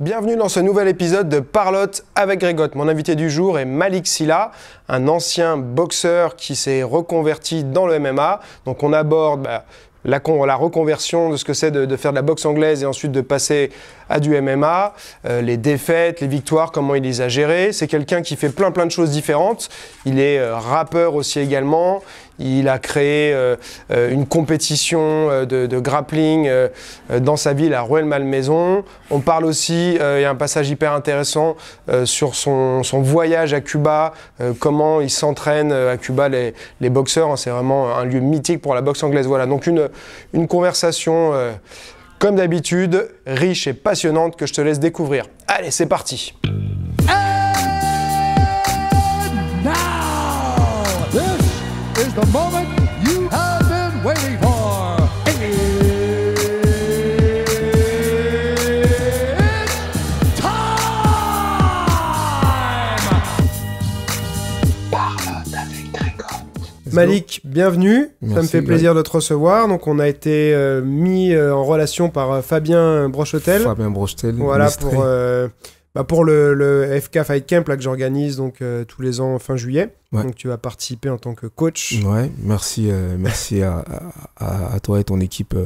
Bienvenue dans ce nouvel épisode de Parlotte avec Grégotte. Mon invité du jour est Malik Silla, un ancien boxeur qui s'est reconverti dans le MMA. Donc on aborde bah, la, reconversion de ce que c'est de, faire de la boxe anglaise et ensuite de passer à du MMA, euh, les défaites, les victoires, comment il les a gérées. C'est quelqu'un qui fait plein plein de choses différentes. Il est euh, rappeur aussi également. Il a créé euh, euh, une compétition euh, de, grappling dans sa ville à Ruel-Malmaison. On parle aussi, il y a un passage hyper intéressant sur son, voyage à Cuba, comment il s'entraîne à Cuba, les, boxeurs. Hein. C'est vraiment un lieu mythique pour la boxe anglaise. Voilà, donc une, conversation comme d'habitude, riche et passionnante que je te laisse découvrir. Allez, c'est parti. Ah the moment you have been waiting for. Malik, bienvenue. Ça me fait plaisir de te recevoir. Donc, on a été euh, mis euh, en relation par euh, Fabien Brochetel. Fabien Brochetel. Voilà, pour bah, pour le, FK Fight Camp que j'organise donc euh, tous les ans fin juillet. Donc tu vas participer en tant que coach. Ouais, merci, euh, merci à, toi et ton équipe euh,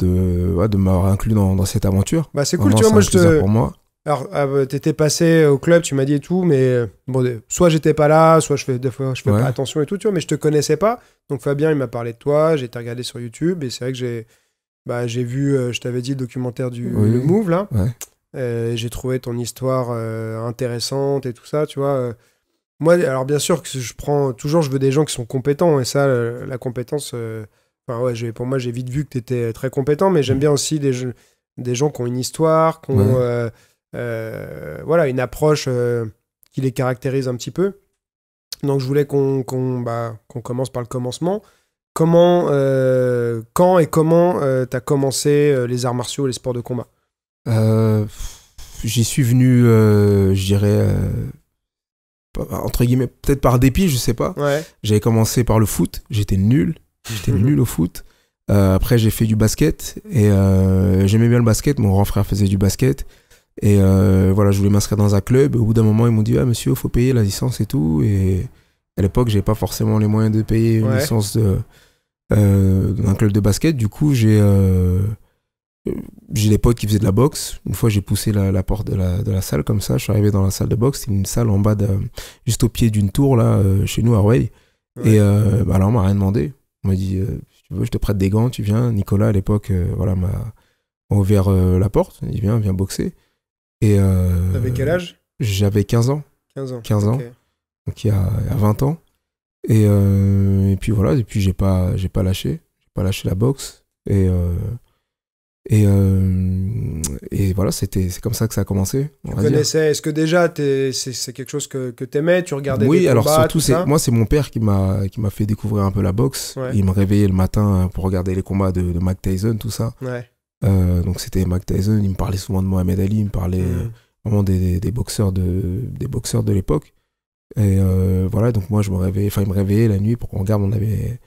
de, de m'avoir inclus dans, cette aventure. Bah c'est cool, tu vois, moi je Pour moi. Alors, ah, bah, t'étais passé au club, tu m'as dit tout, mais bon, soit j'étais pas là, soit je fais je fais pas attention et tout, tu vois, mais je te connaissais pas. Donc Fabien, il m'a parlé de toi, j'ai été regardé sur YouTube et c'est vrai que j'ai bah, j'ai vu, je t'avais dit le documentaire du Move là. Ouais. Euh, j'ai trouvé ton histoire euh, intéressante et tout ça, tu vois. Euh. Moi, alors bien sûr que je prends toujours, je veux des gens qui sont compétents et ça, la, compétence. enfin ouais, pour moi, j'ai vite vu que tu étais très compétent, mais j'aime mmh. bien aussi des, des gens qui ont une histoire, qui ont voilà une approche qui les caractérise un petit peu. Donc je voulais qu'on bah, commence par le commencement. Comment, quand et comment tu as commencé les arts martiaux et les sports de combat euh, j'y suis venu, euh, je dirais, euh, entre guillemets, peut-être par dépit, je sais pas. J'avais commencé par le foot, j'étais nul, j'étais mhm. nul au foot. après, j'ai fait du basket et j'aimais bien le basket. Mon grand frère faisait du basket et voilà, je voulais m'inscrire dans un club. Au bout d'un moment, ils m'ont dit ah monsieur, il faut payer la licence et tout. Et à l'époque, j'avais pas forcément les moyens de payer une licence d'un club de basket. Du coup, j'ai j'ai des potes qui faisaient de la boxe. Une fois, j'ai poussé la, porte de la, salle comme ça. Je suis arrivé dans la salle de boxe. C'est une salle en bas, juste au pied d'une tour, là, euh, chez nous, à Rueil. Et euh, bah, alors, on m'a rien demandé. On m'a dit, euh, si tu veux, je te prête des gants, tu viens. Nicolas, à l'époque, voilà, m'a ouvert la porte. Il dit, viens, viens boxer. Et. T'avais quel âge J'avais 15 ans. 15 ans. 15 ans. Donc, il y, a, 20 ans. Et, puis, voilà. Et j'ai pas, pas lâché. J'ai pas lâché la boxe. Et. Et, euh, et voilà, c'était, c'est comme ça que ça a commencé. tu connaissais, est-ce que déjà c'est, quelque chose que, que tu aimais Tu regardais Oui, alors surtout, moi, c'est mon père qui m'a, qui m'a fait découvrir un peu la boxe. Il me réveillait le matin euh, pour regarder les combats de, de Mike Tyson, tout ça. Euh, donc c'était Mike Tyson, il me parlait souvent de Mohamed Ali, il me parlait mmh. vraiment des, des, boxeurs de, des boxeurs de l'époque. Et voilà, donc moi, je me réveillais, enfin, il me réveillait la nuit pour qu'on regarde, on avait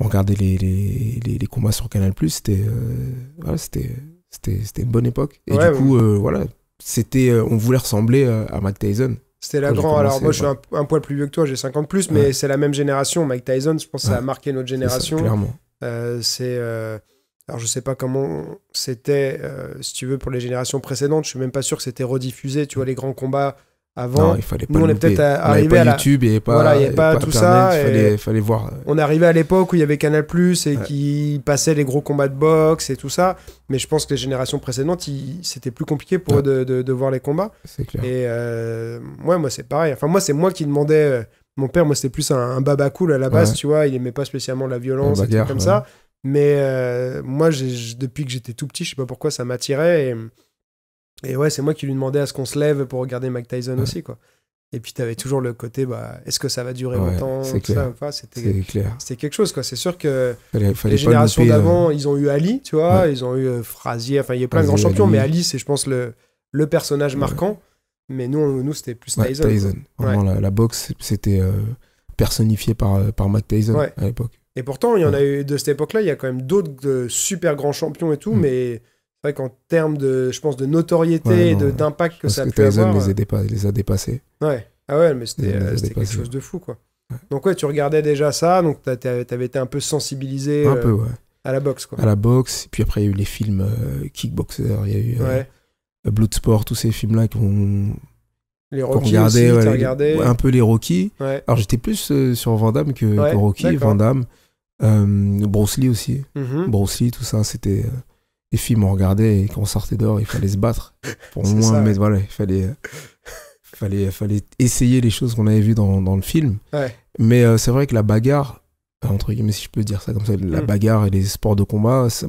on regardait les, les, les, combats sur Canal c'était euh, voilà, c'était c'était une bonne époque et du coup euh, voilà c'était euh, on voulait ressembler à Mike Tyson c'était la grande. Alors, moi, je suis un, un, poil plus vieux que toi, j'ai 50 plus, mais c'est la même génération. Mike Tyson, je pense que ça a marqué notre génération. clairement. c'est. alors, je sais pas comment c'était, si tu veux, pour les générations précédentes. Je suis même pas sûr que c'était rediffusé. Tu vois, les grands combats avant, il fallait pas on est peut-être arrivé à YouTube, il pas, tout ça. Il fallait, voir. On arrivait à l'époque où il y avait Canal et qui passait les gros combats de boxe et tout ça. Mais je pense que les générations précédentes, c'était plus compliqué pour eux de, voir les combats. Et moi euh, moi, c'est pareil. Enfin, moi, c'est moi qui demandais. Euh, mon père, moi, c'était plus un, baba cool à la base, tu vois. Il aimait pas spécialement la violence, et tout comme ça. Mais euh, moi, depuis que j'étais tout petit, je sais pas pourquoi, ça m'attirait. Et et ouais, c'est moi qui lui demandais à ce qu'on se lève pour regarder Mike Tyson aussi, quoi. Et puis tu avais toujours le côté, bah, est-ce que ça va durer longtemps C'était clair. C'était quelque chose, quoi. C'est sûr que les générations euh, d'avant, ils ont eu Ali, tu vois, ils ont eu euh, Frazier, enfin, il y a plein de grands champions, mais Ali, c'est, je pense, le, le personnage marquant. Mais nous, nous c'était plus Tyson. Tyson. Vraiment, la, boxe, c'était euh, personnifié par, par Mike Tyson à l'époque. Et pourtant, il y en a eu de cette époque-là, il y a quand même d'autres super grands champions et tout, mm. mais c'est vrai qu'en termes de, je pense, de notoriété et d'impact que ça a pu avoir. Les, euh, les a dépassés. Ouais. Ah ouais, mais c'était euh, quelque chose de fou, quoi. Donc ouais, tu regardais déjà ça, donc t'avais été un peu sensibilisé. Un peu, euh, À la boxe, quoi. À la boxe. puis après, il y a eu les films Kickboxer, il y a eu Bloodsport, tous ces films-là qu'on. Les regardé. un peu les Rocky. Alors j'étais plus sur Van que, Rocky, Van Damme. Bruce aussi. Mm tout ça, c'était les filles m'ont regardé et quand on sortait dehors, il fallait se battre. Pour au moins voilà, il fallait, euh, fallait, euh, fallait essayer les choses qu'on avait vues dans, dans le film. Mais euh, c'est vrai que la bagarre, entre guillemets, si je peux dire ça comme ça, la mm. bagarre et les sports de combat, ça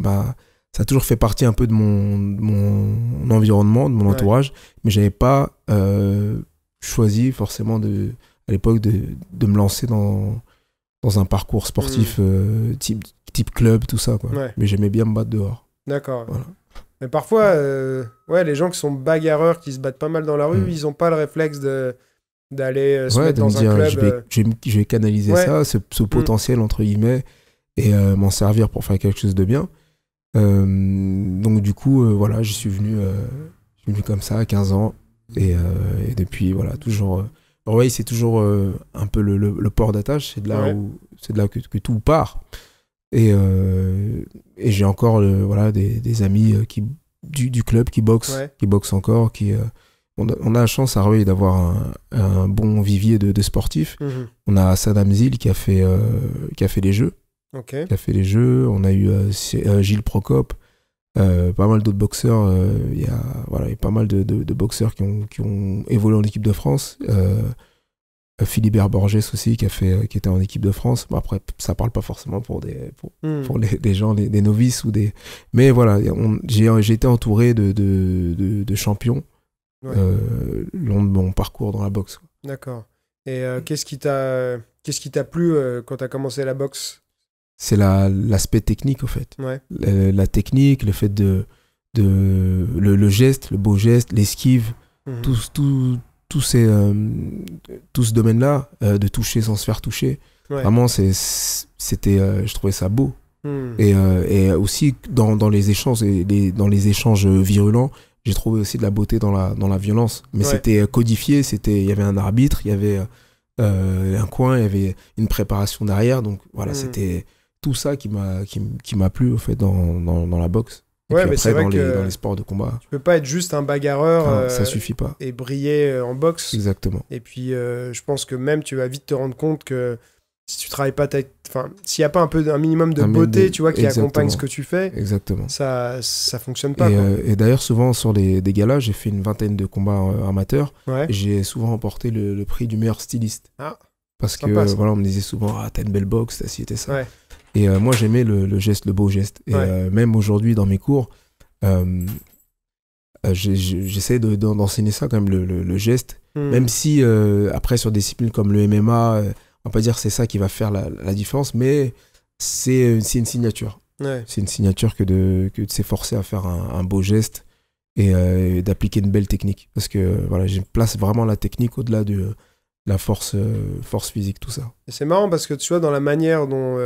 Ça a toujours fait partie un peu de mon, mon environnement, de mon entourage, mais j'avais pas choisi forcément de, à l'époque de, de, me lancer dans, dans un parcours sportif mm. type, type club, tout ça. Quoi. Mais j'aimais bien me battre dehors. D'accord. Mais parfois, euh, ouais, les gens qui sont bagarreurs, qui se battent pas mal dans la rue, mm. ils n'ont pas le réflexe de d'aller euh, se ouais, mettre dans dire, un club. Je vais, euh. canaliser ça, ce, mm. potentiel entre guillemets, et m'en servir pour faire quelque chose de bien. donc du coup, voilà, je suis venu, comme ça à 15 ans, et, depuis, voilà, toujours. Oui, c'est toujours un peu le, le, port d'attache, c'est de là où c'est de là que tout part. Euh, et, j'ai encore euh, voilà, des, amis euh, qui, du, club qui boxent, qui boxe encore, qui on a, la chance à Rueil d'avoir un, bon vivier de, sportifs. Mhm. On a Saddam Zil qui a fait, qui a fait les jeux. a fait les jeux. On a eu Gilles Procop, pas mal d'autres boxeurs. Il y a voilà, pas mal de, boxeurs qui ont, qui ont, évolué en équipe de France. Euh, Philibert Borges aussi qui a fait euh, qui était en équipe de France après ça parle pas forcément pour des pour, hmm. les, gens des novices ou des mais voilà j'ai été entouré de, de, champions euh, long de mon parcours dans la boxe d'accord et qu'est-ce qui t'a qu'est-ce qui t'a plu quand tu as commencé la boxe c'est l'aspect technique en fait la, technique le fait de de le, geste le beau geste l'esquive tout, mmh tout ces, euh, tout ce domaine-là, euh, de toucher sans se faire toucher. Vraiment, c'était, euh, je trouvais ça beau. Hmm. Et, aussi, dans, les échanges, dans les échanges virulents, j'ai trouvé aussi de la beauté dans la, violence. Mais c'était codifié, il y avait un arbitre, il y avait un coin, il y avait une préparation derrière. Donc voilà, hmm. c'était tout ça qui m'a, qui, plu, au fait, dans la boxe. Et puis mais après, vrai que les, dans les sports de combat. Tu peux pas être juste un bagarreur. Ah, ça euh, suffit pas. Et briller euh, en boxe. Exactement. Et puis, euh, je pense que même tu vas vite te rendre compte que si tu travailles pas, enfin, s'il n'y a pas un peu un minimum de beauté, tu vois, qui accompagne ce que tu fais. Exactement. Ça, ça fonctionne pas. Et, d'ailleurs, souvent sur les des galas, j'ai fait une vingtaine de combats amateurs. J'ai souvent emporté le, prix du meilleur styliste. Ah, Parce que voilà, on me disait souvent, ah, t'as une belle boxe, t'as ci, t'as ça. Et euh, moi, j'aimais le, geste, le beau geste. Et euh, même aujourd'hui, dans mes cours, euh, j'essaie d'enseigner ça, quand même, le, geste. Hmm. Même si, après, sur des disciplines comme le MMA, on va pas dire c'est ça qui va faire la, différence, mais c'est une signature. C'est une signature que de, que de s'efforcer à faire un, beau geste et d'appliquer une belle technique. Parce que, voilà, je place vraiment la technique au-delà de la force, force physique, tout ça. C'est marrant parce que, tu vois, dans la manière dont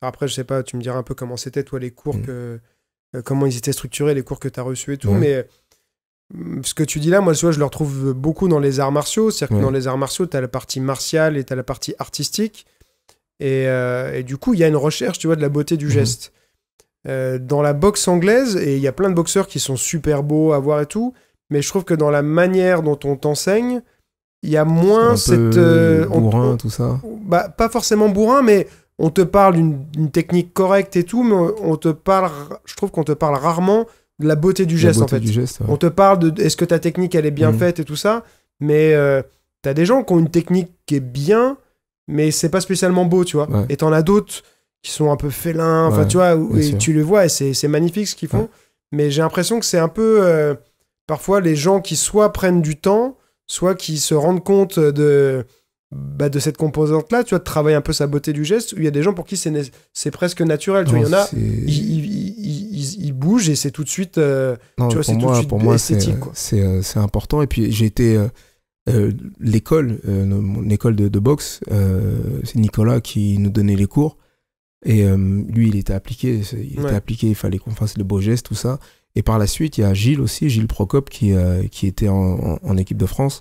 après, je sais pas, tu me diras un peu comment c'était, toi, les cours, mm. que, euh, comment ils étaient structurés, les cours que tu as reçus et tout. Mais mm, ce que tu dis là, moi, je, le retrouve beaucoup dans les arts martiaux. C'est-à-dire que dans les arts martiaux, tu as la partie martiale et tu as la partie artistique. Euh, et, du coup, il y a une recherche, tu vois, de la beauté du mm-hmm. geste. Euh, dans la boxe anglaise, et il y a plein de boxeurs qui sont super beaux à voir et tout, mais je trouve que dans la manière dont on t'enseigne, il y a moins cette. bourrin, tout ça. Bah, pas forcément bourrin, mais on te parle d'une technique correcte et tout, mais on te parle, je trouve qu'on te parle rarement de la beauté du geste, en fait. On te parle de est-ce que ta technique, elle est bien mhm. faite et tout ça, mais euh, t'as des gens qui ont une technique qui est bien, mais c'est pas spécialement beau, tu vois. Et t'en as d'autres qui sont un peu félins, enfin, tu vois, et tu le vois, et c'est magnifique ce qu'ils font, mais j'ai l'impression que c'est un peu, euh, parfois, les gens qui soit prennent du temps, soit qui se rendent compte de bah, de cette composante-là, tu vois, de travailler un peu sa beauté du geste, où il y a des gens pour qui c'est, c'est presque naturel. il y en a, ils, bougent et c'est tout de suite, pour moi, C'est, euh, euh, c'est, important. Et puis j'ai été. Euh, l'école, mon école de, boxe, c'est Nicolas qui nous donnait les cours. Et lui, il était appliqué. Il était appliqué, il fallait qu'on fasse le beau geste, tout ça. Et par la suite, il y a Gilles aussi, Gilles Procop, qui, qui était en équipe de France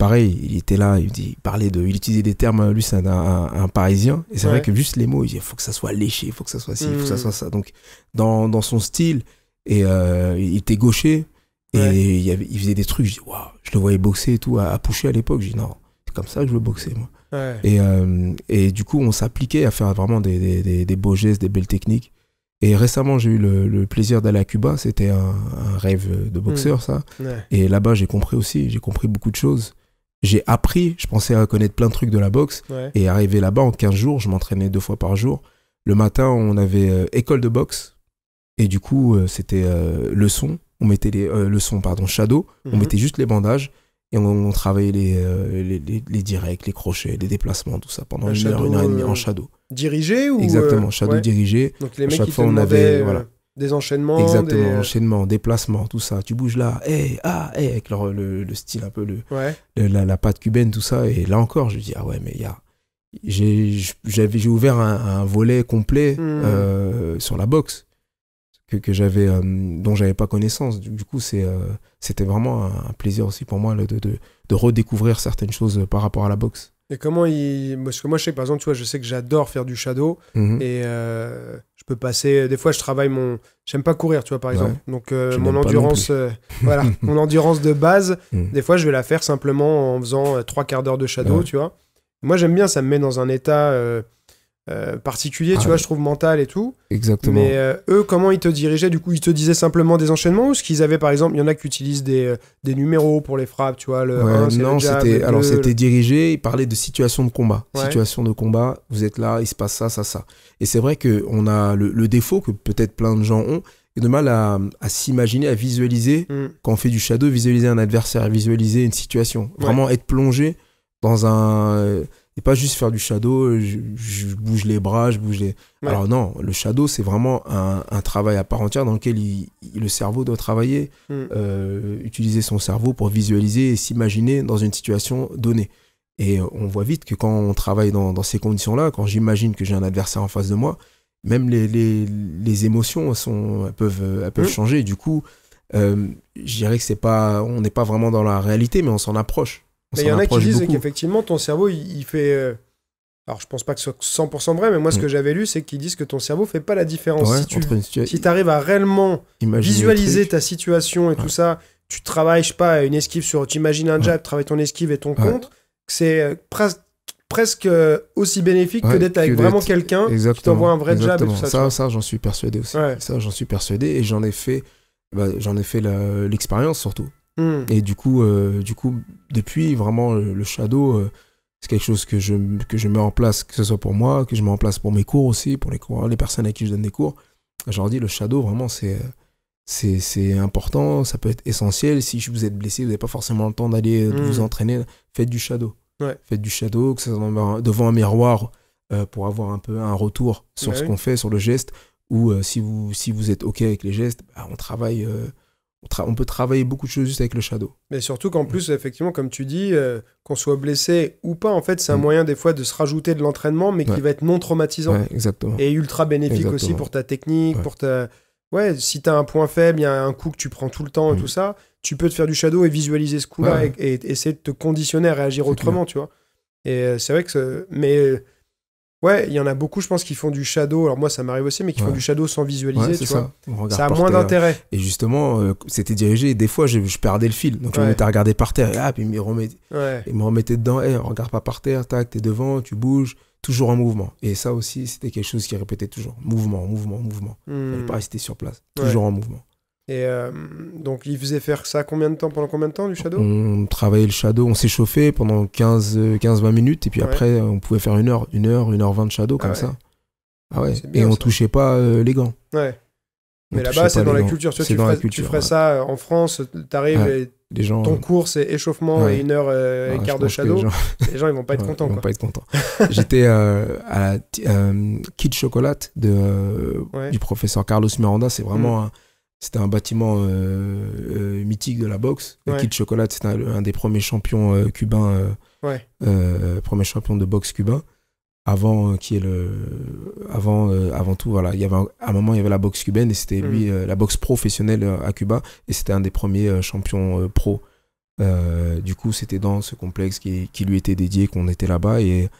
pareil, il était là, il, dit, parlait de, il utilisait des termes, lui c'est un, parisien, et c'est vrai que juste les mots, il faut que ça soit léché, il faut que ça soit ci, il faut que ça mm. soit ça. Donc, dans, son style, et euh, il était gaucher, et il, faisait des trucs, je je le voyais boxer et tout, à, à à l'époque, je dis, non, c'est comme ça que je veux boxer, moi. Et, euh, et, du coup, on s'appliquait à faire vraiment des, beaux gestes, des belles techniques. Et récemment, j'ai eu le, plaisir d'aller à Cuba. C'était un, rêve de boxeur, mm. ça. Et là-bas, j'ai compris aussi, j'ai compris beaucoup de choses j'ai appris, je pensais connaître plein de trucs de la boxe. Et arrivé là-bas, en 15 jours, je m'entraînais deux fois par jour. Le matin, on avait euh, école de boxe. Et du coup, euh, c'était leçon, euh, le son. On mettait les, leçons, pardon, shadow. On mhm. mettait juste les bandages. Et on, travaillait les, les, directs, les crochets, les déplacements, tout ça pendant une heure, et demie en shadow. Dirigé ou Exactement, shadow dirigé. Donc les mecs à chaque fois, on avait. Voilà. Des enchaînements. Exactement, des... enchaînements, déplacements, tout ça. Tu bouges là, hey, eh, ah, eh, avec le, style un peu, le, la, la, patte cubaine, tout ça. Et là encore, je dis, ah ouais, mais il y a. J'ai ouvert un, volet complet hmm. euh, sur la boxe que, que j'avais euh, dont j'avais pas connaissance du, coup euh, c'était vraiment un, plaisir aussi pour moi de, redécouvrir certaines choses par rapport à la boxe et comment il. Parce que moi, je sais, par exemple, tu vois, je sais que j'adore faire du shadow. Mhm. Et euh, je peux passer. Euh, des fois, je travaille mon. J'aime pas courir, tu vois, par exemple. Donc, euh, mon endurance. voilà. mon endurance de base, mhm. des fois, je vais la faire simplement en faisant trois quarts d'heure de shadow, tu vois. Moi, j'aime bien, ça me met dans un état. Euh, particulier, tu ah vois, je trouve mental et tout. Exactement. Mais euh, eux, comment ils te dirigeaient Du coup, ils te disaient simplement des enchaînements ou ce qu'ils avaient, par exemple, il y en a qui utilisent des, euh, numéros pour les frappes, tu vois, le Non, c'était alors c'était dirigé, ils parlaient de situation de combat. Situation de combat, vous êtes là, il se passe ça, ça, ça. Et c'est vrai que on a le, défaut que peut-être plein de gens ont, de mal à, s'imaginer, à visualiser, mm. quand on fait du shadow, visualiser un adversaire, visualiser une situation. Vraiment être plongé dans un, et pas juste faire du shadow, je, bouge les bras, je bouge les... Alors non, le shadow, c'est vraiment un, travail à part entière dans lequel le cerveau doit travailler, mm. euh, utiliser son cerveau pour visualiser et s'imaginer dans une situation donnée. Et on voit vite que quand on travaille dans, ces conditions-là, quand j'imagine que j'ai un adversaire en face de moi, même les, émotions sont, peuvent, mm. changer. Du coup, euh, je dirais que c'est pas, on n'est pas vraiment dans la réalité, mais on s'en approche. Mais il y en a qui disent qu'effectivement, ton cerveau, il, fait. Euh, alors, je pense pas que ce soit 100% vrai, mais moi, ce mm. que j'avais lu, c'est qu'ils disent que ton cerveau fait pas la différence. si tu arrives à réellement visualiser ta situation et tout ça, tu travailles, je sais pas, une esquive sur. Tu imagines un jab, ouais. ton esquive et ton contre, c'est euh, presque presque aussi bénéfique que d'être avec vraiment quelqu'un qui t'envoie un vrai jab tout ça. Ça, j'en suis persuadé aussi. Ça, j'en suis persuadé et j'en ai fait, bah, j'en ai fait l'expérience surtout. Hmm. Et du coup, euh, du coup, depuis, vraiment, euh, le shadow, euh, c'est quelque chose que je, je mets en place, que ce soit pour moi, que je mets en place pour mes cours aussi, pour les, cours, les personnes à qui je donne des cours. Je leur dis, le shadow, vraiment, c'est c'est important, ça peut être essentiel. Si vous êtes blessé, vous n'avez pas forcément le temps d'aller vous mm. entraîner, faites du shadow. Faites du shadow, que ce soit devant un miroir euh, pour avoir un peu un retour sur ce qu'on fait, sur le geste. Ou si, vous, si vous êtes OK avec les gestes, bah, on travaille on, peut travailler beaucoup de choses juste avec le shadow. Mais surtout qu'en plus, effectivement, comme tu dis, euh, qu'on soit blessé ou pas, en fait, c'est un mm. moyen des fois de se rajouter de l'entraînement, mais qui va être non traumatisant. exactement. Et ultra bénéfique aussi pour ta technique, pour ta. Ouais, si t'as un point faible, il y a un coup que tu prends tout le temps et mm. tout ça, tu peux te faire du shadow et visualiser ce coup-là et, essayer de te conditionner à réagir autrement, tu vois. Et euh, c'est vrai que. Mais euh, Ouais, il y en a beaucoup, je pense, qui font du shadow. Alors moi, ça m'arrive aussi, mais qui font du shadow sans visualiser, ça. Ça a moins d'intérêt. Et justement, euh, c'était dirigé. des fois, je, je, perdais le fil. Donc ouais. je me à regarder par terre. Et, ah, puis ils me remettaient, dedans me eh, on dedans. regarde pas par terre. Tac, t'es devant, tu bouges. Toujours en mouvement. Et ça aussi, c'était quelque chose qui répétait toujours. Mouvement, mouvement, mouvement. Hmm. fallait Pas rester sur place. Toujours en mouvement. Et euh, donc, il faisait faire ça combien de temps Pendant combien de temps, du shadow On travaillait le shadow, on s'échauffait pendant 15-20 euh, minutes, et puis après, euh, on pouvait faire une heure, une heure, une heure vingt de shadow, ah comme ça. Ah ouais, et on touchait pas les gants. Ouais. mais là-bas, c'est dans, la culture. Tu, ferais, ça en France, t'arrives et ton cours, c'est échauffement et une heure ah, et quart de shadow. Les gens... ils vont pas être contents. Ils vont pas être contents. J'étais à la Kid Chocolate de, du professeur Carlos Miranda, c'est vraiment mm c'était un bâtiment euh, euh, mythique de la boxe. Kid Chocolate, c'était un, des premiers champions euh, cubains, premier champion de boxe cubain. Avant qui est le, avant, avant tout, voilà, il y avait à un moment il y avait la boxe cubaine et c'était lui mm. la boxe professionnelle à Cuba et c'était un des premiers champions pro. du coup, c'était dans ce complexe qui, qui lui était dédié qu'on était là-bas et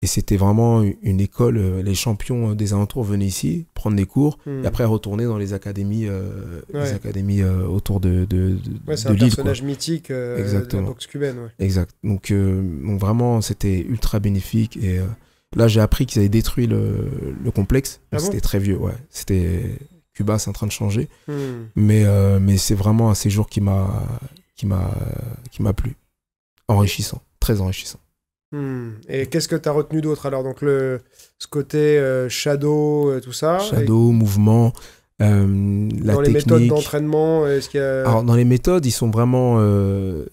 et c'était vraiment une école. Euh, les champions euh, des alentours venaient ici prendre des cours hmm. et après retourner dans les académies, euh, les académies autour de, de, de, ouais, un personnage mythique de boxe cubaine. Exact. Donc, vraiment, c'était ultra bénéfique. Et là, j'ai appris qu'ils avaient détruit le, complexe. Ah c'était très vieux. Ouais. C'était Cuba, c'est en train de changer. Hmm. Mais, mais c'est vraiment un séjour qui m'a qui m'a plu. Enrichissant, très enrichissant. Hmm. Et qu'est-ce que tu as retenu d'autre alors Donc le, ce côté euh, shadow, euh, tout ça Shadow, mouvement, euh, la dans technique. Dans les méthodes d'entraînement, Alors dans les méthodes, ils sont vraiment...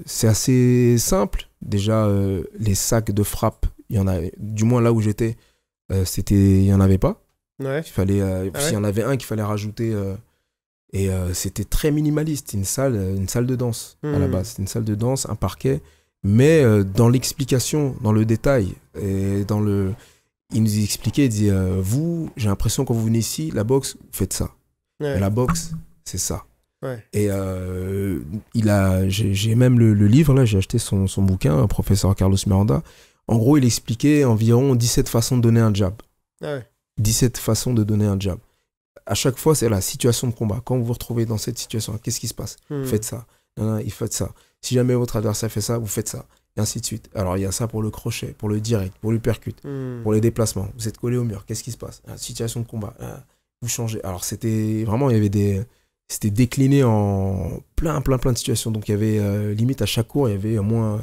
c'est assez simple. Déjà, les sacs de frappe, il y en a, du moins là où j'étais, c'était il n'y en avait pas. Il fallait, ah y en avait un qu'il fallait rajouter... et c'était très minimaliste, une salle, une salle de danse à la hmm. base. Une salle de danse, un parquet, mais euh, dans l'explication, dans le détail, et dans le, il nous expliquait, il dit, euh, vous, j'ai l'impression quand vous venez ici, la boxe, vous faites ça. La boxe, c'est ça. Et euh, il a, j'ai même le, livre, là, j'ai acheté son, son bouquin, professeur Carlos Miranda. En gros, il expliquait environ 17 façons de donner un jab. 17 ah façons de donner un jab. À chaque fois, c'est la situation de combat. Quand vous vous retrouvez dans cette situation, qu'est-ce qui se passe hmm. Faites ça. Il fait ça. Si jamais votre adversaire fait ça, vous faites ça. Et ainsi de suite. Alors, il y a ça pour le crochet, pour le direct, pour le percute, hmm. pour les déplacements. Vous êtes collé au mur, qu'est-ce qui se passe ah, Situation de combat, ah, vous changez. Alors, c'était vraiment, il y avait des. C'était décliné en plein, plein, plein de situations. Donc, il y avait euh, limite à chaque cours, il y avait au moins.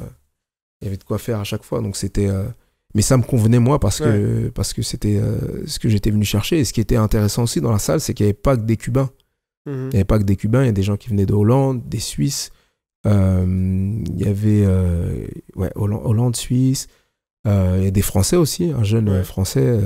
Il y avait de quoi faire à chaque fois. Donc, c'était. Euh, mais ça me convenait moi parce que que c'était euh, ce que j'étais venu chercher et ce qui était intéressant aussi dans la salle c'est qu'il n'y avait pas que des Cubains hmm. il n'y avait pas que des Cubains il y a des gens qui venaient de Hollande des Suisses il euh, y avait euh, ouais, Hollande, Suisse. Il euh, y a des Français aussi, un jeune Français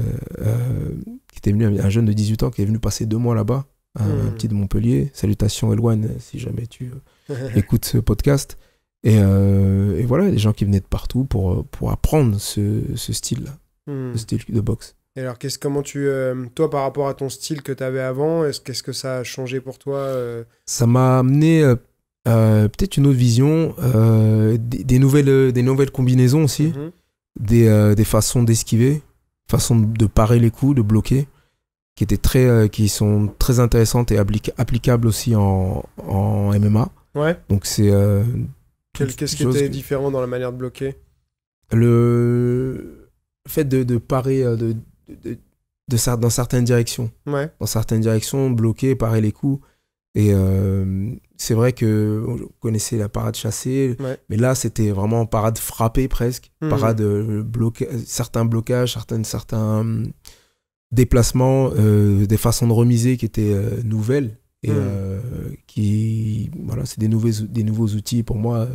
qui était venu, un jeune de 18 ans qui est venu passer deux mois là-bas, un, hmm. petit de Montpellier. Salutations Elwan, si jamais tu écoutes ce podcast. Et, euh, et, voilà, des gens qui venaient de partout pour, pour apprendre ce, ce style-là, hmm. ce style de boxe. Et alors, comment tu, toi, par rapport à ton style que tu avais avant, est-ce, qu'est-ce que ça a changé pour toi Ça m'a amené euh, peut-être une autre vision, euh, des, nouvelles, euh, des nouvelles combinaisons aussi, mhm. des, façons d'esquiver, façons de parer les coups, de bloquer, qui, étaient très, qui sont très intéressantes et applicables aussi en, MMA. Ouais. Donc c'est. Qu'est-ce qui était différent dans la manière de bloquer Le fait de, parer, de, de, dans certaines directions. Ouais. Dans certaines directions, bloquer, parer les coups et euh, c'est vrai que vous connaissez la parade chassée, mais là c'était vraiment parade frappée presque, mhm. parade euh, certains blocages, certains certains hum, déplacements, euh, des façons de remiser qui étaient nouvelles. Et mhm. qui, voilà, c'est des, des, nouveaux outils pour moi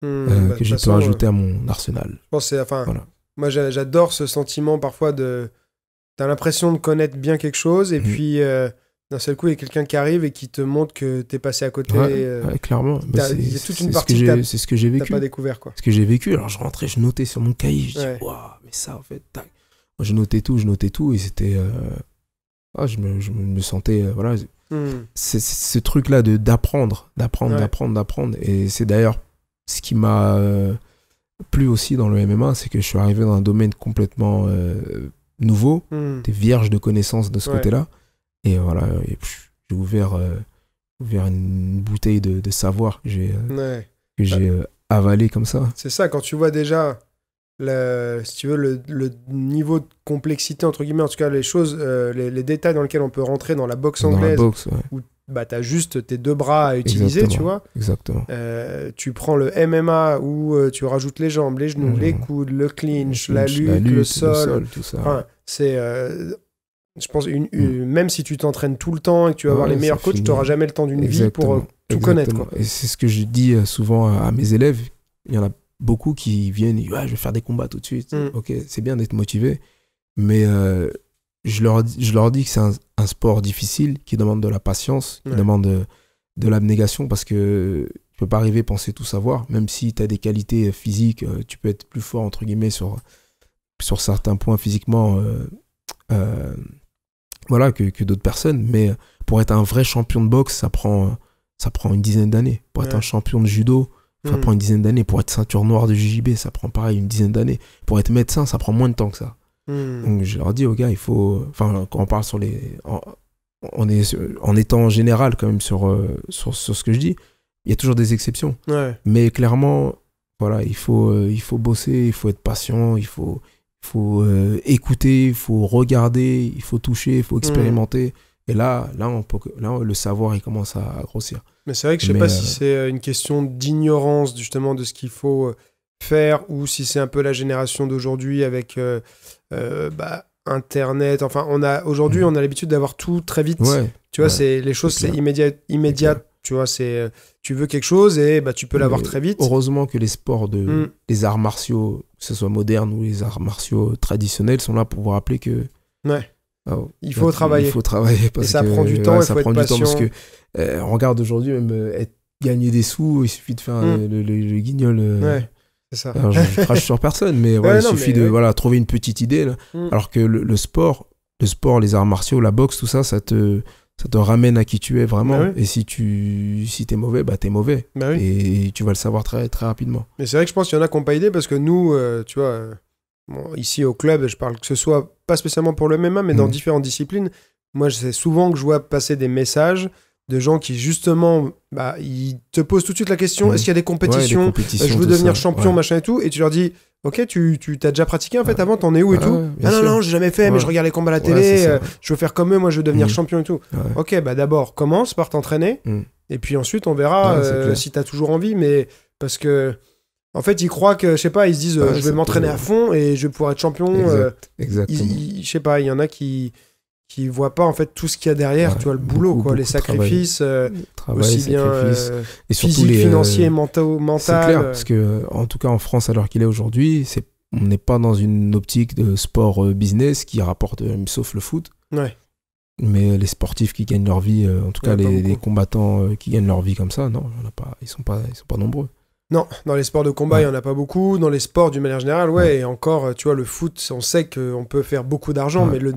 mhm. bah, que j'ai pu ajouter à mon arsenal. enfin, moi j'adore ce sentiment parfois de. T'as l'impression de connaître bien quelque chose et puis d'un seul coup, il y a quelqu'un qui arrive et qui te montre que tu es passé à côté. Euh, clairement. Bah, c'est toute une ce que j'ai vécu. pas découvert quoi. Ce que j'ai vécu. Alors je rentrais, je notais sur mon cahier. Je mais ça en fait, je notais tout, je notais tout et c'était. Euh, ah, je me, sentais. Euh, voilà. Hmm. C'est ce truc-là de d'apprendre, d'apprendre, d'apprendre, d'apprendre. Et c'est d'ailleurs ce qui m'a plu aussi dans le MMA, c'est que je suis arrivé dans un domaine complètement nouveau. tu hmm. T'es vierge de connaissances de ce côté-là. Et voilà, j'ai euh, ouvert, une bouteille de, savoir j'ai, que j'ai euh, ah. euh, avalé comme ça. C'est ça, quand tu vois déjà, le, si tu veux, le, niveau de complexité, entre guillemets, en tout cas, les choses, les, détails dans lesquels on peut rentrer dans la boxe anglaise, où bah, tu as juste tes deux bras à utiliser, tu vois. Exactement. tu prends le MMA où tu rajoutes les jambes, les genoux, les coudes, le clinch, la, lutte, le sol. tout ça. Enfin, c'est je pense, mm. une, même si tu t'entraînes tout le temps et que tu vas avoir les meilleurs coachs, tu n'auras jamais le temps d'une vie pour euh, tout connaître. Et c'est ce que je dis euh, souvent à mes élèves. Il y en a beaucoup qui viennent je vais faire des combats tout de suite. Mm. Ok, c'est bien d'être motivé, mais euh, je, leur, je leur dis que c'est un, sport difficile qui demande de la patience, qui demande de, l'abnégation parce que tu peux pas arriver penser tout savoir, même si tu as des qualités physiques, tu peux être plus fort entre guillemets sur, sur certains points physiquement voilà, que, d'autres personnes. Mais pour être un vrai champion de boxe, ça prend, ça prend une dizaine d'années. Pour être un champion de judo, ça mm. prend une dizaine d'années. Pour être ceinture noire de JJB, ça prend pareil une dizaine d'années. Pour être médecin, ça prend moins de temps que ça. Mm. Donc je leur dis aux gars, il faut. Enfin, quand on parle sur les. En, on est, en étant général quand même euh, sur, sur, ce que je dis, il y a toujours des exceptions. Mais clairement, voilà, il faut, euh, il faut bosser, il faut être patient, il faut, faut euh, écouter, il faut regarder, il faut toucher, il faut mm. expérimenter. Et là, là, on peut, là, le savoir, il commence à, grossir. Mais c'est vrai que je ne sais pas euh, si c'est euh, une question d'ignorance justement de ce qu'il faut faire ou si c'est un peu la génération d'aujourd'hui avec bah, Internet. Enfin, on a aujourd'hui, mm. on a l'habitude d'avoir tout très vite. tu vois, c'est les choses, c'est immédiat, immédiat tu vois, c'est euh, tu veux quelque chose et bah, tu peux l'avoir très vite. Heureusement que les sports de mm. les arts martiaux, que ce soit modernes ou les arts martiaux traditionnels, sont là pour vous rappeler que ah, ouais. il faut travailler. Il faut travailler et ça prend du temps. ça prend du temps parce que euh, regarde aujourd'hui même euh, être, gagner des sous, il suffit de faire mm. le, guignol. Ouais, c'est Ça. je crache sur personne, mais il suffit de voilà, trouver une petite idée. Là. Mm. Alors que le, sport, le sport, les arts martiaux, la boxe, tout ça, ça te, ça te ramène à qui tu es vraiment. Bah et si tu si es mauvais, bah es mauvais. Bah et tu vas le savoir très, très rapidement. Mais c'est vrai que je pense qu'il y en a qui n'ont pas idée parce que nous, euh, tu vois, euh, ici au club, je parle que ce soit pas spécialement pour le MMA, mais dans mhm. différentes disciplines. Moi, c'est souvent que je vois passer des messages de gens qui justement bah, ils te posent tout de suite la question est-ce qu'il y a des compétitions, Je veux devenir champion, machin et tout. Et tu leur dis Ok, tu, tu t'as déjà pratiqué en fait avant, t'en es où et tout ah Non non, non, j'ai jamais fait, mais je regarde les combats à la télé, euh, je veux faire comme eux, moi je veux devenir mm. champion et tout. Ok, bah d'abord, commence par t'entraîner, mm. et puis ensuite on verra euh, si t'as toujours envie, mais parce que en fait, ils croient que, je sais pas, ils se disent, euh, je vais m'entraîner à fond et je vais pouvoir être champion. Exactement. je sais pas, il y en a qui, qui voient pas en fait tout ce qu'il y a derrière, tu vois le boulot quoi, les sacrifices euh, aussi bien euh, et financiers, euh, mentaux, mental. C'est clair parce que en tout cas en France à l'heure qu'il est aujourd'hui, c'est on n'est pas dans une optique de sport business qui rapporte sauf le foot. Ouais. Mais les sportifs qui gagnent leur vie, en tout cas les, combattants qui gagnent leur vie comme ça, non, on pas, ils sont pas, ils sont pas nombreux. Non, dans les sports de combat, il y n'y en a pas beaucoup. Dans les sports d'une manière générale, ouais, Et encore, tu vois, le foot, on sait qu'on peut faire beaucoup d'argent, mais le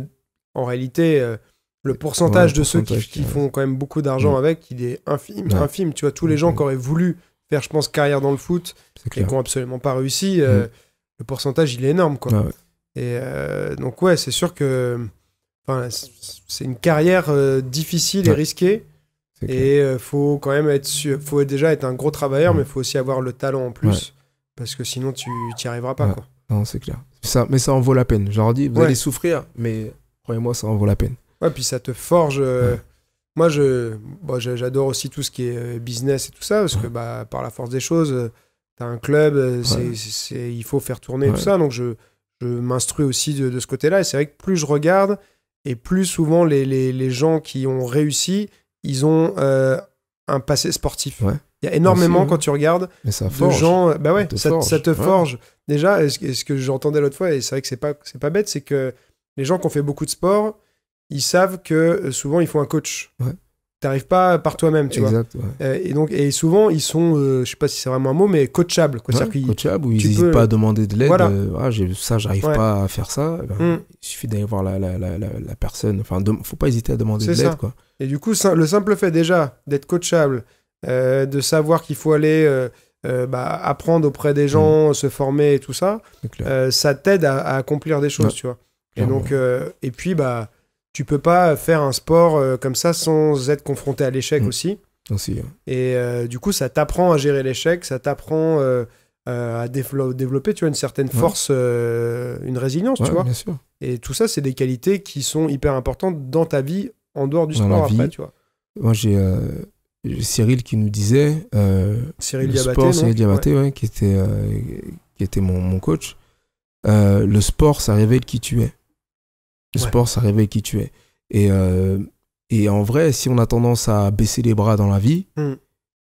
en réalité, euh, le pourcentage de ceux qui, font quand même beaucoup d'argent mm. avec, il est infime, infime. Tu vois, tous les gens mm. qui auraient voulu faire, je pense, carrière dans le foot et qui n'ont absolument pas réussi, euh, mm. le pourcentage, il est énorme. Quoi. Ah et euh, donc, ouais, c'est sûr que c'est une carrière difficile et risquée. Et faut quand même être faut déjà être un gros travailleur, mais il faut aussi avoir le talent en plus. Parce que sinon, tu n'y arriveras pas. Quoi. Non, c'est clair. Ça, mais ça en vaut la peine. J'en dis, vous allez souffrir, mais croyez-moi, ça en vaut la peine. Ouais, puis ça te forge. Euh, moi, je, bah, j'adore aussi tout ce qui est euh, business et tout ça, parce que bah, par la force des choses, euh, tu as un club, c'est, il faut faire tourner tout ça. Donc, je, je m'instruis aussi de, ce côté-là. Et c'est vrai que plus je regarde, et plus souvent les, les, les gens qui ont réussi, ils ont un passé sportif. Il y a énormément, quand tu regardes, mais ça de gens. Bah ouais, ça, te forge. Déjà, ce, ce que j'entendais l'autre fois, et c'est vrai que c'est pas, c'est pas bête, c'est que les gens qui ont fait beaucoup de sport, ils savent que euh, souvent, il faut un coach. Ouais. T'arrives pas par toi-même, tu vois. Euh, et donc, et souvent, ils sont, je euh, je sais pas si c'est vraiment un mot, mais coachables. Quoi. Ouais, coachables, ou ils n'hésitent pas à demander de l'aide. Voilà. ah, ça, j'arrive pas à faire ça. Eh ben, hum. Il suffit d'aller voir la, la, la, la, personne. Enfin, ne faut pas hésiter à demander de l'aide, quoi. Et du coup, le simple fait déjà d'être coachable, de savoir qu'il faut aller bah, apprendre auprès des hum. gens, se former et tout ça, ça t'aide à, accomplir des choses, tu vois. Et, donc, euh, et puis, bah, tu peux pas faire un sport euh, comme ça sans être confronté à l'échec mm. aussi. Et euh, du coup, ça t'apprend à gérer l'échec, ça t'apprend à développer tu vois, une certaine force, une résilience, tu vois. Et tout ça, c'est des qualités qui sont hyper importantes dans ta vie en dehors du sport après, tu vois. Moi, j'ai Cyril qui nous disait. Cyril Diabaté. qui était, qui était mon, mon coach. le sport, ça révèle qui tu es. Le sport, ça révèle qui tu es. Et, euh, et en vrai, si on a tendance à baisser les bras dans la vie, hmm.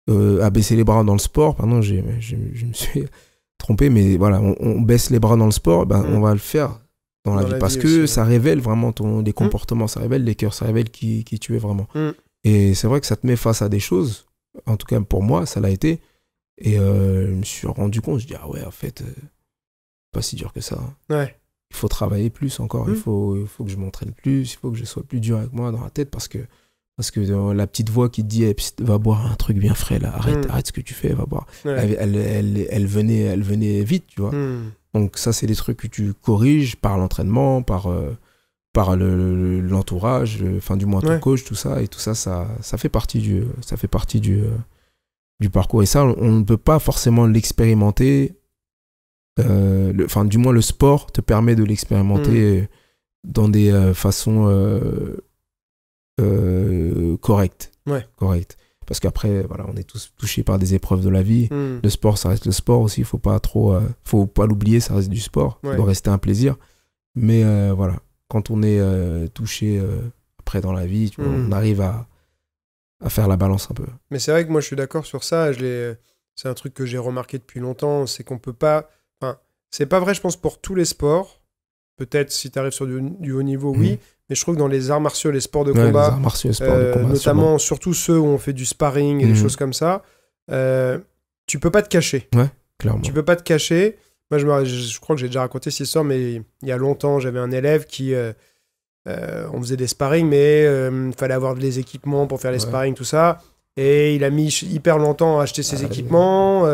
euh, à baisser les bras dans le sport, pardon, je me suis trompé, mais voilà, on, baisse les bras dans le sport, ben, hmm. on va le faire dans, la, vie, parce que ça révèle vraiment ton, des hmm. comportements, ça révèle les cœurs, ça révèle qui, qui tu es vraiment. Et c'est vrai que ça te met face à des choses, en tout cas pour moi, ça l'a été. Et euh, je me suis rendu compte, je dis, ah ouais, en fait, pas si dur que ça. Hein. Ouais il faut travailler plus encore, il, mmh. faut, il faut que je m'entraîne plus, il faut que je sois plus dur avec moi dans la tête parce que, parce que euh, la petite voix qui te dit eh, va boire un truc bien frais là, arrête, mmh. arrête ce que tu fais, va boire. Elle, venait, elle venait vite, tu vois. Mmh. Donc ça, c'est des trucs que tu corriges par l'entraînement, par, euh, par l'entourage, enfin du moins ton coach, tout ça. Et tout ça, ça, ça fait partie du, ça fait partie du, euh, du parcours. Et ça, on ne peut pas forcément l'expérimenter euh, enfin du moins le sport te permet de l'expérimenter mm. dans des euh, façons euh, correctes. Ouais. parce qu'après voilà on est tous touchés par des épreuves de la vie mm. le sport ça reste le sport aussi il faut pas trop faut pas l'oublier ça reste du sport il doit rester un plaisir mais voilà quand on est touché après dans la vie mm. on arrive à, à faire la balance un peu mais c'est vrai que moi je suis d'accord sur ça c'est un truc que j'ai remarqué depuis longtemps c'est qu'on peut pas c'est pas vrai, je pense, pour tous les sports. Peut-être si tu arrives sur du, haut niveau, oui. Mhm. Mais je trouve que dans les arts martiaux, les sports de combat, euh, notamment, surtout ceux où on fait du sparring et des mhm. choses comme ça, euh, tu peux pas te cacher. Ouais, clairement. Tu peux pas te cacher. Moi, je, crois que j'ai déjà raconté cette histoire, mais il y a longtemps, j'avais un élève qui. Euh, on faisait des sparring, mais il fallait avoir des équipements pour faire les sparrings, sparring, tout ça. Et il a mis hyper longtemps à acheter ses ah, équipements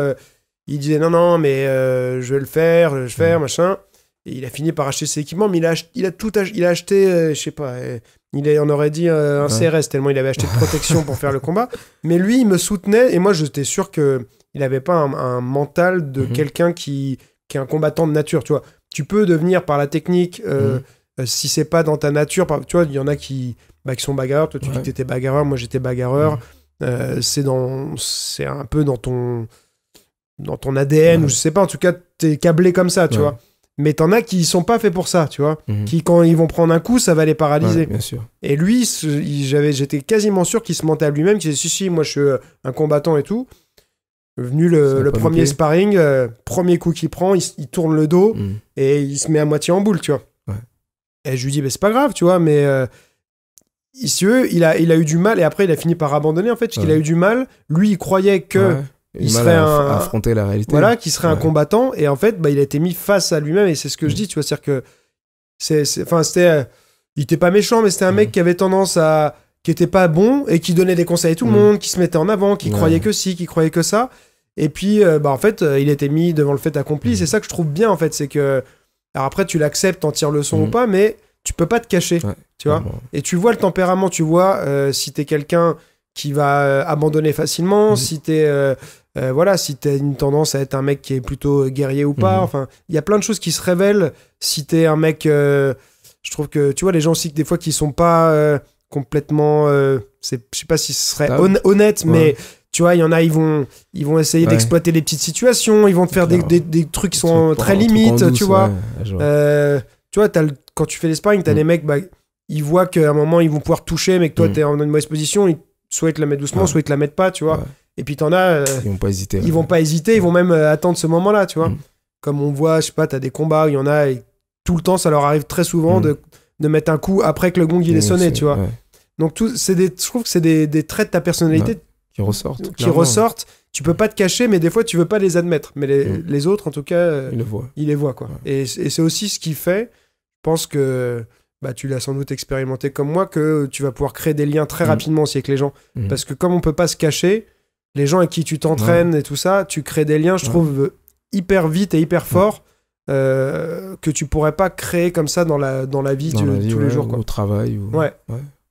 il disait non, non, mais euh, je vais le faire, je vais le faire, mm. machin. Et il a fini par acheter ses équipements, mais il a, il a tout il a acheté, je euh, je sais pas, euh, il a, on aurait dit un CRS tellement il avait acheté de protection pour faire le combat. Mais lui, il me soutenait et moi, j'étais sûr qu'il n'avait pas un, mental de mm-hmm. quelqu'un qui, est un combattant de nature, tu vois. Tu peux devenir par la technique, mm-hmm. si c'est pas dans ta nature, tu vois, il y en a qui, bah, qui sont bagarreurs. Toi, tu dis que étais bagarreur, moi j'étais bagarreur. Mm-hmm. c'est dans, c'est un peu dans ton dans ton ADN, ou je sais pas, en tout cas, t'es câblé comme ça, tu vois. Mais t'en as qui sont pas faits pour ça, tu vois. Mhm. Qui, quand ils vont prendre un coup, ça va les paralyser. bien sûr. Et lui, j'avais, j'étais quasiment sûr qu'il se mentait à lui-même, qu'il disait si, si, moi je suis euh, un combattant et tout. Venu le, premier sparring, euh, premier coup qu'il prend, il, tourne le dos mhm. et il se met à moitié en boule, tu vois. Et je lui dis, bah, c'est pas grave, tu vois, mais. Euh, il, il, a, il a eu du mal et après il a fini par abandonner en fait, parce qu'il a eu du mal. Lui, il croyait que il serait un... affronter la réalité. Voilà, hein. qui serait un combattant. Et en fait, bah, il a été mis face à lui-même. Et c'est ce que je mm. dis, tu vois. C'est-à-dire que. c'est Enfin, c'était. Euh, il était pas méchant, mais c'était un mm. mec qui avait tendance à. qui était pas bon et qui donnait des conseils à tout le mm. monde, qui se mettait en avant, qui croyait que si, qui croyait que ça. Et puis, euh, bah, en fait, euh, il était mis devant le fait accompli. C'est ça que je trouve bien, en fait. C'est que. Alors après, tu l'acceptes, en tires leçon ou pas, mais tu peux pas te cacher. Tu vois Et tu vois le tempérament, tu vois si si t'es quelqu'un qui va abandonner facilement, si t'es euh, voilà, si t'as une tendance à être un mec qui est plutôt euh, guerrier ou pas. Mhm. Enfin, il y a plein de choses qui se révèlent si t'es un mec. Euh, je trouve que, tu vois, les gens aussi, des fois, qui sont pas complètement. c'est je sais pas si ce serait honnête, mais tu vois, il y en a, ils vont, ils vont essayer d'exploiter les petites situations, ils vont te faire des, trucs qui sont très limites, tu, vois. tu vois. quand tu fais l'Espagne, t'as as mm. les mecs, bah, ils voient qu'à un moment, ils vont pouvoir toucher, mais que toi, mm. tu es en une mauvaise position, ils souhaitent la mettre doucement, souhaitent la mettre pas, tu vois. Et puis t'en as. Euh, ils vont pas hésiter. Ils vont pas hésiter, ils vont même euh, attendre ce moment-là, tu vois. Mm. Comme on voit, je sais pas, t'as des combats où il y en a, et tout le temps, ça leur arrive très souvent mm. de, mettre un coup après que le gong il est sonné, tu vois. Donc tout, c'est des, je trouve que c'est des, traits de ta personnalité qui ressortent. Qui ressortent. Tu peux pas te cacher, mais des fois tu veux pas les admettre. Mais les, mm. autres, en tout cas, euh, ils, le voient. ils les voient, quoi. Et, et c'est aussi ce qui fait, je pense que bah, tu l'as sans doute expérimenté comme moi, que tu vas pouvoir créer des liens très rapidement aussi avec les gens. Parce que comme on peut pas se cacher, les gens avec qui tu t'entraînes et tout ça, tu crées des liens, je trouve, hyper vite et hyper fort. Euh, que tu pourrais pas créer comme ça dans la, dans la vie tous les jours. Au travail. Ouais.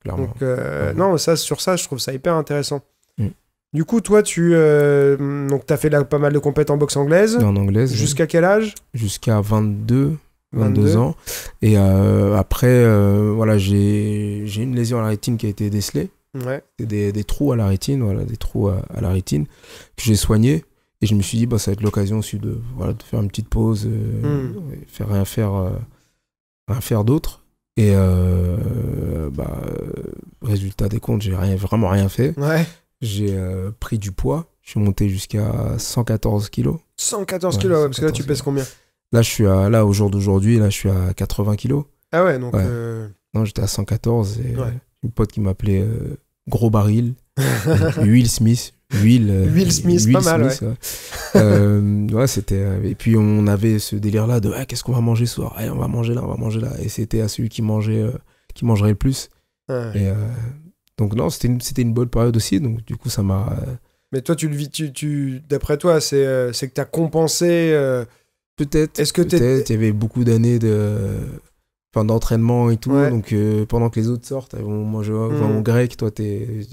clairement. Donc, euh, non, ça, sur ça, je trouve ça hyper intéressant. Mm. Du coup, toi, tu euh, donc as fait pas mal de compétitions en boxe anglaise. En anglaise. Jusqu'à quel âge Jusqu'à 22. 22, ans. Et après, voilà, j'ai une lésion à la rétine qui a été décelée des, trous à la rétine, voilà, des trous à, la rétine que j'ai soigné Et je me suis dit, bah, ça va être l'occasion aussi de, faire une petite pause, et euh, hmm. faire rien faire, euh, rien faire d'autre. Et euh, bah, résultat des comptes, j'ai rien, vraiment rien fait. J'ai pris du poids. Je suis monté jusqu'à 114 kilos. 114 kg ouais, parce que là, tu pèses combien Là, je suis à, là, au jour d'aujourd'hui, là, je suis à 80 kilos. Ah ouais, donc. Non, j'étais à 114 et une pote qui m'appelait euh, Gros Baril, Will Smith. Will, euh, Will Smith, pas mal. Euh, c'était, et puis on avait ce délire-là de eh, qu'est-ce qu'on va manger ce soir eh, On va manger là, on va manger là. Et c'était à celui qui, mangeait, qui mangerait le plus. Ah donc non, c'était une, c'était une bonne période aussi. Donc du coup, ça m'a. Mais toi, tu le vis, tu, tu d'après toi, c'est, c'est que tu as compensé. Peut-être. peut-être. Il y avait beaucoup d'années de enfin d'entraînement et tout donc euh, pendant que les autres sortent moi je vois mon grec toi tu,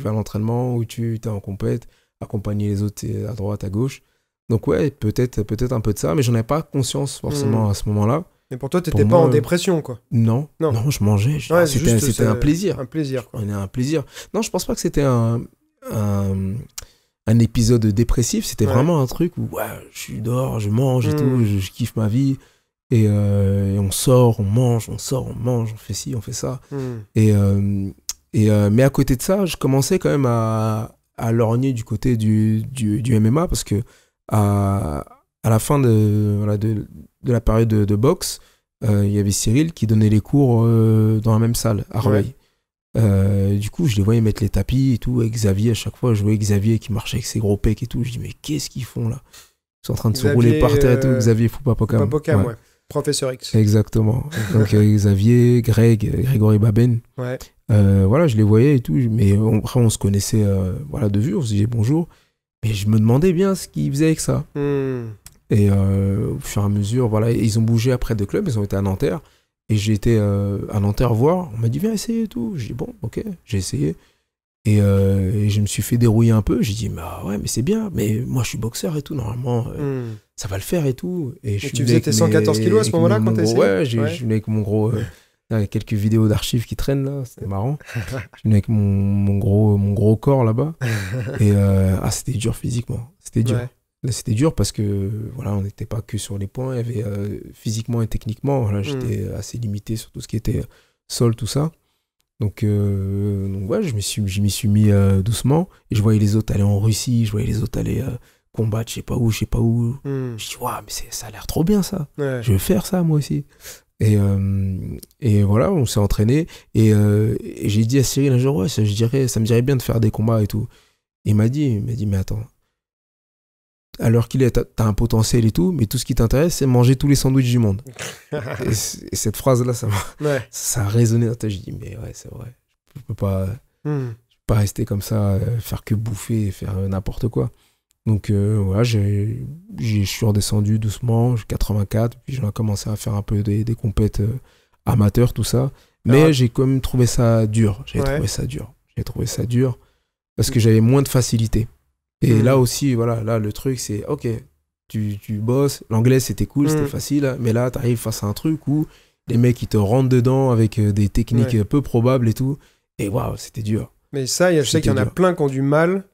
vas à l'entraînement ou tu es en compète accompagner les autres à droite à gauche donc ouais peut-être peut-être un peu de ça mais j'en ai pas conscience forcément mm. à ce moment là mais pour toi, t'étais pas en euh, dépression, quoi. Non, non, non je mangeais. c'était un plaisir. Un plaisir. Quoi. Un plaisir. Non, je pense pas que c'était un, un, épisode dépressif. C'était vraiment un truc où ouais, je suis dehors, je mange et mm. tout, je, kiffe ma vie. Euh, et, on sort, on mange, on sort, on mange, on fait ci, on fait ça. Hmm. Et, euh, et euh, mais à côté de ça, je commençais quand même à, à lorgner du côté du, du, du, MMA parce que à, à la fin de, de, la période de, boxe, il y avait Cyril qui donnait les cours dans la même salle, à Reuil. du coup, je les voyais mettre les tapis et tout. Et Xavier, à chaque fois, je voyais Xavier qui marchait avec ses gros pecs et tout. Je dis, mais qu'est-ce qu'ils font là Ils sont en train de se rouler par terre et tout. Xavier pas pas Ouais. Professeur X. Exactement. Donc euh, Xavier, Greg, euh, Grégory Baben. Ouais. Euh, voilà, je les voyais et tout, mais on, après on se connaissait voilà, de vue, on se disait bonjour. Mais je me demandais bien ce qu'ils faisaient avec ça. Hmm. Et au fur et à mesure, voilà, ils ont bougé après de clubs, ils ont été à Nanterre. Et j'ai été à Nanterre voir, on m'a dit viens essayer et tout. J'ai dit bon, ok, j'ai essayé. Euh, et, je me suis fait dérouiller un peu. J'ai dit, bah ouais, mais c'est bien. Mais moi, je suis boxeur et tout. Normalement, euh, hmm. ça va le faire et tout. Et, tu faisais 114 kilos à ce moment-là quand tu Ouais, je avec mon gros. Euh, a quelques vidéos d'archives qui traînent là, c'était marrant. je venais avec mon, gros, mon gros corps là-bas. et ah, c'était dur physiquement. C'était dur. C'était dur parce que voilà, on n'était pas que sur les points. avait, physiquement et techniquement, hmm. j'étais assez limité sur tout ce qui était sol, tout ça. Donc, euh, donc ouais, je m'y suis, je suis mis euh, doucement. Et je voyais les autres aller en Russie, je voyais les autres aller euh, combattre, je sais pas où, je sais pas où. Hmm. Je dis, mais ça a l'air trop bien ça. Je veux faire ça moi aussi. Et, euh, et voilà, on s'est entraîné. Et, j'ai dit à Cyril un jour, ça, je dirais, ça me dirait bien de faire des combats et tout. il m'a dit, il m'a dit, mais attends, alors qu'il est, t'as un potentiel et tout, mais tout ce qui t'intéresse, c'est manger tous les sandwichs du monde. et, cette phrase-là, ça, ça a résonné. J'ai dit, mais ouais, c'est vrai. Je peux pas, hmm. pas rester comme ça, euh, faire que bouffer et faire euh, n'importe quoi. Donc euh, voilà, je suis redescendu doucement, 84, puis j'ai commencé à faire un peu des, des compètes amateurs, tout ça. Ah mais j'ai quand même trouvé ça dur. J'ai trouvé ça dur. J'ai trouvé ça dur parce que hmm. j'avais moins de facilité. Et là mm. aussi, voilà, là, le truc, c'est ok, tu, tu bosses. L'anglais, c'était cool, c'était mm. facile. Hein, mais là, tu arrives face à un truc où les mecs, ils te rentrent dedans avec euh, des techniques euh, peu probables et tout. Et waouh, c'était dur. Mais ça, je sais qu'il y en a plein qui ont du mal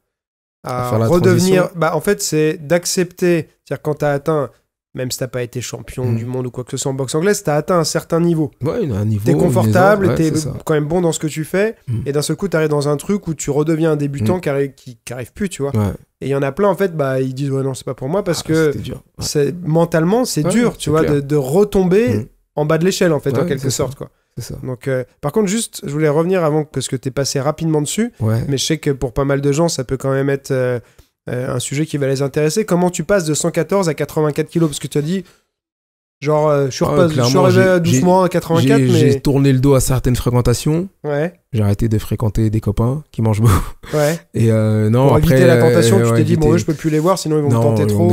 à, redevenir. Bah, en fait, c'est d'accepter. C'est-à-dire, quand tu as atteint même si t'as pas été champion mm. du monde ou quoi que ce soit en boxe anglaise, t'as atteint un certain niveau. Ouais, un niveau. confortable, tu t'es quand même bon dans ce que tu fais, mm. et d'un seul coup, t'arrives dans un truc où tu redeviens un débutant mm. qui, n'arrive plus, tu vois. Et il y en a plein, en fait, bah, ils disent, ouais, non, c'est pas pour moi, parce ah, que c'est mentalement, c'est dur, tu vois, de, retomber en bas de l'échelle, en fait, en quelque sorte, quoi. Ça. Donc, euh, par contre, juste, je voulais revenir avant que ce que t'es passé rapidement dessus, mais je sais que pour pas mal de gens, ça peut quand même être. Euh, euh, un sujet qui va les intéresser. Comment tu passes de 114 à 84 kilos Parce que tu as dit, Genre, euh, je suis, ah arrivé doucement à 84, mais... J'ai tourné le dos à certaines fréquentations. Ouais. J'ai arrêté de fréquenter des copains qui mangent beaucoup. Ouais. Et euh, non, Pour la tentation, tu t'es dit, bon, je peux plus les voir, sinon ils vont me tenter trop.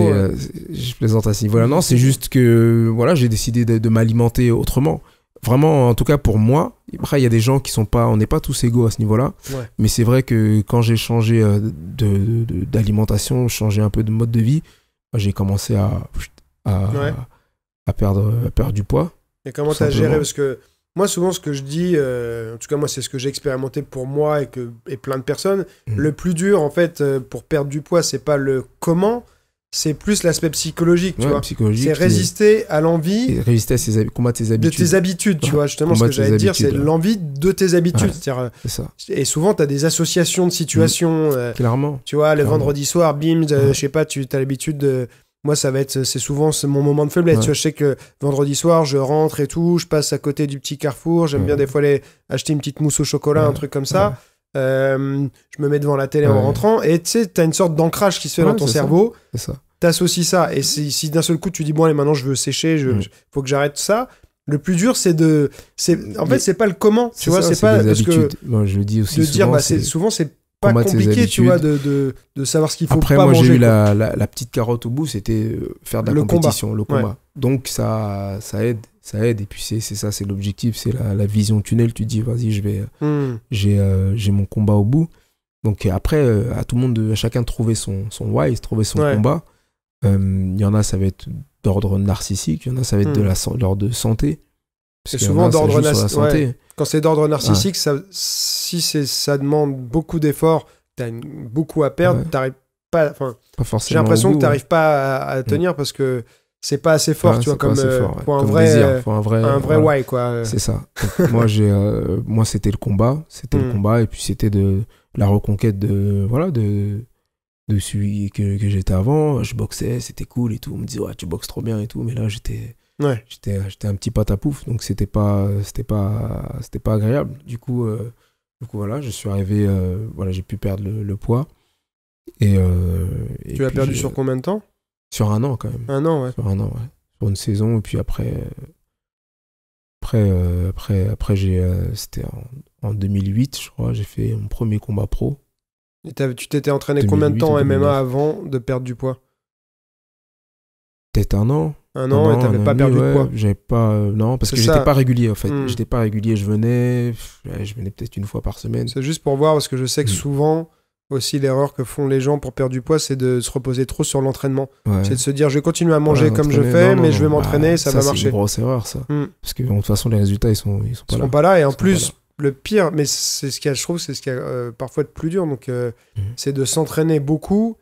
je Non, c'est juste que, voilà, j'ai décidé de m'alimenter autrement vraiment, en tout cas pour moi, il y a des gens qui sont pas, on n'est pas tous égaux à ce niveau-là, mais c'est vrai que quand j'ai changé euh, d'alimentation, changé un peu de mode de vie, euh, j'ai commencé à, à, perdre, euh, perdre du poids. Et comment t'as géré Parce que moi, souvent, ce que je dis, en tout cas, moi, c'est ce que j'ai expérimenté pour moi et, que, et plein de personnes. Mmh. Le plus dur, en fait, pour perdre du poids, c'est pas le comment, c'est plus l'aspect psychologique, tu vois. C'est résister à l'envie. Résister à ses, De tes habitudes, tu vois. Justement, ce que j'allais dire, c'est l'envie de tes habitudes. Euh, et souvent, tu as des associations de situations. Mm. Euh, Clairement. Tu vois, le vendredi soir, bim, euh, je sais pas, tu as l'habitude de. Moi, ça va être, c'est souvent mon moment de faiblesse. Tu je sais que vendredi soir, je rentre et tout, je passe à côté du petit carrefour. J'aime bien des fois aller acheter une petite mousse au chocolat, un truc comme ça. Euh, je me mets devant la télé en rentrant, et tu sais, t'as une sorte d'ancrage qui se fait dans ton cerveau. T'associes ça, et si, d'un seul coup tu dis, bon, allez, maintenant je veux sécher, je, mm. faut que j'arrête ça. Le plus dur, c'est de. En fait, c'est pas le comment, tu vois, c'est pas. parce que. je le dis aussi. souvent, bah, souvent, c'est pas compliqué, tu vois, de, savoir ce qu'il faut Après, moi, j'ai eu la, petite carotte au bout, c'était euh, faire de la le compétition, le combat. Donc, ça, ça aide ça aide. Et puis c'est ça, c'est l'objectif, c'est la, la, vision tunnel. Tu dis, vas-y, je vais, euh, hmm. euh, j'ai mon combat au bout. Donc après, euh, à tout le monde, de, à chacun trouver son, son why, trouver son combat. Il y en a, ça va être d'ordre narcissique, il y en a, ça va être de hmm. la de santé. C'est souvent d'ordre de santé Quand c'est d'ordre narcissique, ça, si ça demande beaucoup d'efforts, tu as beaucoup à perdre, tu pas. J'ai l'impression que tu pas à hmm. tenir parce que c'est pas assez fort, tu vois, comme, un vrai, un vrai, why, quoi. C'est ça. moi, j'ai, euh, moi, c'était le combat, c'était le hmm. combat, et puis c'était de la reconquête de, voilà, de, de celui que, j'étais avant. Je boxais, c'était cool et tout. On me disait, ouais, tu boxes trop bien et tout, mais là, j'étais, ouais. j'étais, j'étais un petit patapouf, donc c'était pas, c'était pas, c'était pas agréable. Du coup, euh, du coup, voilà, je suis arrivé, euh, voilà, j'ai pu perdre le, poids. et tu as perdu sur combien de temps sur un an, quand même. Un an, ouais. Sur un an, ouais. Sur une saison, et puis après. Après, euh, après, après j'ai, euh, c'était en, 2008, je crois, j'ai fait mon premier combat pro. Et tu t'étais entraîné combien de temps en MMA avant de perdre du poids Peut-être un an. Un an, t'avais pas perdu de poids euh, non, parce que j'étais pas régulier en fait. Hmm. J'étais pas régulier, je venais. je venais peut-être une fois par semaine. C'est juste pour voir, parce que je sais que hmm. souvent, aussi l'erreur que font les gens pour perdre du poids, c'est de se reposer trop sur l'entraînement. C'est de se dire, je vais continuer à manger comme je fais, mais je vais m'entraîner, bah, ça, va marcher. C'est une grosse erreur, ça. Mm. Parce que, de toute façon, les résultats, ils sont, ils sont pas ils là. Sont pas là, et en plus, le pire, mais c'est ce qu'il y a, je trouve, c'est ce qu'il y a euh, parfois de plus dur. Donc, euh, mm. c'est de s'entraîner beaucoup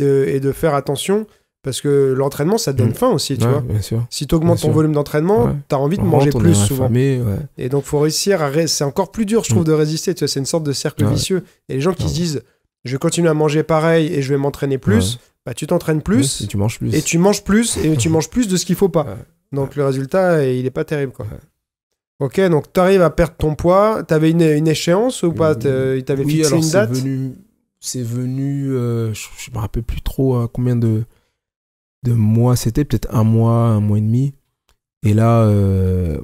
euh, et, de faire attention. Parce que l'entraînement, ça donne mm. faim aussi, tu vois. Bien sûr. Si tu augmentes ton volume d'entraînement, tu as envie de manger plus souvent. et donc, faut réussir à. C'est encore plus dur, je trouve, de résister. Tu vois, c'est une sorte de cercle vicieux. Et les gens qui se disent, je vais continuer à manger pareil et je vais m'entraîner plus, bah, tu t'entraînes plus, et tu manges plus. Et tu manges plus, et tu manges plus de ce qu'il faut pas. Donc le résultat, euh, il est pas terrible. Quoi. Ok, donc tu arrives à perdre ton poids. Tu avais une, une, échéance ou pas Tu avais fixé une date C'est venu, euh, je, me rappelle plus trop euh, combien de, de mois c'était, peut-être un mois, un mois et demi. Et là,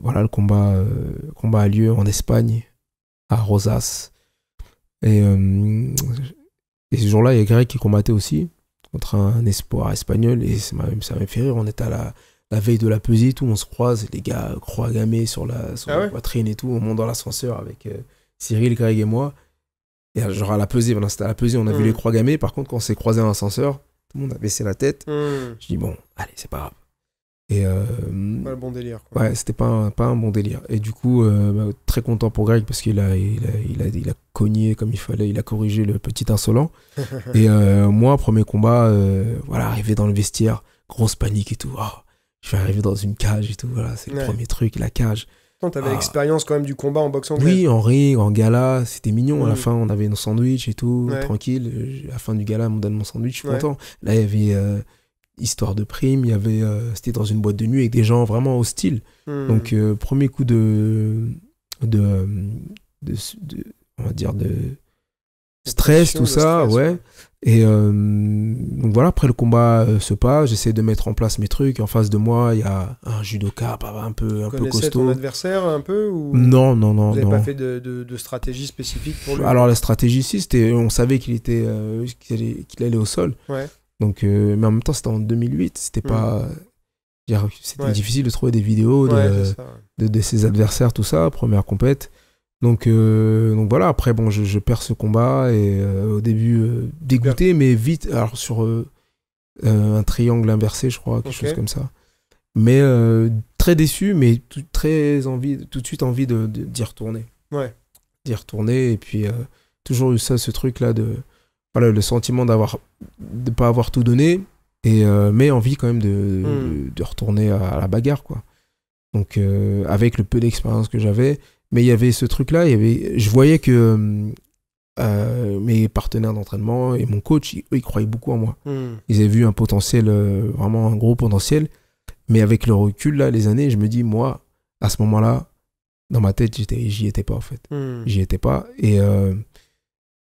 voilà, le combat, combat a lieu en Espagne, à Rosas. Et et ce jour-là, il y a Greg qui combattait aussi contre un espoir espagnol. Et ça m'a fait rire. On était à la, la veille de la pesée, tout, on se croise, les gars, croix gammée sur la, ah poitrine et tout. On monte dans l'ascenseur avec euh, Cyril, Greg et moi. Et genre à la pesée, c'était la pesée, on a vu hmm. les croix gamés Par contre, quand on s'est croisé dans l'ascenseur, tout le monde a baissé la tête. Hmm. Je dis, bon, allez, c'est pas grave. Euh, pas bon délire. Quoi. Ouais, c'était pas un, pas un bon délire. Et du coup, euh, bah, très content pour Greg parce qu'il a il a, il a, il a, cogné comme il fallait, il a corrigé le petit insolent. et euh, moi, premier combat, voilà, arrivé dans le vestiaire, grosse panique et tout. Ah, je vais arriver dans une cage et tout. Voilà, c'est le premier truc, la cage. t'avais ah. l'expérience quand même du combat en boxe anglaise. Oui, en ring, en gala, c'était mignon. À la mm. fin, on avait nos sandwichs et tout, tranquille. À la fin du gala, on me donne mon sandwich, je suis content. Là, il y avait Histoire de prime, il y avait, euh, c'était dans une boîte de nuit avec des gens vraiment hostiles. Hmm. Donc, euh, premier coup euh, de, de, on va dire, de stress, tout ça, ouais. Et donc voilà, après le combat se passe, j'essaie de mettre en place mes trucs. En face de moi, il y a un judoka bah, un peu, un peu costaud. ton adversaire un peu Non, non, non. Vous n'avez pas fait de, stratégie spécifique pour lui Alors la stratégie, si, c'était, on savait qu'il était, qu'il allait, au sol. Ouais. Donc, euh, mais en même temps, c'était en 2008. C'était mm. pas. Euh, c'était difficile de trouver des vidéos de, ses adversaires, tout ça, première compète. Donc, euh, donc voilà, après, bon, je, je perds ce combat et au début, dégoûté, mais vite, alors sur un triangle inversé, je crois, quelque chose comme ça. Mais très déçu, mais tout, très envie, tout de suite envie d'y de, retourner. Ouais. D'y retourner, et puis toujours eu ça, ce truc-là de le sentiment d'avoir de pas avoir tout donné, et, euh, mais envie quand même de, hmm. de, retourner à, la bagarre. quoi. Donc, euh, avec le peu d'expérience que j'avais, mais il y avait ce truc-là, il y avait, je voyais que euh, mes partenaires d'entraînement et mon coach, ils, croyaient beaucoup en moi. Hmm. Ils avaient vu un potentiel, vraiment un gros potentiel. Mais avec le recul, là, les années, je me dis, moi, à ce moment-là, dans ma tête, j'y étais, pas, en fait. Hmm. J'y étais pas. Et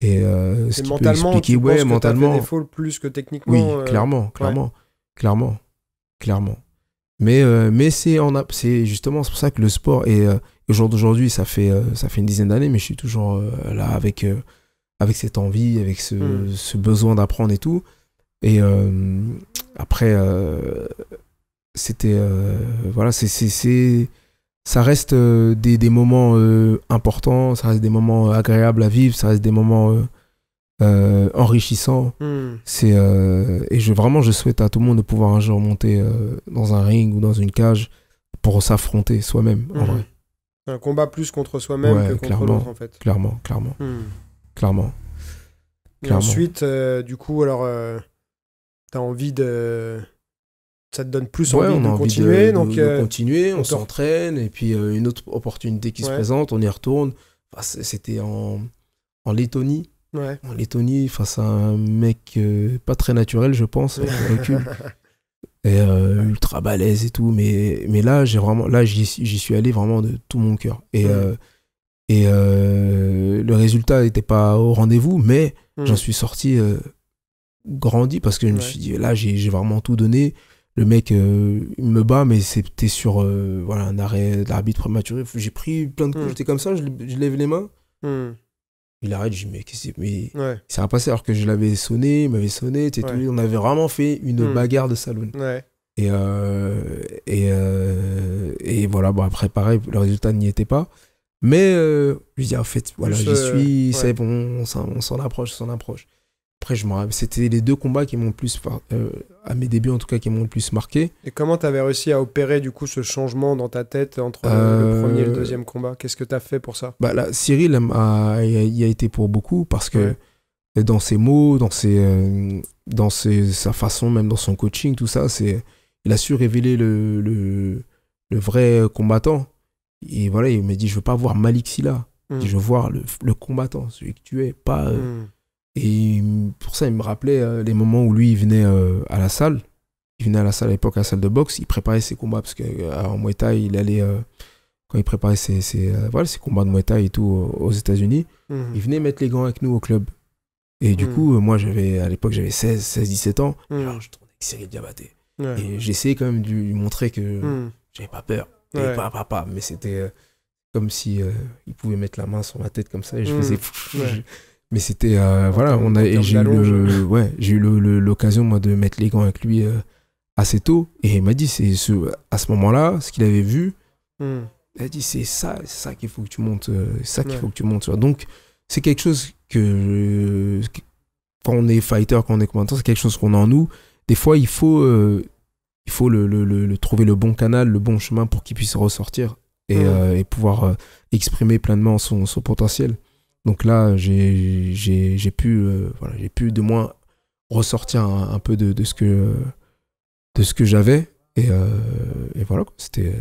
et euh, ce qui peut expliquer, ouais, mentalement. Que défaut plus que techniquement. Oui, euh, clairement, clairement, clairement, clairement. Mais, euh, mais c'est en, c'est justement c'est pour ça que le sport et au d'aujourd'hui, ça fait ça fait une dizaine d'années, mais je suis toujours là avec avec cette envie, avec ce, hmm. ce besoin d'apprendre et tout. Et après, c'était voilà, c'est ça reste euh, des, moments euh, importants, ça reste des moments euh, agréables à vivre, ça reste des moments enrichissants. Hmm. et je vraiment je souhaite à tout le monde de pouvoir un jour monter dans un ring ou dans une cage pour s'affronter soi-même hmm. Un combat plus contre soi-même que contre l'autre en fait. Clairement, clairement, hmm. clairement. ensuite, du coup, alors, t'as envie de ça te donne plus envie, de, continuer, donc, euh, on s'entraîne et puis euh, une autre opportunité qui se présente, on y retourne. C'était en, en, Lettonie. En Lettonie, face à un mec euh, pas très naturel, je pense, avec Et ultra balèze et tout. Mais, mais là, j'ai vraiment là j'y suis allé vraiment de tout mon cœur. Et, et le résultat n'était pas au rendez-vous, mais hmm. j'en suis sorti grandi parce que je me suis dit, là, j'ai vraiment tout donné. Le mec, euh, il me bat, mais c'était sur euh, voilà, un arrêt d'arbitre prématuré. J'ai pris plein de coups, hmm. j'étais comme ça, je, lève les mains. Hmm. Il arrête, je dis, mais qu'est-ce que mais ça passé alors que je l'avais sonné, il m'avait sonné, on avait vraiment fait une hmm. bagarre de salon. Et, euh, et, et, voilà, bon, après, pareil, le résultat n'y était pas. Mais je lui dis, en fait, voilà, j'y suis, c'est bon, on s'en approche, on s'en approche. Après, je me c'était les deux combats qui m'ont le plus, euh, à mes débuts en tout cas, qui m'ont le plus marqué. Et comment tu avais réussi à opérer du coup ce changement dans ta tête entre le euh, premier et le deuxième combat Qu'est-ce que tu as fait pour ça bah, là, Cyril il y a, été pour beaucoup parce que dans ses mots, dans, ses, euh, dans ses, sa façon, même dans son coaching, tout ça, c'est il a su révéler le, le, vrai combattant. Et voilà, il me dit Je veux pas voir Malik hmm. je veux voir le, combattant, celui que tu es, pas. Hmm. Et pour ça, il me rappelait euh, les moments où lui, il venait euh, à la salle. Il venait à la salle à l'époque, à la salle de boxe. Il préparait ses combats parce qu'en euh, Muay Thai, il allait. quand il préparait ses, voilà, ses combats de Muay Thai et tout aux États-Unis, mhm. il venait mettre les gants avec nous au club. Et du mhm. coup, moi, j'avais à l'époque, j'avais 16, 16, 17 ans. Mhm. je tournais avec c'était Diabaté. Et j'essayais quand même de lui montrer que j'avais pas peur. pas, pas, Mais c'était comme si il pouvait mettre la main sur ma tête comme ça et je faisais. mais c'était euh, voilà on a j'ai eu l'occasion moi de mettre les gants avec lui euh, assez tôt et il m'a dit c'est à ce moment là ce qu'il avait vu hmm. il a dit c'est ça ça qu'il faut que tu montes euh, ça qu'il faut que tu montes donc c'est quelque chose que, quand on est fighter quand on est combattant c'est quelque chose qu'on a en nous des fois il faut il faut le, trouver le bon canal le bon chemin pour qu'il puisse ressortir et, hmm. pouvoir exprimer pleinement son potentiel donc là, j'ai pu, euh, voilà, j'ai pu de moins ressortir un, peu de, ce que, que j'avais. Et, euh, voilà, hmm.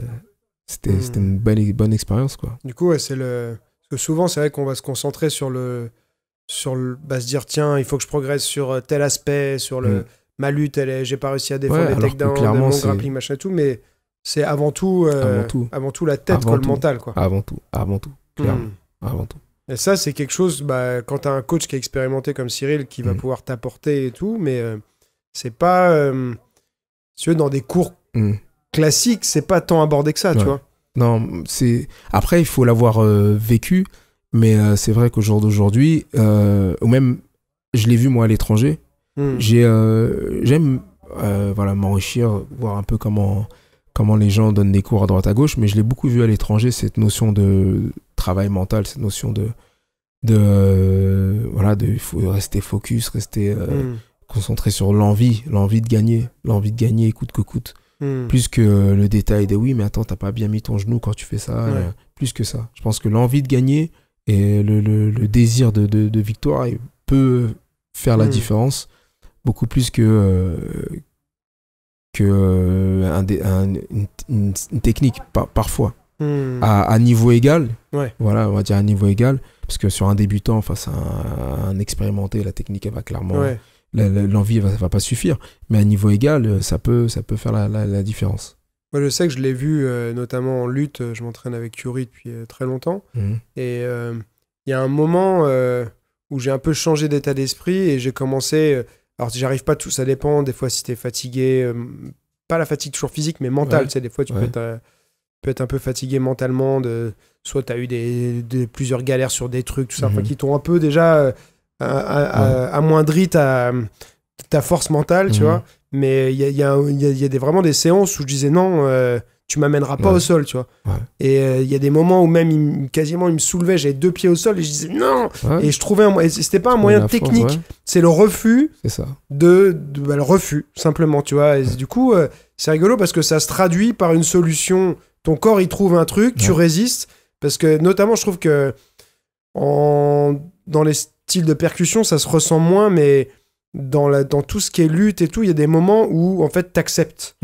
c'était une belle, bonne expérience. Quoi. Du coup, c'est le... souvent, c'est vrai qu'on va se concentrer sur le... Sur le... se dire, tiens, il faut que je progresse sur euh, tel aspect, sur le... Hmm. Ma lutte, j'ai pas réussi à défendre ouais, les takedowns, mon grappling, machin et tout, mais c'est avant tout, tout, la tête, que le mental, quoi. Avant tout, avant tout, clairement, hmm. avant tout. Et ça, c'est quelque chose, bah, quand tu as un coach qui a expérimenté comme Cyril, qui va mhm. pouvoir t'apporter et tout, mais euh, c'est pas. Euh, tu veux, dans des cours mhm. classiques, c'est pas tant abordé que ça, tu vois. Non, c'est. Après, il faut l'avoir euh, vécu, mais c'est vrai qu'au jour d'aujourd'hui, ou même, je l'ai vu moi à l'étranger, hmm. j'ai j'aime voilà, m'enrichir, voir un peu comment comment les gens donnent des cours à droite à gauche, mais je l'ai beaucoup vu à l'étranger, cette notion de, travail mental, cette notion de. de euh, voilà, de, faut rester focus, rester euh, hmm. concentré sur l'envie, l'envie de gagner, l'envie de gagner coûte que coûte. Hmm. Plus que euh, le détail de oui, mais attends, t'as pas bien mis ton genou quand tu fais ça. plus que ça. Je pense que l'envie de gagner et le, désir de, victoire peut faire la hmm. différence beaucoup plus que. que technique parfois. Hmm. à, niveau égal. Voilà, on va dire à niveau égal. Parce que sur un débutant face à un, expérimenté, la technique, elle va clairement. L'envie va, va pas suffire. Mais à niveau égal, euh, ça peut, ça peut faire la, différence. Moi, je sais que je l'ai vu, euh, notamment en lutte. Euh, je m'entraîne avec Curie depuis très longtemps. Mhm. Et il y a un moment où j'ai un peu changé d'état d'esprit et j'ai commencé. alors, j'arrive pas tout, ça dépend. Des fois, si tu es fatigué, pas la fatigue toujours physique, mais mentale. Tu sais, des fois, tu peux être être un peu fatigué mentalement, de, soit tu as eu des, plusieurs galères sur des trucs, tout ça, mhm. qui t'ont un peu déjà euh, amoindri ta, force mentale, tu mhm. vois. Mais il y a, y des, vraiment des séances où je disais non, euh, tu m'amèneras pas au sol, tu vois. Et euh, il y a des moments où même quasiment il me soulevait, j'avais deux pieds au sol et je disais non. Et je trouvais un, c'était pas un moyen technique, c'est le refus ça. de, bah, le refus simplement, tu vois. Et du coup, c'est rigolo parce que ça se traduit par une solution. Ton corps, il trouve un truc, tu résistes. Parce que, notamment, je trouve que dans les styles de percussion, ça se ressent moins, mais dans, tout ce qui est lutte et tout, il y a des moments où, en fait, t'acceptes.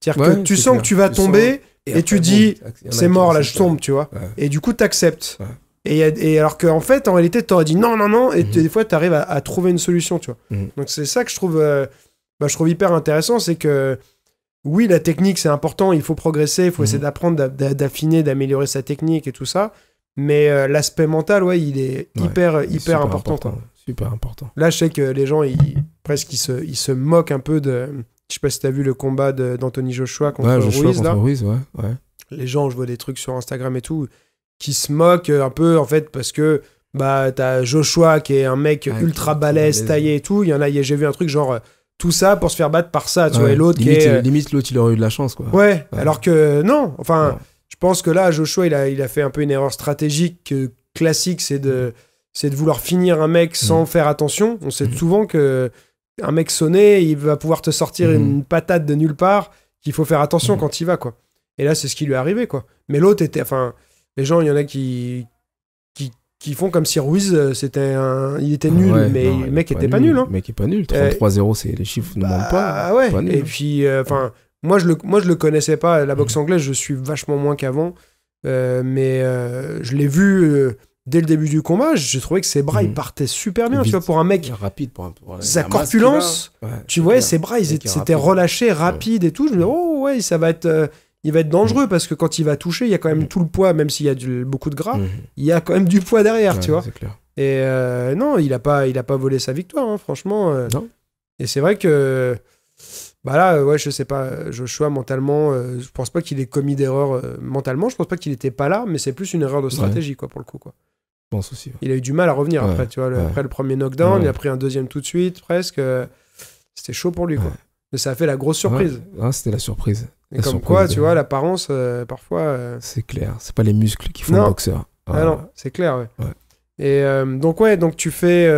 acceptes mm. que tu sens que tu vas tomber et, tu dis, c'est mort, là, je tombe, tu vois. Et du coup, t'acceptes. Et, et, alors qu'en fait, en réalité, t'aurais dit non, non, non, et mm-hmm. des fois, t'arrives à, à trouver une solution, tu vois. Mm. Donc, c'est ça que je trouve, euh, bah, je trouve hyper intéressant, c'est que oui, la technique, c'est important, il faut progresser, il faut essayer mhm. d'apprendre, d'affiner, d'améliorer sa technique et tout ça. Mais euh, l'aspect mental, ouais, il est hyper, hyper important. Super important. Là, je sais que les gens, ils, presque, ils se, se moquent un peu de. Je sais pas si tu as vu le combat d'Anthony Joshua contre ouais, Ruiz. Contre Les gens, je vois des trucs sur Instagram et tout, qui se moquent euh, un peu, en fait, parce que bah, as Joshua qui est un mec ah, ultra balèze, taillé et tout. Il y en a, j'ai vu un truc genre euh, tout ça pour se faire battre par ça, tu vois, et l'autre qui euh, Limite, l'autre, il aurait eu de la chance, quoi. Ouais, alors que non, enfin, je pense que là, Joshua, il a, il a fait un peu une erreur stratégique euh, classique, c'est de, c'est de vouloir finir un mec sans faire attention. On sait souvent que un mec sonné, il va pouvoir te sortir mhm. une patate de nulle part, qu'il faut faire attention quand il va, quoi. Et là, c'est ce qui lui est arrivé, quoi. Mais l'autre était... Enfin, les gens, il y en a qui, qui font comme si Ruiz euh, c'était un... il était nul mais le mec était pas nul, hein. le mec est pas nul 33-0 c'est les chiffres ne bah, manquent pas et puis euh, enfin moi je le moi je le connaissais pas la boxe anglaise je suis vachement moins qu'avant euh, mais je l'ai vu dès le début du combat j'ai trouvé que ses bras ils mm. partaient super bien tu vois pour un mec rapide pour, un, sa corpulence tu voyais ses bras ils étaient relâchés rapides et tout je me dis oh ouais ça va être il va être dangereux mm. parce que quand il va toucher, il y a quand même mm. tout le poids, même s'il y a beaucoup de gras, mm. il y a quand même du poids derrière, tu vois. Et euh, non, il n'a pas, pas volé sa victoire, hein, franchement. Euh. non. Et c'est vrai que, bah là, euh, ouais, je sais pas, Joshua mentalement, je pense pas qu'il ait commis d'erreur mentalement, je pense pas qu'il n'était pas là, mais c'est plus une erreur de stratégie, quoi, pour le coup, quoi. Je aussi. Il a eu du mal à revenir après, Le, premier knockdown, il a pris un deuxième tout de suite, presque. C'était chaud pour lui, quoi. Mais ça a fait la grosse surprise. c'était la surprise comme quoi, tu vois, l'apparence, euh, parfois. Euh, c'est clair, c'est pas les muscles qui font boxeur. Ah, ah, non, c'est clair, ouais. Et euh, donc, ouais, donc tu fais,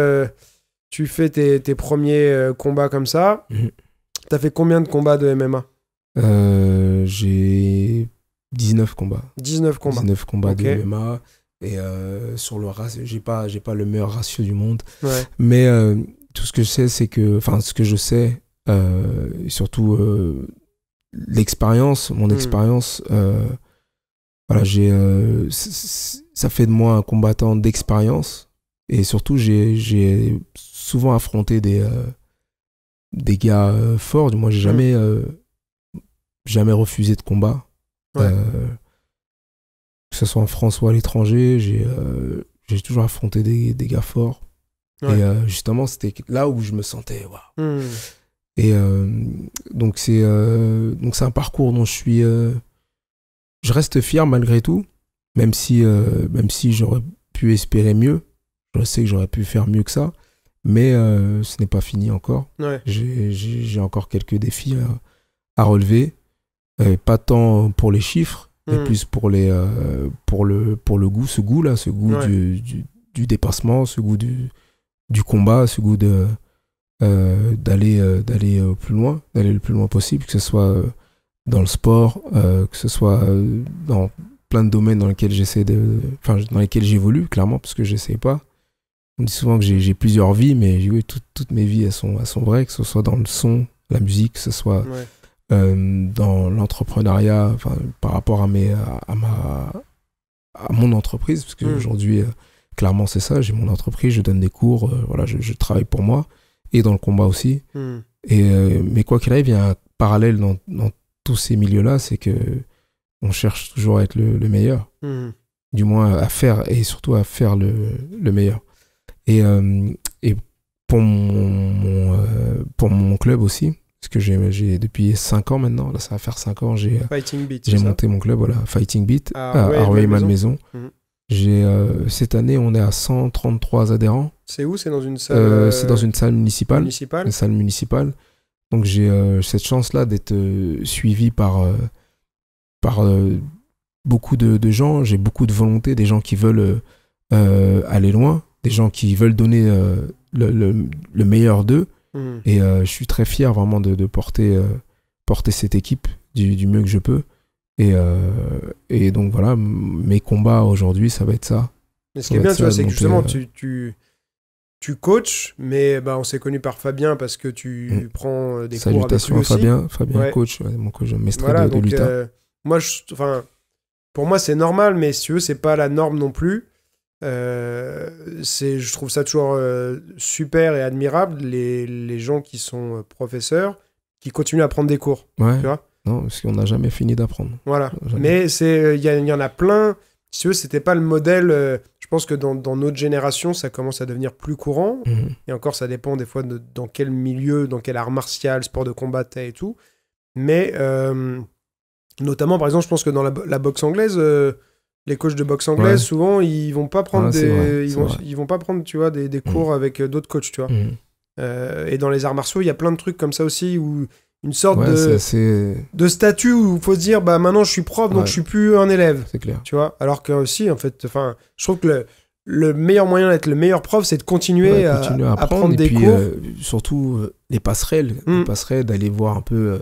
tu fais tes, premiers combats comme ça. Mhm. T'as fait combien de combats de MMA J'ai 19 combats. 19 combats. 19 combats de MMA. Et sur le ratio, j'ai pas, pas le meilleur ratio du monde. Ouais. Mais tout ce que je sais, c'est que. Enfin, ce que je sais, surtout l'expérience, mon hmm. expérience, euh, voilà, j'ai, euh, ça fait de moi un combattant d'expérience. Et surtout, j'ai souvent affronté des, euh, gars forts. Moi, j'ai hmm. jamais, jamais refusé de combat. que ce soit en France ou à l'étranger, j'ai toujours affronté des, gars forts. Et justement, c'était là où je me sentais. Hmm. Et euh, donc c'est euh, donc c'est un parcours dont je suis euh, je reste fier malgré tout, même si même si j'aurais pu espérer mieux. Je sais que j'aurais pu faire mieux que ça, mais ce n'est pas fini encore. J'ai encore quelques défis à, relever, pas tant pour les chiffres, mais mm. plus pour les pour le pour le goût, ce goût là, ce goût du, du, du dépassement, ce goût du du combat, ce goût de euh, d'aller euh, d'aller euh, plus loin, d'aller le plus loin possible, que ce soit dans le sport, que ce soit dans plein de domaines dans lesquels j'essaie de, enfin dans lesquels j'évolue clairement, parce que j'essaie pas. On dit souvent que j'ai plusieurs vies, mais toutes mes vies elles sont, elles sont vraies, que ce soit dans le son, la musique, que ce soit dans l'entrepreneuriat, enfin, par rapport à, mes, à, ma, à mon entreprise, parce qu'aujourd'hui, hmm. clairement, c'est ça, j'ai mon entreprise, je donne des cours, voilà, je, travaille pour moi et dans le combat aussi. Hmm. Et, euh, mais quoi qu'il arrive, il y a un parallèle dans, dans tous ces milieux-là, c'est que on cherche toujours à être le, meilleur. Hmm. Du moins à faire et surtout à faire le, le meilleur. Et, euh, et pour, mon, euh, pour mon club aussi, parce que j'ai depuis 5 ans maintenant, là ça va faire 5 ans, j'ai monté mon club, voilà, Fighting Beat, à, ah, à, ah, Maison. Hmm. J'ai euh, cette année, on est à 133 adhérents. C'est où C'est dans une salle. Euh, euh, c'est dans une salle municipale. salle municipale. Donc j'ai cette chance-là d'être suivi par par beaucoup de, gens. J'ai beaucoup de volonté, des gens qui veulent aller loin, des gens qui veulent donner le, meilleur d'eux. Hmm. Et je suis très fier vraiment de, porter porter cette équipe du, mieux que je peux. Et, euh, et donc voilà, mes combats aujourd'hui, ça va être ça. Mais ce qui est bien, tu vois, c'est que justement, euh, tu, tu, coaches, mais bah, on s'est connu par Fabien parce que tu mm. prends euh, des Salutations cours avec lui à Fabien, Fabien coach, mon coach, maître de, de moi, enfin, pour moi, c'est normal, mais si tu veux, c'est pas la norme non plus. c'est, je trouve ça toujours super et admirable les, les, gens qui sont professeurs qui continuent à prendre des cours. Tu vois non, parce qu'on n'a jamais fini d'apprendre. Voilà. Mais Mais euh, il y, en a plein. Si eux, c'était pas le modèle. Euh, je pense que dans, notre génération, ça commence à devenir plus courant. Mhm. Et encore, ça dépend des fois de, dans quel milieu, dans quel art martial, sport de combat et tout. Mais euh, notamment, par exemple, je pense que dans la, boxe anglaise, les coachs de boxe anglaise, souvent, ils vont pas prendre ah, des, ils, vont, pas prendre, tu vois, des, cours mhm. avec d'autres coachs, tu vois. Mhm. et dans les arts martiaux, il y a plein de trucs comme ça aussi où une sorte de, de statut où il faut se dire, bah maintenant je suis prof, donc je suis plus un élève. C'est clair. Tu vois Alors que aussi en fait, enfin, je trouve que le, meilleur moyen d'être le meilleur prof, c'est de continuer, à, apprendre des cours. Euh, surtout euh, les passerelles, les mm. passerelles d'aller voir un peu. Euh,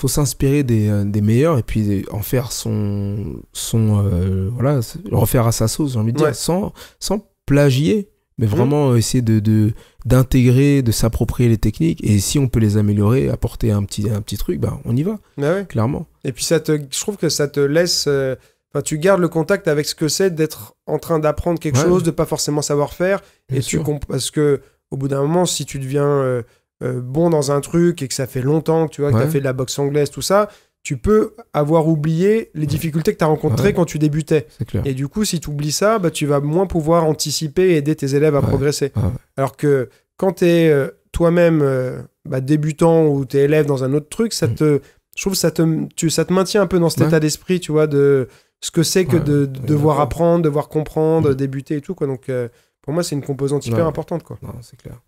faut s'inspirer des, meilleurs et puis en faire son son voilà, refaire à sa sauce, j'ai envie dire, sans sans plagier mais mmh. vraiment euh, essayer de d'intégrer, de, s'approprier les techniques. Et si on peut les améliorer, apporter un petit, un petit truc, bah, on y va, bah clairement. Et puis ça te, je trouve que ça te laisse, euh, enfin tu gardes le contact avec ce que c'est d'être en train d'apprendre quelque chose, de pas forcément savoir faire. et tu parce que au bout d'un moment, si tu deviens euh, bon dans un truc et que ça fait longtemps que tu as fait de la boxe anglaise, tout ça, tu peux avoir oublié les difficultés que tu as rencontrées quand tu débutais. Et du coup, si tu oublies ça, bah, tu vas moins pouvoir anticiper et aider tes élèves à progresser. Alors que quand tu es euh, toi-même euh, bah, débutant ou tu es élève dans un autre truc, ça mm. te, je trouve ça te, tu, ça te maintient un peu dans cet état d'esprit, tu vois, de ce que c'est que de, devoir apprendre, devoir comprendre, mm. débuter et tout. Quoi. Donc, euh, pour moi, c'est une composante hyper importante. Quoi. c'est clair.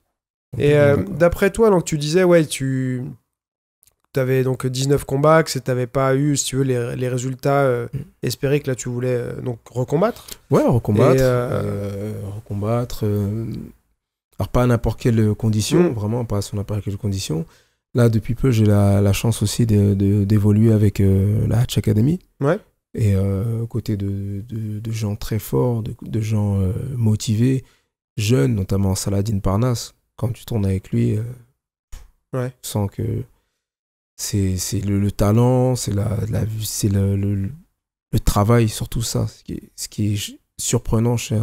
et d'après toi, donc, tu disais, ouais, tu tu avais donc 19 combats, que tu n'avais pas eu, si tu veux, les, les résultats euh, mm. espérés que là tu voulais euh, donc recombattre. Ouais, recombattre. Euh, recombattre. alors, pas à n'importe quelle condition, mm. vraiment, pas à n'importe quelle condition. Là, depuis peu, j'ai la, chance aussi d'évoluer avec la Hatch Academy. Ouais. Et côté de, de, gens très forts, de, gens motivés, jeunes, notamment Saladin Parnas, Quand tu tournes avec lui, ouais. sans que c'est le, le, talent, c'est la, c'est le, le, travail, surtout ça. Ce qui est, ce qui est surprenant chez,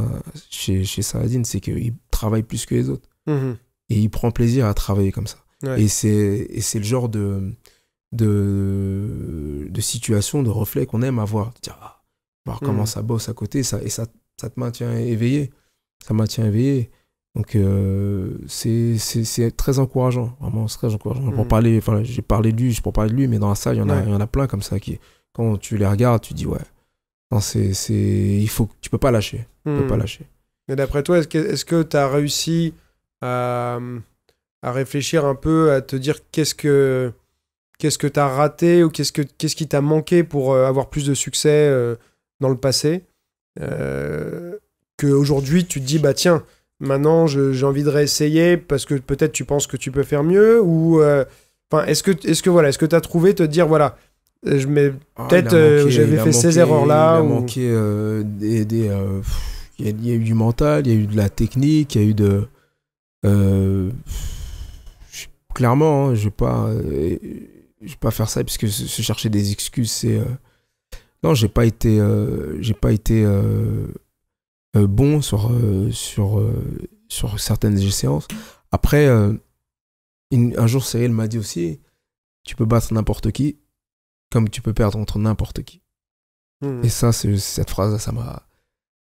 chez, Saladin, c'est qu'il travaille plus que les autres. Mm-hmm. Et il prend plaisir à travailler comme ça. Et c'est le genre de, de, de situation, de reflet qu'on aime avoir. ah, voir comment mm. ça bosse à côté, ça, et ça, ça te maintient éveillé. Ça maintient éveillé. Donc euh, c'est très encourageant, vraiment c'est très encourageant. Pour mm. parler, enfin j'ai parlé de lui, je pour parler de lui, mais dans la salle, il y en a, y en a plein comme ça qui, quand tu les regardes, tu dis ouais, non c'est, il faut, tu peux pas lâcher, tu peux pas mm. lâcher. Mais d'après toi, est-ce que tu as réussi à, euh, à, réfléchir un peu, à te dire qu'est-ce que qu'est-ce que as raté ou qu'est-ce que qu'est-ce qui t'a manqué pour euh, avoir plus de succès euh, dans le passé, euh, qu'aujourd'hui tu te dis bah tiens Maintenant, j'ai envie de réessayer parce que peut-être tu penses que tu peux faire mieux ou euh, enfin est-ce que est-ce que voilà, est-ce que tu as trouvé te dire voilà, euh, je ah, peut-être euh, j'avais fait ces erreurs là il il, y a, eu du mental il y a eu de la technique il y a eu de clairement hein, je vais pas je vais pas faire ça parce que se chercher des excuses c'est non j'ai pas été j'ai pas été euh, bon sur, euh, sur, euh, sur certaines séances. Après, un jour, Cyril m'a dit aussi, tu peux battre n'importe qui, comme tu peux perdre contre n'importe qui. Hmm. Et ça, cette phrase, ça m'a,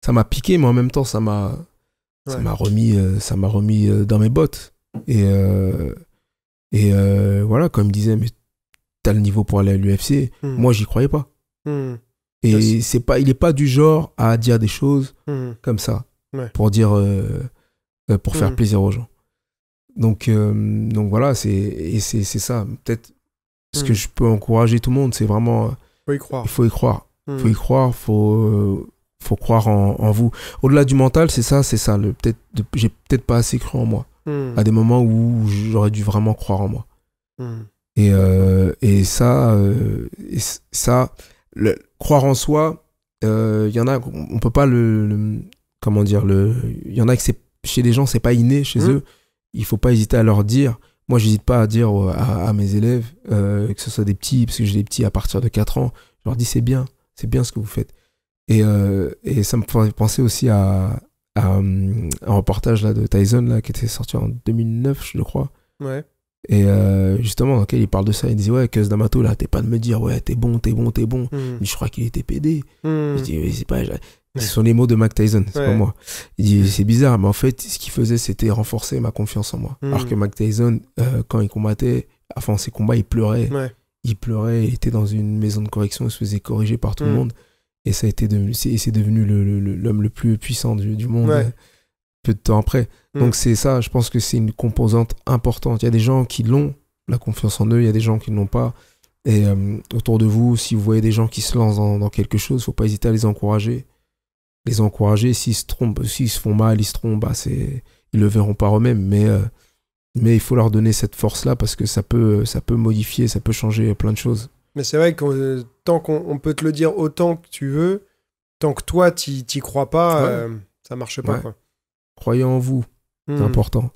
ça m'a piqué, mais en même temps, ça m'a, ça m'a remis, ça m'a remis dans mes bottes. Et et voilà, comme il disait, mais t'as le niveau pour aller à l'UFC. Hmm. Moi, j'y croyais pas. Hmm. Et c'est pas, il n'est pas du genre à dire des choses hmm. comme ça pour dire, euh, euh, pour faire hmm. plaisir aux gens. Donc, euh, donc voilà, c'est c'est ça. Peut-être ce que hmm. je peux encourager tout le monde, c'est vraiment. Faut y croire. Il faut y croire. Faut y croire. Faut faut croire en, vous. Au-delà du mental, c'est ça, c'est ça. Peut-être j'ai peut-être pas assez cru en moi. À des moments où j'aurais dû vraiment croire en moi. Et, et ça, et ça croire en soi, il euh, y en a, on peut pas le, comment dire, il y en a que chez les gens c'est pas inné chez mmh. eux. Il faut pas hésiter à leur dire. Moi, j'hésite pas à dire à, mes élèves, euh, que ce soit des petits, parce que j'ai des petits à partir de 4 ans, je leur dis c'est bien, c'est bien ce que vous faites. Et, euh, ça me fait penser aussi à, hum, un reportage là, de Tyson là, qui était sorti en 2009, je crois. Ouais. Et euh, justement, il parle de ça, il dit « Ouais, ce D'Amato, là, t'es pas de me dire Ouais, t'es bon, t'es bon, t'es bon. Hmm. je crois qu'il était pédé. Hmm. Je dis c'est pas. Ce sont les mots de Mac Tyson, c'est pas moi. Il dit C'est bizarre, mais en fait, ce qu'il faisait, c'était renforcer ma confiance en moi. Alors hmm. que Mac Tyson, euh, quand il combattait, enfin, ses combats, il pleurait. Il pleurait, il était dans une maison de correction, il se faisait corriger par tout le monde. Et ça a été c'est devenu l'homme le, plus puissant du, du monde. Ouais peu de temps après. Mm. Donc c'est ça, je pense que c'est une composante importante. Il y a des gens qui l'ont, la confiance en eux, il y a des gens qui ne l'ont pas. Et euh, autour de vous, si vous voyez des gens qui se lancent dans, quelque chose, il faut pas hésiter à les encourager. Les encourager, s'ils se trompent, s'ils se font mal, ils se trompent, bah c'est, ils le verront pas eux-mêmes. Euh, mais, il faut leur donner cette force-là parce que ça peut, ça peut modifier, ça peut changer plein de choses. Mais c'est vrai que euh, tant qu'on peut te le dire autant que tu veux, tant que toi, tu n'y crois pas, ça marche pas. Quoi. Croyez en vous. C'est hmm. important.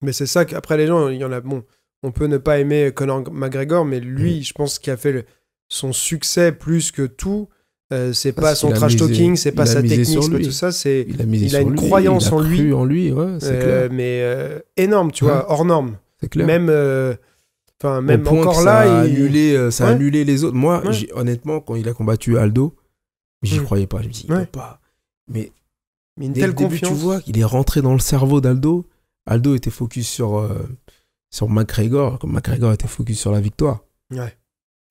Mais c'est ça qu'après les gens, il y en a. Bon, on peut ne pas aimer Conor McGregor, mais lui, hmm. je pense qu'il a fait son succès plus que tout. Euh, c'est ah, pas son trash talking, c'est pas sa technique, tout ça. C'est il a, il a une croyance en, lui. en lui. Ouais, euh, mais euh, énorme, tu vois, hors norme. C'est Clair. Même, enfin même encore là, ça a annulé, ça annulé les autres. Moi, honnêtement, quand il a combattu Aldo, j'y hmm. croyais pas. Je me dis, il pas. Mais mais une Dès telle tu vois, qu'il est rentré dans le cerveau d'Aldo. Aldo était focus sur, euh, sur McGregor, comme McGregor était focus sur la victoire. Ouais.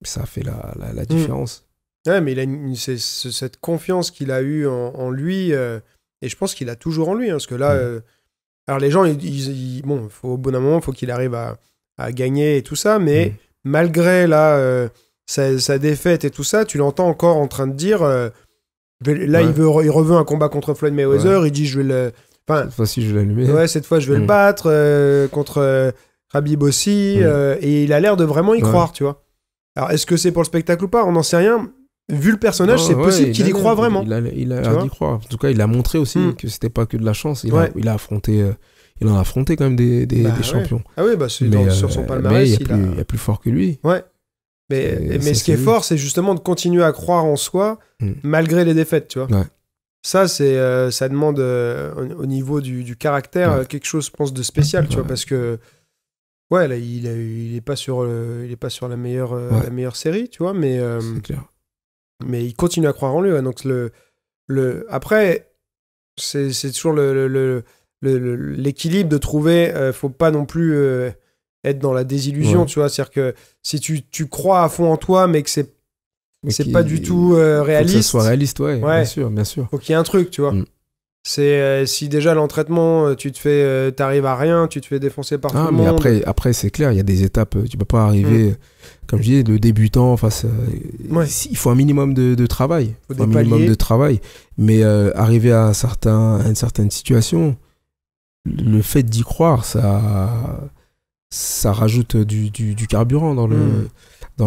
Ça a fait la, la, mm. différence. Ouais, mais il a cette confiance qu'il a eue en, lui, euh, et je pense qu'il a toujours en lui, hein, parce que là, mm. euh, alors les gens, ils, bon, faut, au bon moment, il faut qu'il arrive à, à, gagner et tout ça, mais mm. malgré là, sa, sa, défaite et tout ça, tu l'entends encore en train de dire Là, il, veut, un combat contre Floyd Mayweather. Il dit je vais le. Enfin, cette fois-ci, je vais l'allumer. Ouais, cette fois, je vais le hmm. battre euh, contre euh, Rabib aussi. Hmm. Euh, et il a l'air de vraiment y croire, tu vois. Alors, est-ce que c'est pour le spectacle ou pas On n'en sait rien. Vu le personnage, oh, c'est possible qu'il y croit vraiment. Il a, l'air d'y croire. En tout cas, il a montré aussi hmm. que c'était pas que de la chance. Il, a, affronté euh, il en a affronté quand même des, bah champions. Ah oui, bah c'est sur son palmarès. il, est plus, il y a plus fort que lui. Ouais. Mais, mais ce qui est fort, c'est justement de continuer à croire en soi mm. malgré les défaites, tu vois. Ça, c'est, euh, ça demande euh, au niveau du, caractère euh, quelque chose, je pense, de spécial, tu vois, parce que ouais, il, il est pas sur, il est pas sur la meilleure, la meilleure série, tu vois, mais mais il continue à croire en lui. donc le, le, après, c'est, toujours le, l'équilibre de trouver. faut pas non plus être dans la désillusion, tu vois. C'est-à-dire que si tu, tu, crois à fond en toi, mais que c'est c'est pas du tout réaliste. Euh, faut ça soit réaliste, ouais, Bien sûr, bien sûr. Faut qu'il y ait un truc, tu vois. Mm. C'est euh, si déjà l'entraînement, euh, tu te fais, tu t'arrives à rien, tu te fais défoncer par ah, tout le monde. Après, après c'est clair, il y a des étapes. Tu peux pas arriver, mm. comme je disais, le débutant face. Il faut un minimum de, travail. un minimum de travail. Mais arriver à, certains à une certaine situation, le fait d'y croire, ça ça rajoute du, carburant dans le,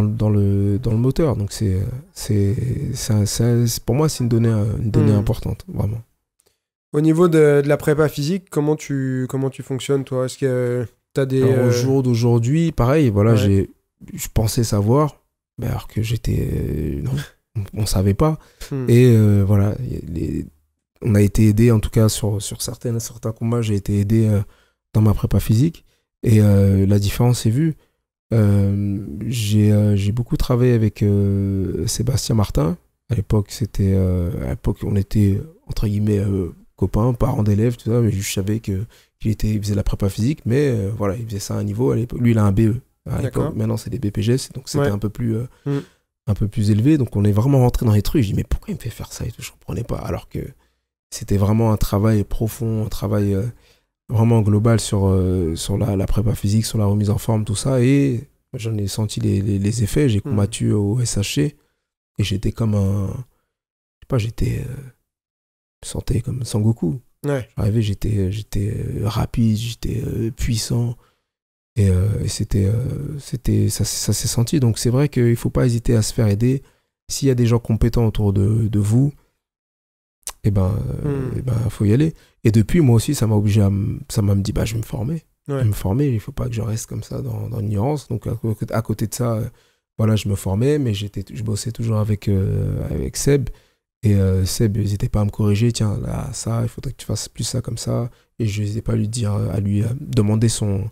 hmm. dans, moteur. Donc, c'est, c'est, pour moi, c'est une donnée, une donnée hmm. importante, vraiment. Au niveau de, de, la prépa physique, comment tu, comment tu fonctionnes, toi Est-ce que tu des. au euh, jour d'aujourd'hui, pareil, voilà, j'ai, je pensais savoir, alors que j'étais. Euh, on, ne savait pas. Hmm. Et euh, voilà, on a été aidé, en tout cas, sur, sur certains combats, j'ai été aidé dans ma prépa physique. Et euh, la différence est vue. Euh, euh, j'ai beaucoup travaillé avec Sébastien Martin. À l'époque, c'était à on était entre guillemets copains, parents d'élèves, tout ça. Mais je savais qu'il était, faisait la prépa physique, mais voilà, il faisait ça à un niveau. À lui, il a un BE. À maintenant, c'est des BPGS, e donc c'était un peu plus, mm. un peu plus élevé. Donc on est vraiment rentré dans les trucs. Je dis mais pourquoi il me fait faire ça et tout, je comprenais pas. Alors que c'était vraiment un travail profond, un travail vraiment global sur, euh, sur la, prépa physique, sur la remise en forme, tout ça. Et j'en ai senti les, les, effets. J'ai hmm. combattu au SHC et j'étais comme un. Je sais pas, j'étais. Euh, je sentais comme Sangoku. Ouais. J'arrivais, j'étais, j'étais euh, rapide, j'étais euh, puissant. Et, c'était, c'était, ça, ça s'est senti. Donc c'est vrai qu'il ne faut pas hésiter à se faire aider. S'il y a des gens compétents autour de, de vous, et eh ben, euh, hmm. eh ben, faut y aller. Et depuis, moi aussi, ça m'a obligé à, ça m'a dit, bah, je vais me former. Je me former. Il faut pas que je reste comme ça dans, dans l'ignorance. Donc, à, côté de ça, euh, voilà, je me formais, mais j'étais, je bossais toujours avec, euh, avec Seb. Et Seb, il n'hésitait pas à me corriger. Tiens, là, ça, il faudrait que tu fasses plus ça comme ça. Et je n'hésitais pas à lui dire, à lui demander son,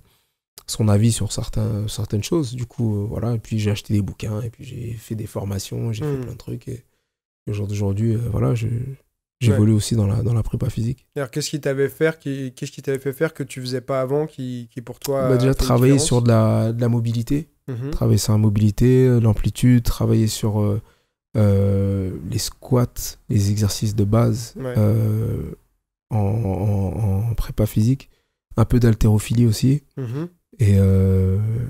son avis sur certains, certaines choses. Du coup, voilà. Et puis, j'ai acheté des bouquins, et puis j'ai fait des formations, j'ai fait hmm. plein de trucs. Et, aujourd'hui, voilà, je, J'évolue aussi dans la, dans la prépa physique. Qu'est-ce qui t'avait fait, ce qui fait faire que tu faisais pas avant, qui, qui pour toi. Bah, déjà, travailler sur de la, mobilité. Mhm. Travailler sur la mobilité, euh, l'amplitude, travailler sur euh, euh, les squats, les exercices de base en, prépa physique. Un peu d'haltérophilie aussi. Mhm. Et,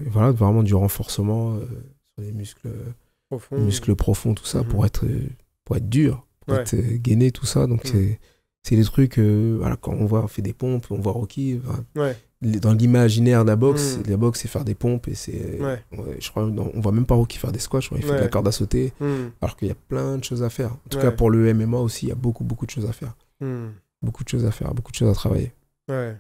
voilà, vraiment du renforcement sur les muscles, muscles profonds, tout ça, pour, mhm. être, pour être dur gainer Gainé, tout ça. Donc, mm. c'est des trucs, euh, voilà, quand on voit, on fait des pompes, on voit Rocky. dans l'imaginaire de la boxe, mm. la boxe, c'est faire des pompes. Et c'est. je crois, on, voit même pas Rocky faire des squats, il fait de la corde à sauter. Mm. Alors qu'il y a plein de choses à faire. En tout cas, pour le MMA aussi, il y a beaucoup, beaucoup de choses à faire. Beaucoup de choses à faire, beaucoup de choses à travailler. Ouais.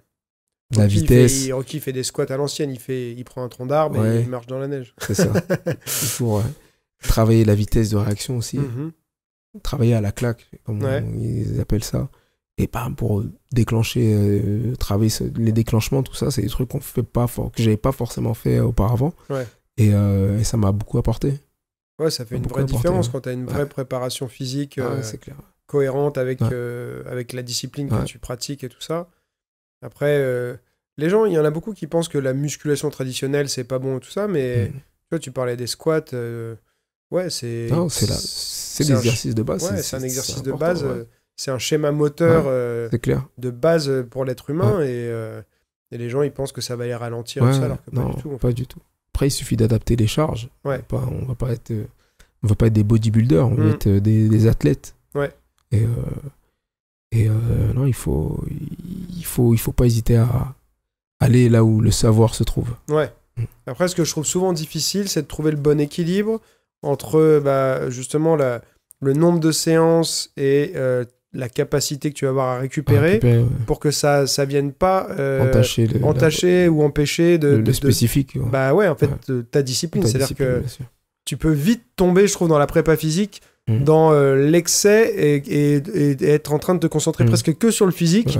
La vitesse. Rocky fait des squats à l'ancienne, il, fait, il prend un tronc d'arbre et il marche dans la neige. C'est ça. il faut travailler la vitesse de réaction aussi. Mm-hmm travailler à la claque, comme ils appellent ça. Et pas pour déclencher, euh, travailler les déclenchements, tout ça, c'est des trucs qu'on fait pas fort, que j'avais pas forcément fait euh, auparavant. Euh, et, ça m'a beaucoup apporté. Ouais, ça fait une vraie différence quand tu as une vraie préparation physique ah, cohérente avec, avec la discipline que tu pratiques et tout ça. Après, les gens, il y en a beaucoup qui pensent que la musculation traditionnelle, c'est pas bon et tout ça, mais hmm. tu parlais des squats. Ouais, c'est. c'est l'exercice de base. c'est un exercice de base. Euh, c'est un schéma moteur euh, clair. de base pour l'être humain euh, et, les gens ils pensent que ça va les ralentir alors que pas du tout. Pas du tout. Après, il suffit d'adapter les charges. Ouais. On ne va pas être, on va pas être des bodybuilders, on va mm. être des, des, athlètes. Ouais. Et, et non, il faut, il faut, il faut pas hésiter à aller là où le savoir se trouve. Ouais. Mm. Après, ce que je trouve souvent difficile, c'est de trouver le bon équilibre entre bah, justement le nombre de séances et euh, la capacité que tu vas avoir à récupérer, pour que ça ça vienne pas euh, entacher, ou empêcher de, spécifique bah ouais en fait ta discipline c'est à dire que tu peux vite tomber je trouve dans la prépa physique mmh. dans euh, l'excès et, être en train de te concentrer mmh. presque que sur le physique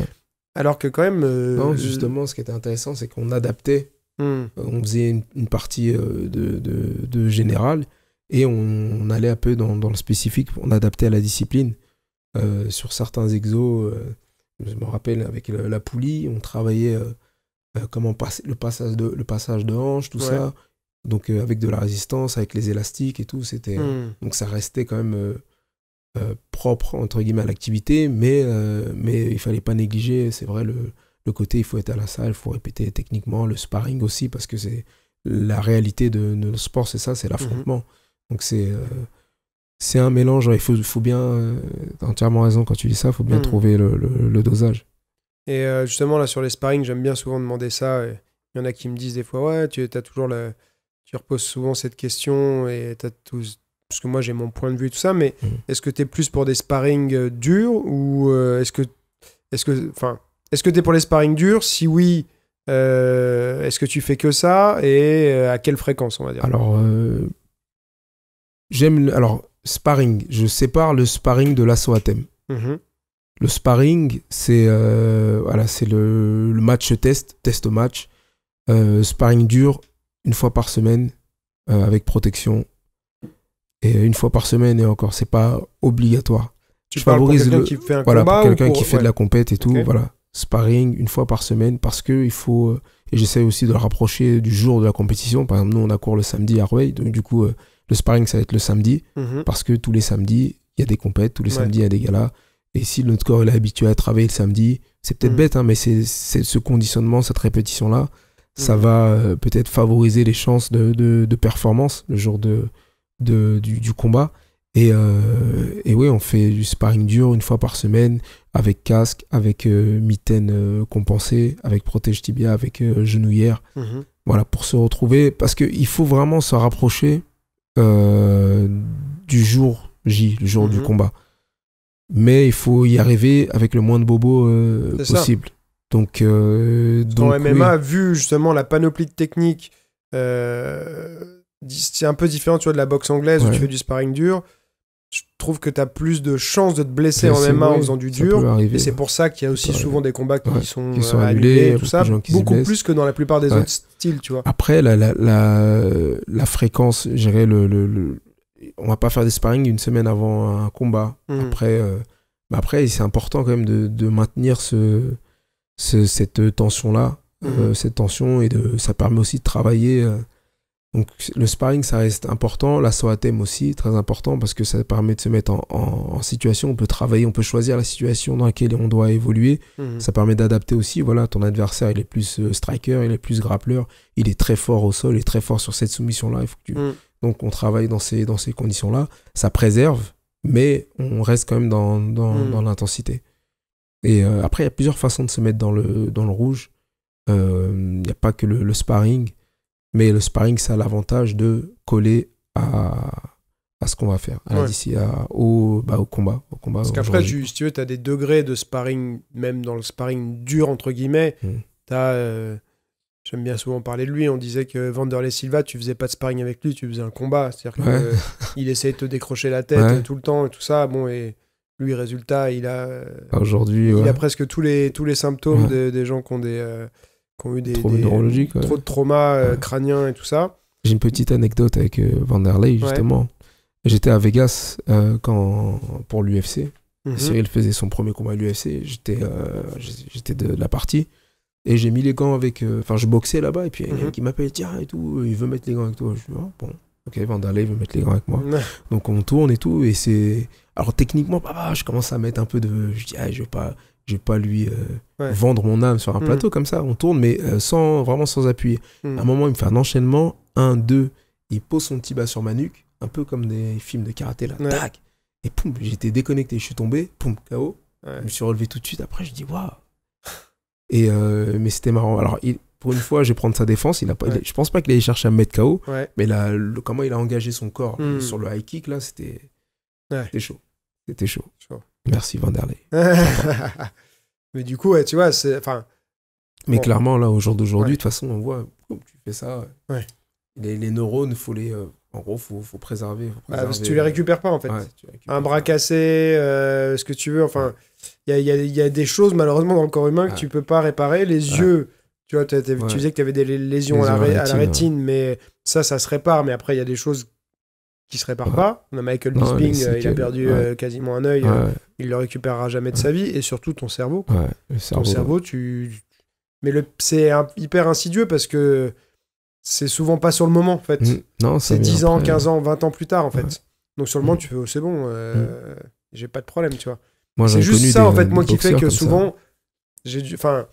alors que quand même justement ce qui était intéressant c'est qu'on adaptait mmh. on faisait une, partie de, de, de général et on, allait un peu dans, le spécifique, on adaptait à la discipline. Euh, sur certains exos, euh, je me rappelle avec la poulie, on travaillait euh, comment passer le passage de le passage de hanche, tout ça. Donc avec de la résistance, avec les élastiques et tout, c'était hmm. donc ça restait quand même propre entre guillemets à l'activité, mais mais il fallait pas négliger, c'est vrai le, côté il faut être à la salle, il faut répéter techniquement, le sparring aussi parce que c'est la réalité de, nos sports, sport, c'est ça, c'est l'affrontement. Donc c'est euh, c'est un mélange. Il faut, faut bien, euh, entièrement raison quand tu dis ça, il faut bien hmm. trouver le, le, dosage. Et euh, justement, là, sur les sparring, j'aime bien souvent demander ça. Il y en a qui me disent des fois, ouais, tu as toujours le... Tu reposes souvent cette question et Parce que moi, j'ai mon point de vue, tout ça, mais hmm. est-ce que tu es plus pour des sparring durs ou est-ce que. Est-ce que. Enfin. Est-ce que tu es pour les sparring durs Si oui, est-ce que tu fais que ça et à quelle fréquence, on va dire Alors, J'aime. Alors, sparring. Je sépare le sparring de l'assaut à thème. Mhm. Le sparring, c'est euh, voilà, le, le, match test, test match. Euh, sparring dur, une fois par semaine, euh, avec protection. Et une fois par semaine, et encore, c'est pas obligatoire. Tu je favorise quelqu'un qui fait, un voilà, pour quelqu'un qui fait de la compète et tout. Voilà. Sparring, une fois par semaine, parce il faut. et j'essaie aussi de le rapprocher du jour de la compétition. Par exemple, nous, on a cours le samedi à Rueil, donc du coup le sparring, ça va être le samedi, mhm. parce que tous les samedis, il y a des compètes, tous les samedis, il y a des galas. Et si notre corps est habitué à travailler le samedi, c'est peut-être mhm. bête, hein, mais c'est ce conditionnement, cette répétition-là, ça mhm. va euh, peut-être favoriser les chances de, performance le jour de, du, combat. Et, euh, oui, on fait du sparring dur une fois par semaine, avec casque, avec euh, mitaine compensée, avec protège tibia, avec genouillère. Voilà, pour se retrouver, parce qu'il faut vraiment se rapprocher euh, du jour J, le jour du mhm. combat. Mais il faut y arriver avec le moins de bobos euh, possible. Donc, euh, donc MMA, vu justement la panoplie de techniques, c'est un peu différent tu vois, de la boxe anglaise où tu fais du sparring dur je trouve que tu as plus de chances de te blesser en même temps en faisant du dur. et c'est pour ça qu'il y a aussi souvent des combats qui, sont, euh, annulés, tout ça. Beaucoup plus que dans la plupart des autres styles, tu vois. Après, la, la, fréquence, on le, on va pas faire des sparring une semaine avant un combat. Hmm. Après, euh, après c'est important quand même de, maintenir ce, cette tension-là. Hmm. Euh, cette tension et de, ça permet aussi de travailler. Donc le sparring, ça reste important. La thème aussi, très important, parce que ça permet de se mettre en, situation. On peut travailler, on peut choisir la situation dans laquelle on doit évoluer. Mhm. Ça permet d'adapter aussi. Voilà, ton adversaire, il est plus euh, striker, il est plus grappleur, il est très fort au sol, il est très fort sur cette soumission-là. Tu... Mhm. Donc on travaille dans ces, dans ces conditions-là. Ça préserve, mais on reste quand même dans, mhm. l'intensité. Et euh, après, il y a plusieurs façons de se mettre dans le, dans le rouge. Euh, il n'y a pas que le sparring. Mais le sparring, ça a l'avantage de coller à, à ce qu'on va faire, à d'ici au, bah, au combat. Au combat Parce qu'après, si tu veux, tu as des degrés de sparring, même dans le sparring dur, entre guillemets. Mm. Euh, j'aime bien souvent parler de lui. On disait que Vanderlei Silva, tu faisais pas de sparring avec lui, tu faisais un combat. C'est-à-dire qu'il euh, essayait de te décrocher la tête tout le temps et tout ça. Bon, et lui, résultat, il a. Aujourd'hui, Il a presque tous les, tous les symptômes des, gens qui ont des. Euh, eu des, trop, trop de traumas euh, crâniens et tout ça. J'ai une petite anecdote avec euh, Vanderlei justement. J'étais à Vegas euh, quand pour l'UFC. Cyril mhm. faisait son premier combat à l'UFC. Euh, j'étais j'étais de, la partie et j'ai mis les gants avec. Enfin, je boxais là-bas et puis mm -hmm. il mhm. m'appelle tiens et tout. Il veut mettre les gants avec toi. Je dis ah, bon. Ok, Vanderlei veut mettre les gants avec moi. Donc on tourne et tout et c'est alors techniquement, bah, je commence à mettre un peu de. Je dis, ah, je veux pas, je vais pas lui euh, vendre mon âme sur un mm. plateau comme ça. On tourne, mais euh, sans vraiment sans appui. Mm. À un moment, il me fait un enchaînement, un, deux, il pose son petit bas sur ma nuque, un peu comme des films de karaté là, Et poum, j'étais déconnecté, je suis tombé, poum, KO. Je me suis relevé tout de suite. Après, je dis waouh. Et euh, mais c'était marrant. Alors, pour une fois, je vais prendre sa défense. Il a je pense pas qu'il ait cherché à me mettre KO, mais là, comment il a engagé son corps mm. sur le high kick là, c'était chaud. C'était chaud. chaud. Merci Vanderlei. mais du coup, tu vois, c'est. Enfin, mais clairement, là, au jour d'aujourd'hui, de toute façon, on voit, tu fais ça. Les, les, neurones, faut les. Euh, en gros, faut, faut préserver. Bah, tu les euh, récupères pas, en fait. Un bras cassé, euh, ce que tu veux. Enfin, il y, a, des choses, malheureusement, dans le corps humain que tu peux pas réparer. Les yeux. Tu vois, tu disais que tu avais des lésions, à la rétine mais ça, ça se répare. Mais après, il y a des choses qui se répare pas. On a Michael Bisping, euh, il a perdu euh, quasiment un œil, euh, il le récupérera jamais de sa vie, et surtout ton cerveau. ton cerveau, tu. Mais c'est hyper insidieux parce que c'est souvent pas sur le moment, en fait. Mm. Non, c'est 10 ans, 15 ans, 20 ans plus tard, en fait. Donc sur le moment, mm. tu fais, oh, c'est bon, mm. j'ai pas de problème, tu vois. C'est juste ça, en fait, moi qui fait que souvent, j'ai Enfin,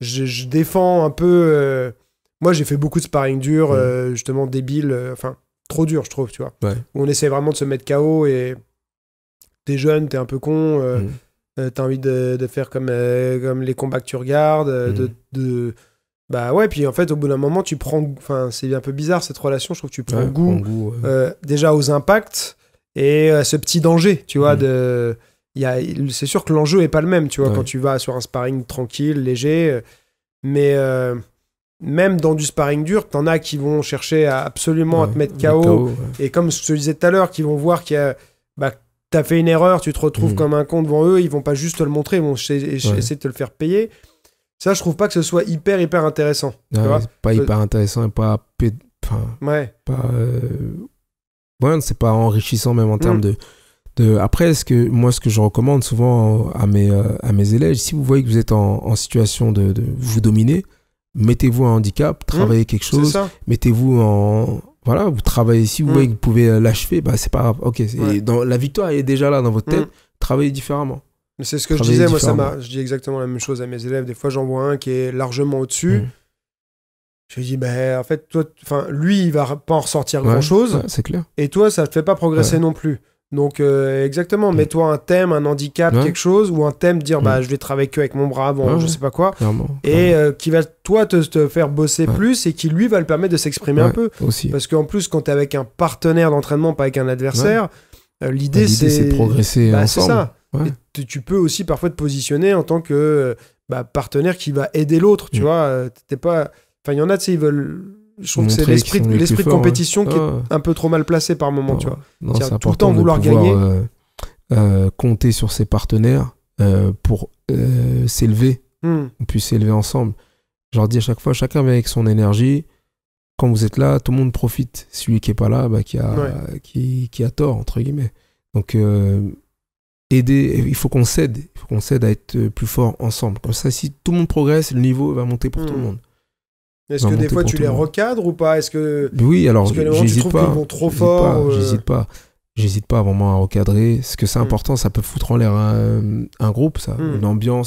je, je, défends un peu. Moi, j'ai fait beaucoup de sparring dur, justement débile, enfin trop dur, je trouve, tu vois. Où on essaie vraiment de se mettre KO et t'es jeune, t'es un peu con, euh, mhm. euh, t'as envie de, faire comme, euh, comme les combats que tu regardes, mhm. de, Bah ouais, puis en fait, au bout d'un moment, tu prends... Enfin, c'est un peu bizarre cette relation, je trouve que tu prends goût, déjà aux impacts et à ce petit danger, tu vois, mhm. de... C'est sûr que l'enjeu est pas le même, tu vois, quand tu vas sur un sparring tranquille, léger, mais même dans du sparring dur, t'en as qui vont chercher à absolument à te mettre KO. Et comme je te disais tout à l'heure, qui vont voir qu'il a. Bah, t'as fait une erreur, tu te retrouves mm. comme un con devant eux, ils vont pas juste te le montrer, ils vont essayer, de te le faire payer. Ça, je trouve pas que ce soit hyper, hyper intéressant. Ah tu pas hyper intéressant et pas. Enfin, ouais. Pas, euh, c'est pas enrichissant même en termes mm. de. après, ce que, moi, ce que je recommande souvent à mes, euh, à mes élèves, si vous voyez que vous êtes en, situation de vous dominer, mettez-vous un handicap, hum, travaillez quelque chose, mettez-vous en voilà, vous travaillez si vous hum. voyez que vous pouvez l'achever, bah c'est pas grave. OK, c'est dans, la victoire est déjà là dans votre tête, hum. travaillez différemment. c'est ce que je disais moi ça m'a je dis exactement la même chose à mes élèves, des fois j'en vois un qui est largement au-dessus. Je lui dis, bah, en fait, toi, enfin, lui, il va pas en ressortir grand chose. c'est clair. Et toi, ça te fait pas progresser non plus. Donc euh, exactement, hmm. mets-toi un thème, un handicap, quelque chose, ou un thème, dire bah hmm. je vais travailler que avec mon bras avant, je sais pas quoi, et euh, qui va toi te, faire bosser plus et qui lui va le permettre de s'exprimer un peu. Aussi. Parce qu'en plus quand t'es avec un partenaire d'entraînement, pas avec un adversaire, euh, bah, l'idée c'est progresser bah, C'est ça. tu peux aussi parfois te positionner en tant que bah, partenaire qui va aider l'autre, tu hmm. vois. T'es pas, enfin il y en a, tu sais, ils veulent je trouve que c'est l'esprit de compétition qui est ah un peu trop mal placé par moment, Pourtant tu vois. tout le temps vouloir gagner. Euh, euh, compter sur ses partenaires euh, pour s'élever, hmm. on puisse s'élever ensemble. Je leur dis à chaque fois, chacun vient avec son énergie. Quand vous êtes là, tout le monde profite. Celui qui est pas là, bah, qui, a, qui, a tort, entre guillemets. Donc, aider, il faut qu'on cède Il faut qu'on s'aide à être plus fort ensemble. Comme ça, si tout le monde progresse, le niveau va monter pour tout le hmm. monde. Est-ce que des fois tu les recadres ou pas Est-ce que oui, alors j'hésite pas. Vont trop fort. Euh, j'hésite pas. J'hésite pas vraiment à recadrer. Ce que c'est hmm. important, ça peut foutre en l'air un, groupe, ça, hmm.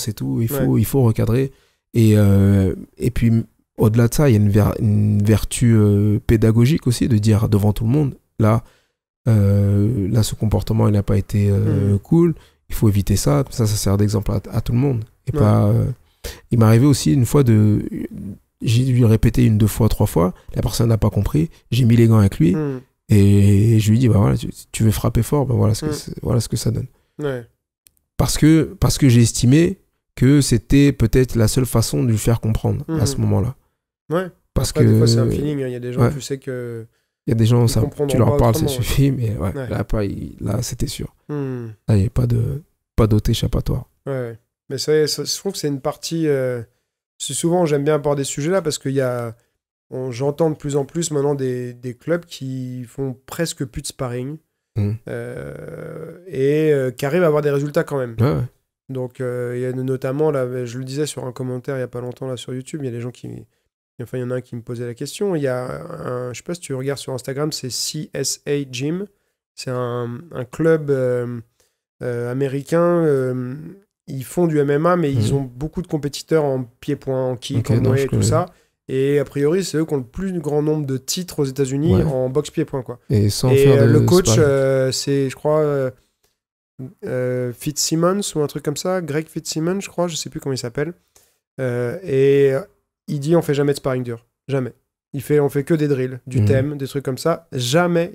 et tout. Il faut, il faut recadrer. Et euh, et puis au-delà de ça, il y a une, une vertu euh, pédagogique aussi de dire devant tout le monde là, là, ce comportement, n'a pas été hmm. cool. Il faut éviter ça. Ça, ça sert d'exemple à, tout le monde et pas. il m'est arrivé aussi une fois de j'ai dû répéter une, deux fois, trois fois. La personne n'a pas compris. J'ai mis les gants avec lui. Hmm. Et je lui dis, dit, bah voilà, tu, veux frapper fort, bah voilà ce que, hmm. voilà ce que ça donne. Parce que, parce que j'ai estimé que c'était peut-être la seule façon de lui faire comprendre à ce hmm. moment-là. Ouais. Parce que. c'est un feeling. Hein. Il y a des gens, tu sais que. Il y a des gens, tu leur parles, ça suffit, mais ouais, là, c'était sûr. Là, il n'y avait pas d'autre pas Ouais, mais ça, ça, je trouve que c'est une partie euh, souvent, j'aime bien aborder des sujets là parce que y a. J'entends de plus en plus maintenant des, clubs qui font presque plus de sparring mmh. euh, et euh, qui arrivent à avoir des résultats quand même. Donc, euh, il y a notamment, là, je le disais sur un commentaire il n'y a pas longtemps là, sur YouTube, il y a des gens qui. Enfin, il y en a un qui me posait la question. Il y a un, je ne sais pas si tu regardes sur Instagram, c'est CSA Gym. C'est un, club américain ils font du MMA, mais ils mhm. ont beaucoup de compétiteurs en pied-point, en kick, en et tout ça. Et a priori, c'est eux qui ont le plus grand nombre de titres aux États-Unis en boxe pied-point. Quoi. Et, sans euh, le coach, euh, c'est, je crois, euh, euh, Fitzsimmons ou un truc comme ça. Greg Fitzsimmons, je crois, je sais plus comment il s'appelle. et il dit on fait jamais de sparring dur. Jamais. Il fait, on fait que des drills, du mhm. thème, des trucs comme ça. Jamais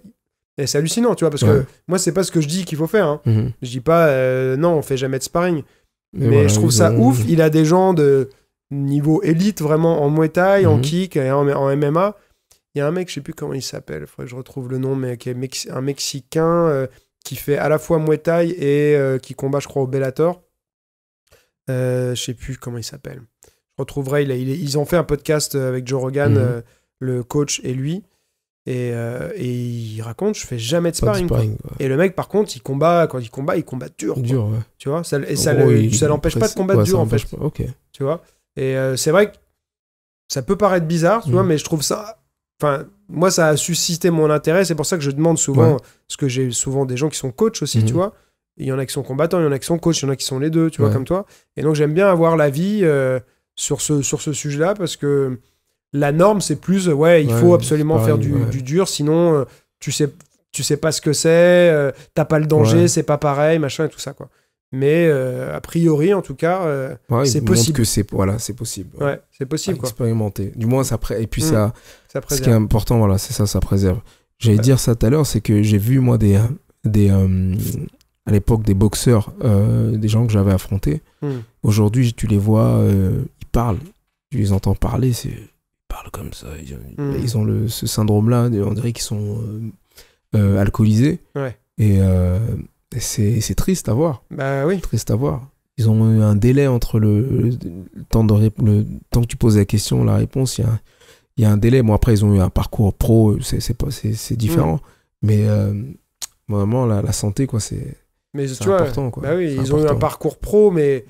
et c'est hallucinant, tu vois, parce que moi, c'est pas ce que je dis qu'il faut faire. Hein. Mhm. Je ne dis pas, euh, non, on fait jamais de sparring. Mais, je trouve ça ouf. Il a des gens de niveau élite, vraiment, en Muay Thai, en mhm. kick, en, MMA. Il y a un mec, je sais plus comment il s'appelle, il faudrait que je retrouve le nom, mais qui est un Mexicain euh, qui fait à la fois Muay Thai et euh, qui combat, je crois, au Bellator. je sais plus comment il s'appelle. Je retrouverai, ils ont fait un podcast avec Joe Rogan, mhm. le coach et lui. Euh, et, il raconte, je fais jamais de sparring. Et le mec, par contre, il combat, quand il combat, il combat dur. Tu vois, ça, et ça, l'empêche pas de combattre dur, en fait. Ok. Tu vois, et euh, c'est vrai que ça peut paraître bizarre, tu vois, mm. mais je trouve ça. Enfin, moi, ça a suscité mon intérêt. C'est pour ça que je demande souvent, parce que j'ai souvent des gens qui sont coachs aussi, tu mm. vois. Il y en a qui sont combattants, il y en a qui sont coachs, il y en a qui sont les deux, tu vois, comme toi. Et donc, j'aime bien avoir l'avis euh, sur ce, sur ce sujet-là, parce que la norme, c'est plus, euh, ouais, il faut absolument faire du, dur, sinon euh, tu sais, tu sais pas ce que c'est, euh, t'as pas le danger, c'est pas pareil, machin et tout ça, quoi. Mais a priori, en tout cas, c'est possible. que c'est voilà, c'est possible. c'est possible. Quoi. Expérimenter. Du moins, ça pré... et puis mm. ça, ce qui est important, voilà, c'est ça, ça préserve. J'allais dire ça tout à l'heure, c'est que j'ai vu moi des des à l'époque des boxeurs, des gens que j'avais affrontés. Mm. Aujourd'hui, tu les vois, ils parlent, tu les entends parler, c'est parlent comme ça. Ils ont, hmm. le, ce syndrome-là. On dirait qu'ils sont euh, euh, alcoolisés. Et euh, c'est triste à voir. Bah oui. Triste à voir. Ils ont eu un délai entre le, temps, de, le temps que tu poses la question, la réponse. Il y a, y a un délai. Bon, après, ils ont eu un parcours pro, c'est différent. Hmm. Mais vraiment, la, santé, quoi, c'est important. Quoi. Bah ils ont eu un parcours pro, mais.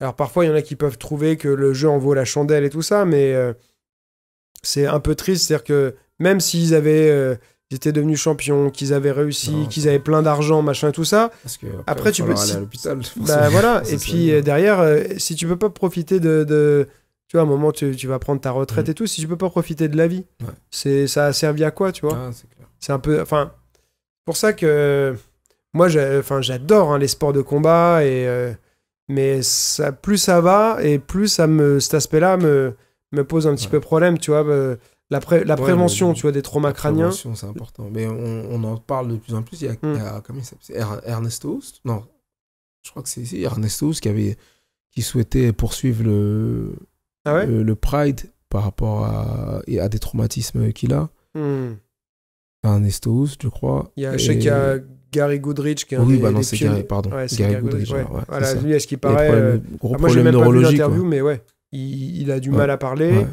Alors parfois, il y en a qui peuvent trouver que le jeu en vaut la chandelle et tout ça, mais c'est un peu triste. C'est-à-dire que même s'ils avaient. Euh, étaient devenus champions, qu'ils avaient réussi, qu'ils avaient plein d'argent, machin, tout ça. Parce que après, tu peux aller à l'hôpital. Bah voilà. et puis derrière, euh, si tu peux pas profiter de, tu vois, à un moment tu, vas prendre ta retraite mm. et tout, si tu peux pas profiter de la vie, c'est ça a servi à quoi, tu vois ah, C'est un peu, enfin, pour ça que moi, enfin, j'adore hein, les sports de combat et euh, mais plus ça va et plus ça me cet aspect-là me me pose un petit peu problème, tu vois. Bah, la, la prévention, tu vois, des traumas crâniens. c'est important. Mais on, on, en parle de plus en plus. Il y a, il y a hmm. comment il Ernesto Non, je crois que c'est ici, Ernesto qui, avait, qui souhaitait poursuivre le, ah le, Pride par rapport à, à des traumatismes qu'il a. Mm. Ernesto je crois. Il y a, Je sais qu'il y a Gary Goodrich qui est oui, un bah non, c'est Gary, pardon. Gary, Goodrich. ouais. voilà, lui, est-ce qu'il paraît. Euh, gros ah, moi, problème neurologique. Pas vu mais ouais il, a du mal à parler.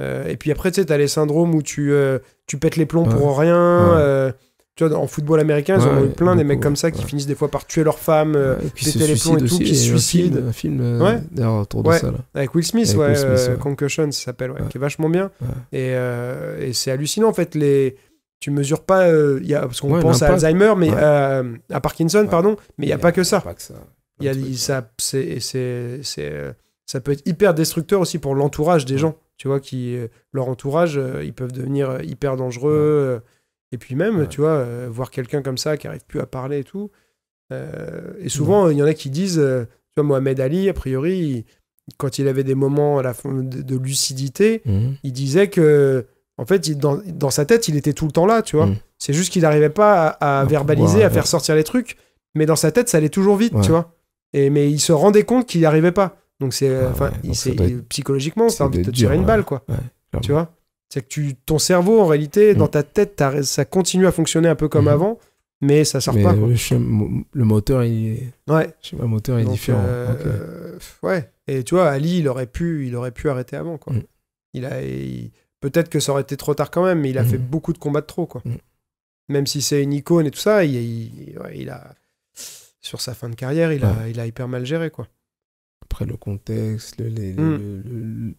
Euh, et puis après, tu sais, t'as les syndromes où tu, euh, tu pètes les plombs pour rien. Euh, tu vois, en football américain, ils ont plein, des mecs comme ça qui finissent des fois par tuer leur femme, péter les plombs et tout, qui se suicident. Un film, autour de ça. Là. Avec Will Smith, Concussion, ça s'appelle, qui est vachement bien. Et, c'est hallucinant, en fait, les tu mesures pas il y a, parce qu'on pense à Alzheimer mais à Parkinson pardon mais il n'y a, pas que ça il y a, ça c'est ça peut être hyper destructeur aussi pour l'entourage des gens. Tu vois, qui, euh, leur entourage, euh, ils peuvent devenir euh, hyper dangereux. Et puis même, tu vois, voir quelqu'un comme ça qui n'arrive plus à parler et tout. et souvent, il y en a qui disent, tu vois, Mohamed Ali, a priori, quand il avait des moments à la de, lucidité, mhm. il disait que, en fait, il, dans, sa tête, il était tout le temps là, tu vois. Mhm. C'est juste qu'il n'arrivait pas à, verbaliser, à faire sortir les trucs, mais dans sa tête, ça allait toujours vite, tu vois. Et, mais il se rendait compte qu'il n'y arrivait pas. Donc c'est ah enfin c'est psychologiquement, c'est envie de te tirer une balle quoi. tu vois C'est que tu ton cerveau en réalité mm. dans ta tête ça continue à fonctionner un peu comme mm-hmm. avant mais ça sort pas. Le, moteur il est ouais. Le moteur est différent. Euh, ouais. Et tu vois Ali il aurait pu il aurait pu arrêter avant quoi. Mm. Il a peut-être que ça aurait été trop tard quand même mais il a fait mm-hmm. beaucoup de combats de trop quoi. Mm. Même si c'est une icône et tout ça, il, il a sur sa fin de carrière, il a, il a hyper mal géré quoi. Après, le contexte, mm.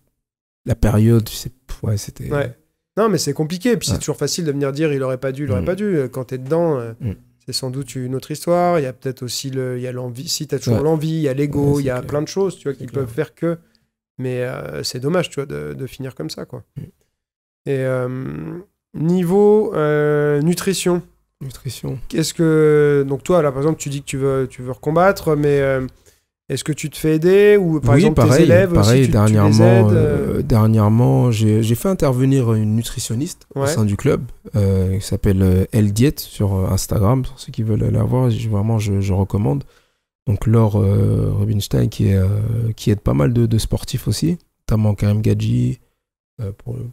la période, sais, ouais, c'était. Ouais. Non, mais c'est compliqué. Puis c'est toujours facile de venir dire il aurait pas dû, il aurait mm. pas dû. Euh, quand t'es dedans, euh, mm. c'est sans doute une autre histoire. Il y a peut-être aussi le, il y a l'envie. Si t'as toujours l'envie, il y a l'ego, il y a plein de choses, tu vois, qui peuvent faire que. Mais euh, c'est dommage, tu vois, de, finir comme ça, quoi. Et niveau nutrition. Nutrition. Qu'est-ce que donc toi là, par exemple, tu dis que tu veux, tu veux recombattre, mais est-ce que tu te fais aider ou par exemple pareil, tes élèves dernièrement, euh, euh dernièrement, j'ai fait intervenir une nutritionniste au sein du club euh, qui s'appelle Elle diet sur Instagram pour ceux qui veulent la voir. Vraiment, je, recommande. Donc Laure Rubinstein qui, aide pas mal de, sportifs aussi, notamment Karim Gadji,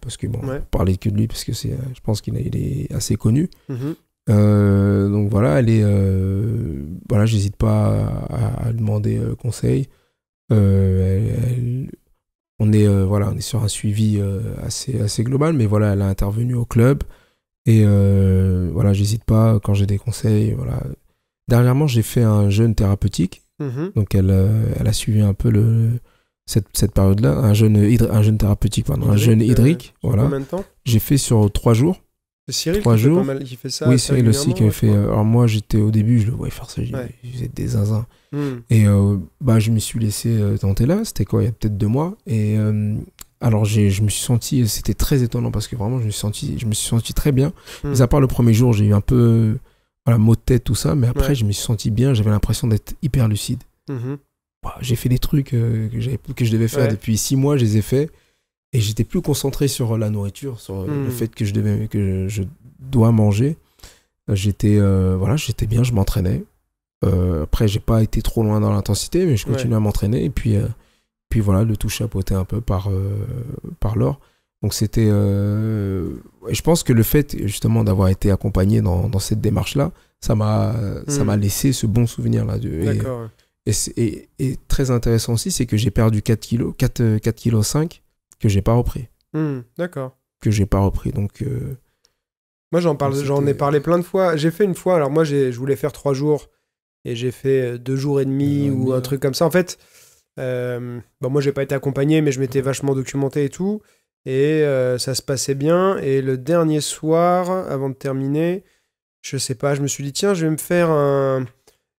parce que bon, parler que de lui parce que c'est, je pense qu'il est assez connu. Mhm. Euh, donc voilà, elle est, euh, voilà, j'hésite pas à, demander euh, conseil. on est, voilà, on est sur un suivi assez, assez global, mais voilà, elle a intervenu au club et voilà, j'hésite pas quand j'ai des conseils. Voilà. Dernièrement, j'ai fait un jeûne thérapeutique, mm-hmm. donc elle, elle a suivi un peu le, cette, cette période-là, un jeûne, un jeûne thérapeutique, pardon, un jeûne hydrique. voilà. J'ai fait sur trois jours. C'est Cyril trois qui, jours. Fait ça. Oui, Cyril aussi qui avait fait. Euh, alors moi, j'étais au début, je le voyais faire ça, j'ai des zinzins. Hmm. Et euh, bah, je me suis laissé euh, tenter là, c'était quoi, il y a peut-être deux mois. Et alors, je me suis senti, c'était très étonnant parce que vraiment, je me suis senti, je me suis senti très bien. Mais hmm. à part le premier jour, j'ai eu un peu voilà, mot de tête, tout ça, mais après, je me suis senti bien, j'avais l'impression d'être hyper lucide. Mmh bah, j'ai fait des trucs que, que je devais faire depuis six mois, je les ai faits. Et j'étais plus concentré sur euh, la nourriture, sur euh, le hmm. fait que je, devais, que je dois manger. Euh, j'étais voilà, j'étais bien, je m'entraînais. Euh, après, j'ai pas été trop loin dans l'intensité, mais je continuais à m'entraîner. Et puis, puis voilà, le tout chapeauté un peu par, par l'or. Donc c'était... je pense que le fait justement d'avoir été accompagné dans, cette démarche-là, ça m'a hmm. m'a laissé ce bon souvenir-là. Et, et, très intéressant aussi, c'est que j'ai perdu 4 kilos, 4, 4 kilos 5 que j'ai pas repris. Hmm, d'accord. Que j'ai pas repris. Donc. Euh, moi, j'en parle, j'en ai parlé plein de fois. J'ai fait une fois. Alors moi, je voulais faire trois jours et j'ai fait euh, deux jours et demi ou un truc comme ça. En fait, euh, bon, moi, j'ai pas été accompagné, mais je m'étais vachement documenté et tout. Et ça se passait bien. Et le dernier soir, avant de terminer, je sais pas, je me suis dit, tiens, je vais me faire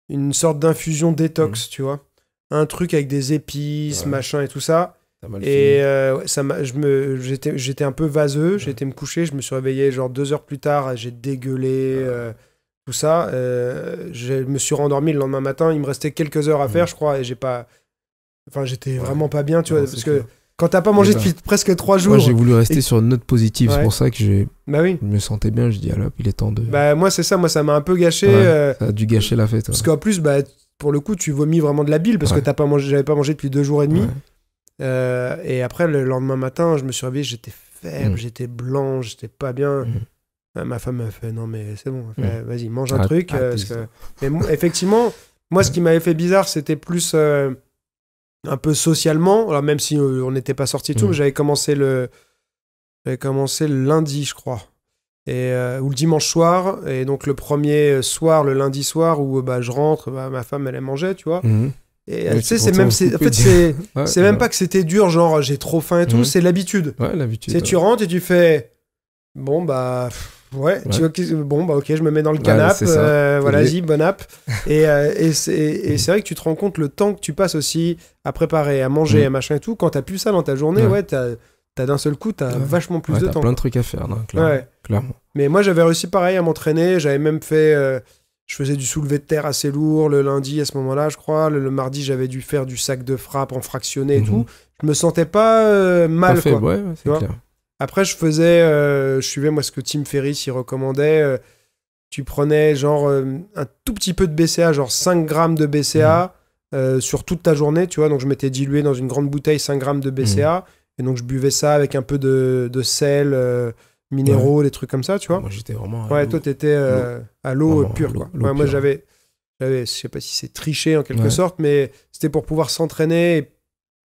une sorte d'infusion détox, mmh. tu vois. Un truc avec des épices, machin et tout ça et euh, je me, j'étais, un peu vaseux, j'étais me coucher, je me suis réveillé genre deux heures plus tard, j'ai dégueulé, ah euh, tout ça. Euh, je me suis rendormi le lendemain matin, il me restait quelques heures à faire, mm. je crois, et j'ai pas. Enfin, j'étais vraiment pas bien, tu vois, parce que. Quand t'as pas mangé eh ben. depuis presque trois jours. Moi, j'ai voulu rester sur une note positive, c'est pour ça que j'ai. Bah je me sentais bien, je dis, ah il est temps de. Bah, moi, c'est ça, moi, ça m'a un peu gâché. ça a dû gâcher la fête. Parce qu'en plus, bah, pour le coup, tu vomis vraiment de la bile parce que t'as pas mangé, j'avais pas mangé depuis deux jours et demi. Euh, et après, le lendemain matin, je me suis réveillé, j'étais faible, mm. j'étais blanc, j'étais pas bien. Mm. Euh, ma femme m'a fait Non, mais c'est bon, mm. vas-y, mange un truc. Euh, mais effectivement, moi, ce qui m'avait fait bizarre, c'était plus un peu socialement. Alors, même si on n'était pas sorti tout, j'avais commencé le. J'avais commencé le lundi, je crois. Et, ou le dimanche soir. Et donc, le premier soir, le lundi soir, où bah, je rentre, bah, ma femme, elle, elle mangeait, tu vois. Et euh, tu sais, c'est même, en fait, c'est même pas que c'était dur, genre j'ai trop faim et tout, c'est l'habitude. Ouais, l'habitude. C'est tu rentres et tu fais, bon bah. Ouais, tu bon bah ok, je me mets dans le canapé, euh, voilà, vas-y, bon app. et, euh, et c'est vrai que tu te rends compte le temps que tu passes aussi à préparer, à manger, mm. à machin et tout. Quand t'as plus ça dans ta journée, ouais, t'as d'un seul coup, t'as vachement plus de as temps. plein de trucs à faire, clairement, Mais moi, j'avais réussi pareil à m'entraîner, j'avais même fait je faisais du soulevé de terre assez lourd le lundi à ce moment-là, je crois. Le, mardi, j'avais dû faire du sac de frappe en fractionné et mhm. tout. Je me sentais pas euh, mal. clair. Après, je faisais, euh, je suivais moi ce que Tim Ferriss s'y recommandait. Euh, tu prenais genre un tout petit peu de BCA, genre 5 grammes de BCA mhm. sur toute ta journée, tu vois. Donc, je m'étais dilué dans une grande bouteille 5 grammes de BCA. Mhm. Et donc, je buvais ça avec un peu de sel minéraux, des trucs comme ça, tu vois. Moi, j'étais vraiment. Ouais, toi, t'étais euh, à l'eau pure, quoi. moi, j'avais, j'avais, je sais pas si c'est triché en quelque sorte, mais c'était pour pouvoir s'entraîner et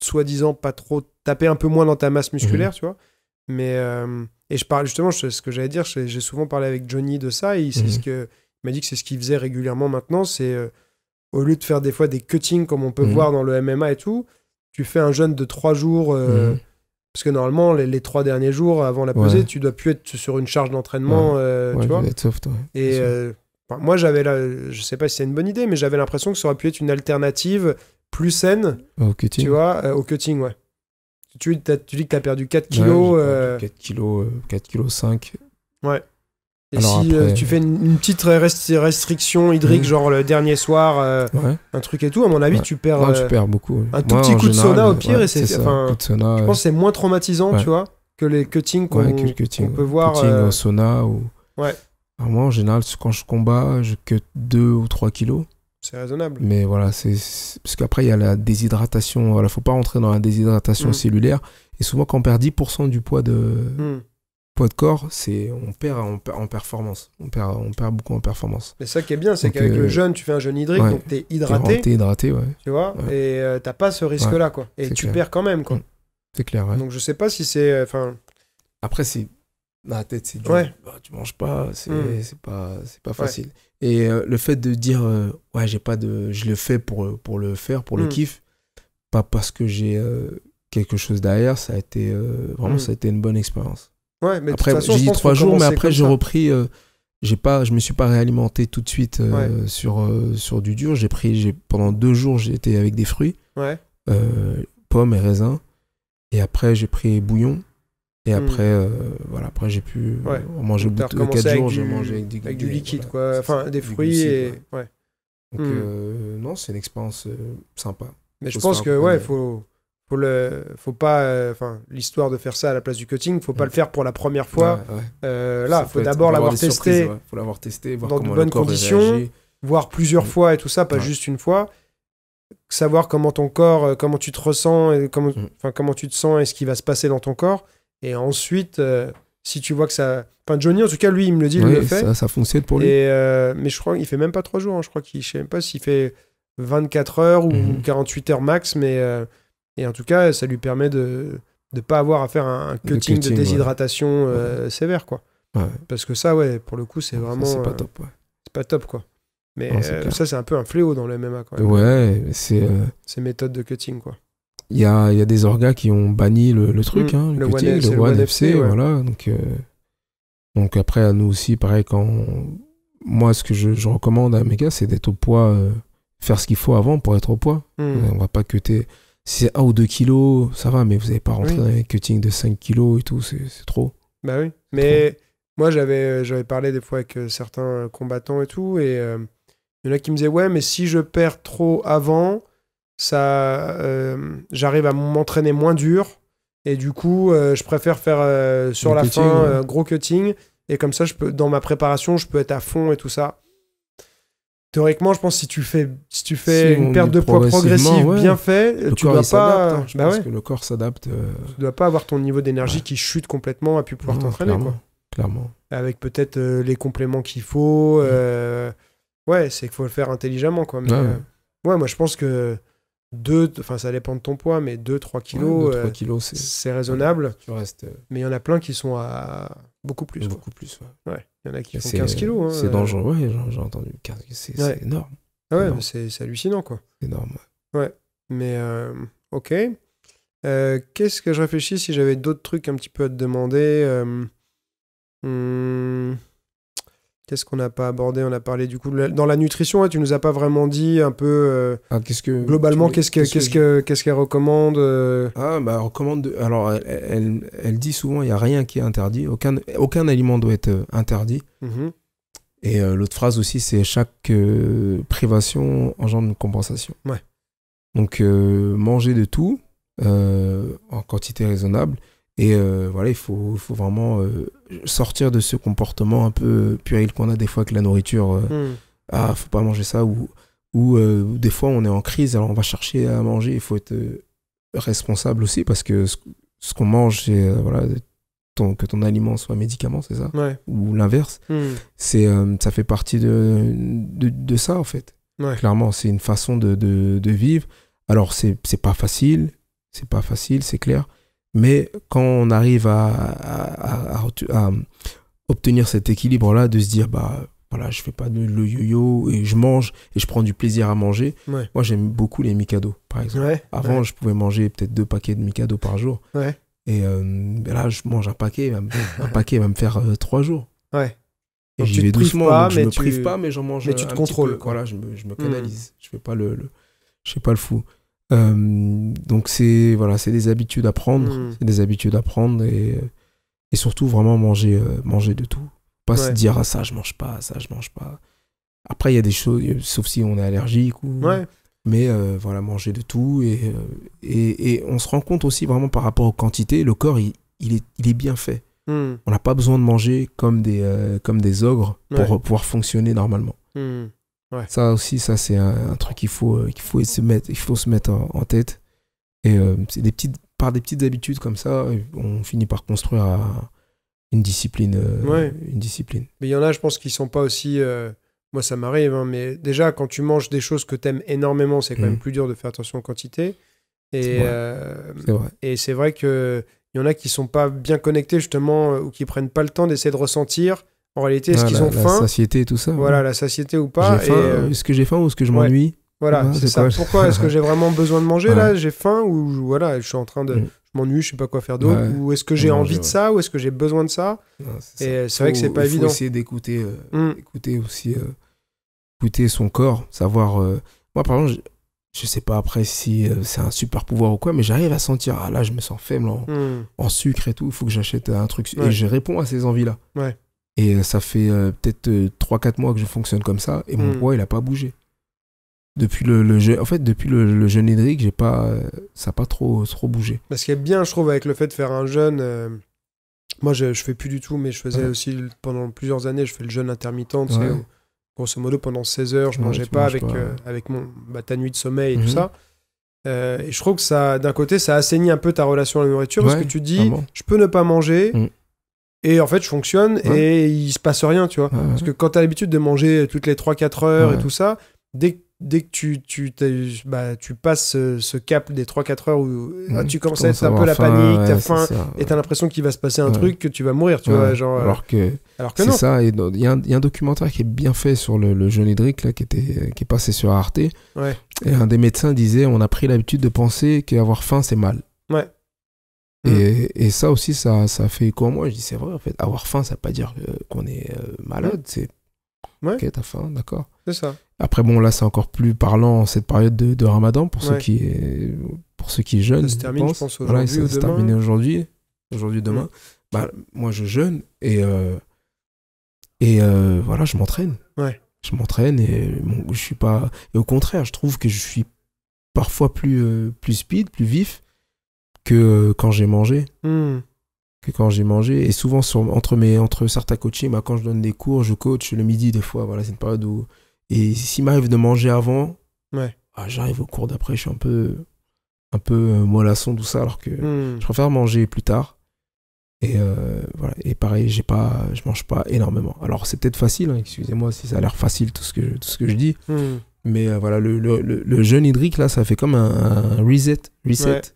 soi-disant pas trop taper un peu moins dans ta masse musculaire, mhm. tu vois. Mais euh, et je parle justement, je, ce que j'allais dire, j'ai souvent parlé avec Johnny de ça. Et mhm. il, ce que, m'a dit que c'est ce qu'il faisait régulièrement maintenant, c'est euh, au lieu de faire des fois des cuttings comme on peut mhm. voir dans le MMA et tout, tu fais un jeûne de trois jours. Parce que normalement, les, trois derniers jours avant la pesée, tu dois plus être sur une charge d'entraînement. Euh, tu vois Et euh, moi, j'avais là, je sais pas si c'est une bonne idée, mais j'avais l'impression que ça aurait pu être une alternative plus saine au cutting. Tu vois, euh, au cutting, ouais. Tu, dis que tu as perdu 4 kilos. 4 kilos, 4 kilos 5. Ouais. Et si euh, tu fais une, petite restriction hydrique, mm. genre le dernier soir, euh, un truc et tout, à mon avis, tu perds. Euh, tu perds beaucoup. Un tout petit coup de sauna au pire, et c'est. je pense que c'est moins traumatisant, tu vois, que les cuttings qu'on peut voir. Cutting, euh... sauna ou. Ouais. moi, en général, quand je combat, je cut 2 ou 3 kilos. C'est raisonnable. Mais voilà, c'est parce qu'après, il y a la déshydratation. Voilà, faut pas rentrer dans la déshydratation mm. cellulaire. Et souvent, quand on perd 10% du poids de. Mm de corps, c'est on perd en, performance. On perd, on perd beaucoup en performance. Mais ça qui est bien, c'est qu'avec le euh, jeûne, tu fais un jeûne hydrique, donc t'es hydraté. T'es hydraté, ouais. Tu vois, et euh, t'as pas ce risque-là, quoi. Et tu perds quand même, quoi. Mm. C'est clair, Donc je sais pas si c'est, euh, enfin. Après, c'est ma tête, c'est dur. Ouais. Bah, tu manges pas, c'est mm. pas, c'est pas facile. Et le fait de dire, ouais, j'ai pas de, je le fais pour pour le faire, pour le mm. kiff, pas parce que j'ai quelque chose derrière, ça a été vraiment, ça a été une bonne expérience. Ouais, mais après, j'ai dit trois jours, mais après j'ai repris. Euh, j'ai pas, je me suis pas réalimenté tout de suite euh, sur euh, sur du dur. J'ai pris, pendant deux jours, j'étais avec des fruits, pommes et raisins, et après j'ai pris bouillon. Et hmm. après, voilà, après j'ai pu manger au bout quatre jours, j'ai mangé avec, du, liquide, quoi. Enfin, des fruits et. Ouais. Donc, hmm. non, c'est une expérience sympa. Mais je pense que, ouais, il faut faut le faut pas euh, enfin l'histoire de faire ça à la place du cutting faut pas mm. le faire pour la première fois euh, là faut d'abord l'avoir testé faut l'avoir testé voir dans de bonnes conditions voir plusieurs mm. fois et tout ça pas juste une fois savoir comment ton corps euh, comment tu te ressens et comment mm. enfin comment tu te sens et ce qui va se passer dans ton corps et ensuite si tu vois que ça enfin Johnny en tout cas lui il me le dit il le fait ça, ça fonctionne pour lui mais je crois il fait même pas trois jours hein. je crois qu'il sais même pas s'il fait 24 heures ou 48 mm-hmm. heures max mais et en tout cas, ça lui permet de ne pas avoir à faire un, cutting, de déshydratation euh, sévère, quoi. Parce que ça, ouais, pour le coup, c'est vraiment. C'est pas euh, top, C'est pas top, quoi. Mais euh, ça, c'est un peu un fléau dans le MMA, Ouais, c'est. Ces méthodes de cutting, quoi. Il y a, y a, des orgas qui ont banni le, truc, mm. hein, le, cutting, le, One, Donc, donc après, à nous aussi, pareil, quand. Moi, ce que je, recommande à mes gars, c'est d'être au poids, faire ce qu'il faut avant pour être au poids. On mm. On va pas cutter. Si c'est 1 ou 2 kilos, ça va, mais vous n'avez pas rentré dans un cutting de 5 kilos et tout, c'est trop. Bah oui, mais moi j'avais euh, j'avais parlé des fois avec euh, certains euh, combattants et tout, et il y en a qui me disaient Ouais, mais si je perds trop avant, ça j'arrive à m'entraîner moins dur, et du coup je préfère faire sur la fin un gros cutting, et comme ça, je peux, dans ma préparation, je peux être à fond et tout ça théoriquement, je pense que si tu fais, si tu fais une perte de poids progressive bien fait, tu ne dois pas. Hein, bah que le corps s'adapte. Euh, tu dois pas avoir ton niveau d'énergie qui chute complètement à pu pouvoir t'entraîner. Clairement, clairement. Avec peut-être euh, les compléments qu'il faut. Euh, ouais, c'est qu'il faut le faire intelligemment, quoi. ouais, moi je pense que 2, enfin ça dépend de ton poids, mais 2-3 euh, kilos, c'est raisonnable. Tu restes... Euh, mais il y en a plein qui sont à beaucoup plus. Beaucoup plus, ouais. Il y en a qui font 15 kilos. Hein, c'est euh. dangereux, ouais, j'ai entendu. C'est énorme. ouais, c'est hallucinant, quoi. énorme, ouais. mais ok. Qu'est-ce que je réfléchis si j'avais d'autres trucs un petit peu à te demander hmm. Qu'est-ce qu'on n'a pas abordé On a parlé du coup dans la nutrition. Hein, tu nous as pas vraiment dit un peu euh, ah, globalement qu'est-ce qu'elle recommande euh Ah bah elle recommande. Alors elle, dit souvent il y a rien qui est interdit. Aucun aucun aliment doit être euh, interdit. Mhm. Et l'autre phrase aussi c'est chaque privation engendre une compensation. Donc manger de tout en quantité raisonnable et euh, voilà, il faut, faut vraiment euh, sortir de ce comportement un peu puéril qu'on a des fois avec la nourriture. Euh, hmm. Ah, faut pas manger ça. Ou, euh, ou des fois, on est en crise, alors on va chercher à manger. Il faut être responsable aussi parce que ce, qu'on mange, voilà, que ton aliment soit médicament, c'est ça Ou l'inverse. Hmm. c'est ça fait partie de, de, ça, en fait. Clairement, c'est une façon de, de, de vivre. Alors, c'est pas facile, c'est pas facile, c'est clair mais quand on arrive à, obtenir cet équilibre-là, de se dire, bah voilà, je fais pas de le yo-yo et je mange et je prends du plaisir à manger. Moi, j'aime beaucoup les Mikado, par exemple. Avant, je pouvais manger peut-être deux paquets de Mikado par jour. Et euh, ben là, je mange un paquet, un paquet va me faire euh, trois jours. Ouais. Et je me tu... prive pas, mais j'en mange. Mais tu te un contrôles. Petit peu. Voilà, je me, hmm. canalise. Je fais pas le, je fais pas le fou. Euh, donc c'est voilà, c'est des habitudes à prendre, hmm. des habitudes à prendre et, et surtout vraiment manger euh, manger de tout. Pas se dire ah, ça je mange pas, ça je mange pas. Après il y a des choses euh, sauf si on est allergique ou mais voilà, manger de tout et, et, on se rend compte aussi vraiment par rapport aux quantités, le corps il, est bien fait. Hmm. On n'a pas besoin de manger comme des comme des ogres pour pouvoir fonctionner normalement. Hmm. Ça aussi, ça c'est un, truc qu'il faut, euh, qu'il faut se mettre, il faut se mettre en, tête. Et euh, c'est des petites, par des petites habitudes comme ça, euh, on finit par construire une discipline, une discipline. Mais il y en a, je pense, qui sont pas aussi. moi, ça m'arrive, hein, mais déjà quand tu manges des choses que tu aimes énormément, c'est quand même mm. plus dur de faire attention aux quantités. Et c'est vrai. vrai. il y en a qui sont pas bien connectés justement ou qui prennent pas le temps d'essayer de ressentir en réalité, est-ce qu'ils ont faim La satiété et tout ça. Voilà, la satiété ou pas. Euh, est-ce que j'ai faim ou est-ce que je m'ennuie Voilà, c'est ça. Pourquoi est-ce que j'ai vraiment besoin de manger là J'ai faim ou voilà, je suis en train de. Mm. Je m'ennuie, je sais pas quoi faire d'autre. Ou est-ce que j'ai envie de ça Ou est-ce que j'ai besoin de ça Et euh, c'est vrai que c'est pas il faut évident. essayer d'écouter euh, mm. écouter aussi écouter son corps, savoir. Moi, par exemple, je sais pas après si c'est un super pouvoir ou quoi, mais j'arrive à sentir, ah là, je me sens faible en, mm. sucre et tout, il faut que j'achète un truc. Et je réponds à ces envies-là. Ouais. Et euh, ça fait euh, peut-être 3-4 euh, mois que je fonctionne comme ça et mon hmm. poids, il n'a pas bougé. Depuis le, en fait, depuis le, jeûne hydrique, j'ai pas, ça n'a pas trop, trop bougé. Parce qu'il y bien, je trouve, avec le fait de faire un jeûne, moi je, ne fais plus du tout, mais je faisais aussi pendant plusieurs années, je fais le jeûne intermittent, grosso modo pendant 16 heures, je ne mangeais pas avec, avec mon, bah, ta nuit de sommeil et tout mhm. ça. et je trouve que ça, d'un côté, ça assainit un peu ta relation à la nourriture parce que tu dis, je peux ne pas manger, mm. Et en fait, je fonctionne et il se passe rien, tu vois. Parce que quand t'as l'habitude de manger toutes les 3-4 heures et tout ça, dès, dès que tu, tu, bah, passes euh, ce, cap des 3-4 heures où ah, tu commences à être un peu la panique, panique, t'as faim et et t'as l'impression qu'il va se passer un truc, que tu vas mourir, tu vois. Genre, euh, alors que, alors que c'est ça. Il y, a un documentaire qui est bien fait sur le, le jeûne hydrique là, qui, était, qui est passé sur Arte. Et un des médecins disait on a pris l'habitude de penser qu'avoir faim, c'est mal. Ouais. Mm. Et, et, ça aussi, ça, ça fait comme moi, je dis c'est vrai en fait. Avoir faim, ça ne veut pas dire euh, qu'on est euh, malade, mm. c'est ouais. ok, t'as faim, d'accord. C'est ça. Après, bon, là, c'est encore plus parlant cette période de, de ramadan pour, ceux qui pour ceux qui jeûnent. Ça se termine, je pense, aujourd'hui. aujourd'hui, aujourd'hui, demain. Mm. Bah, moi, je jeûne et, euh, et voilà, je m'entraîne. Je m'entraîne et je suis pas. Et au contraire, je trouve que je suis parfois plus, plus speed, plus vif que euh, quand j'ai mangé. Hmm. Que quand j'ai mangé. Et souvent, entre, mes, entre certains coachés, bah, quand je donne des cours, je coach le midi des fois. Voilà, c'est une période où. Et s'il m'arrive de manger avant, ouais. Ah, j'arrive au cours d'après, je suis un peu, un peu euh, mollasson, tout ça, alors que hmm. je préfère manger plus tard. Et euh, voilà. Et pareil, j'ai pas, je mange pas énormément. Alors c'est peut-être facile. Hein, excusez-moi si ça a l'air facile tout ce que je, tout ce que je dis. Hmm. Mais euh, voilà, le, le, le, jeûne hydrique là, ça fait comme un, reset, reset.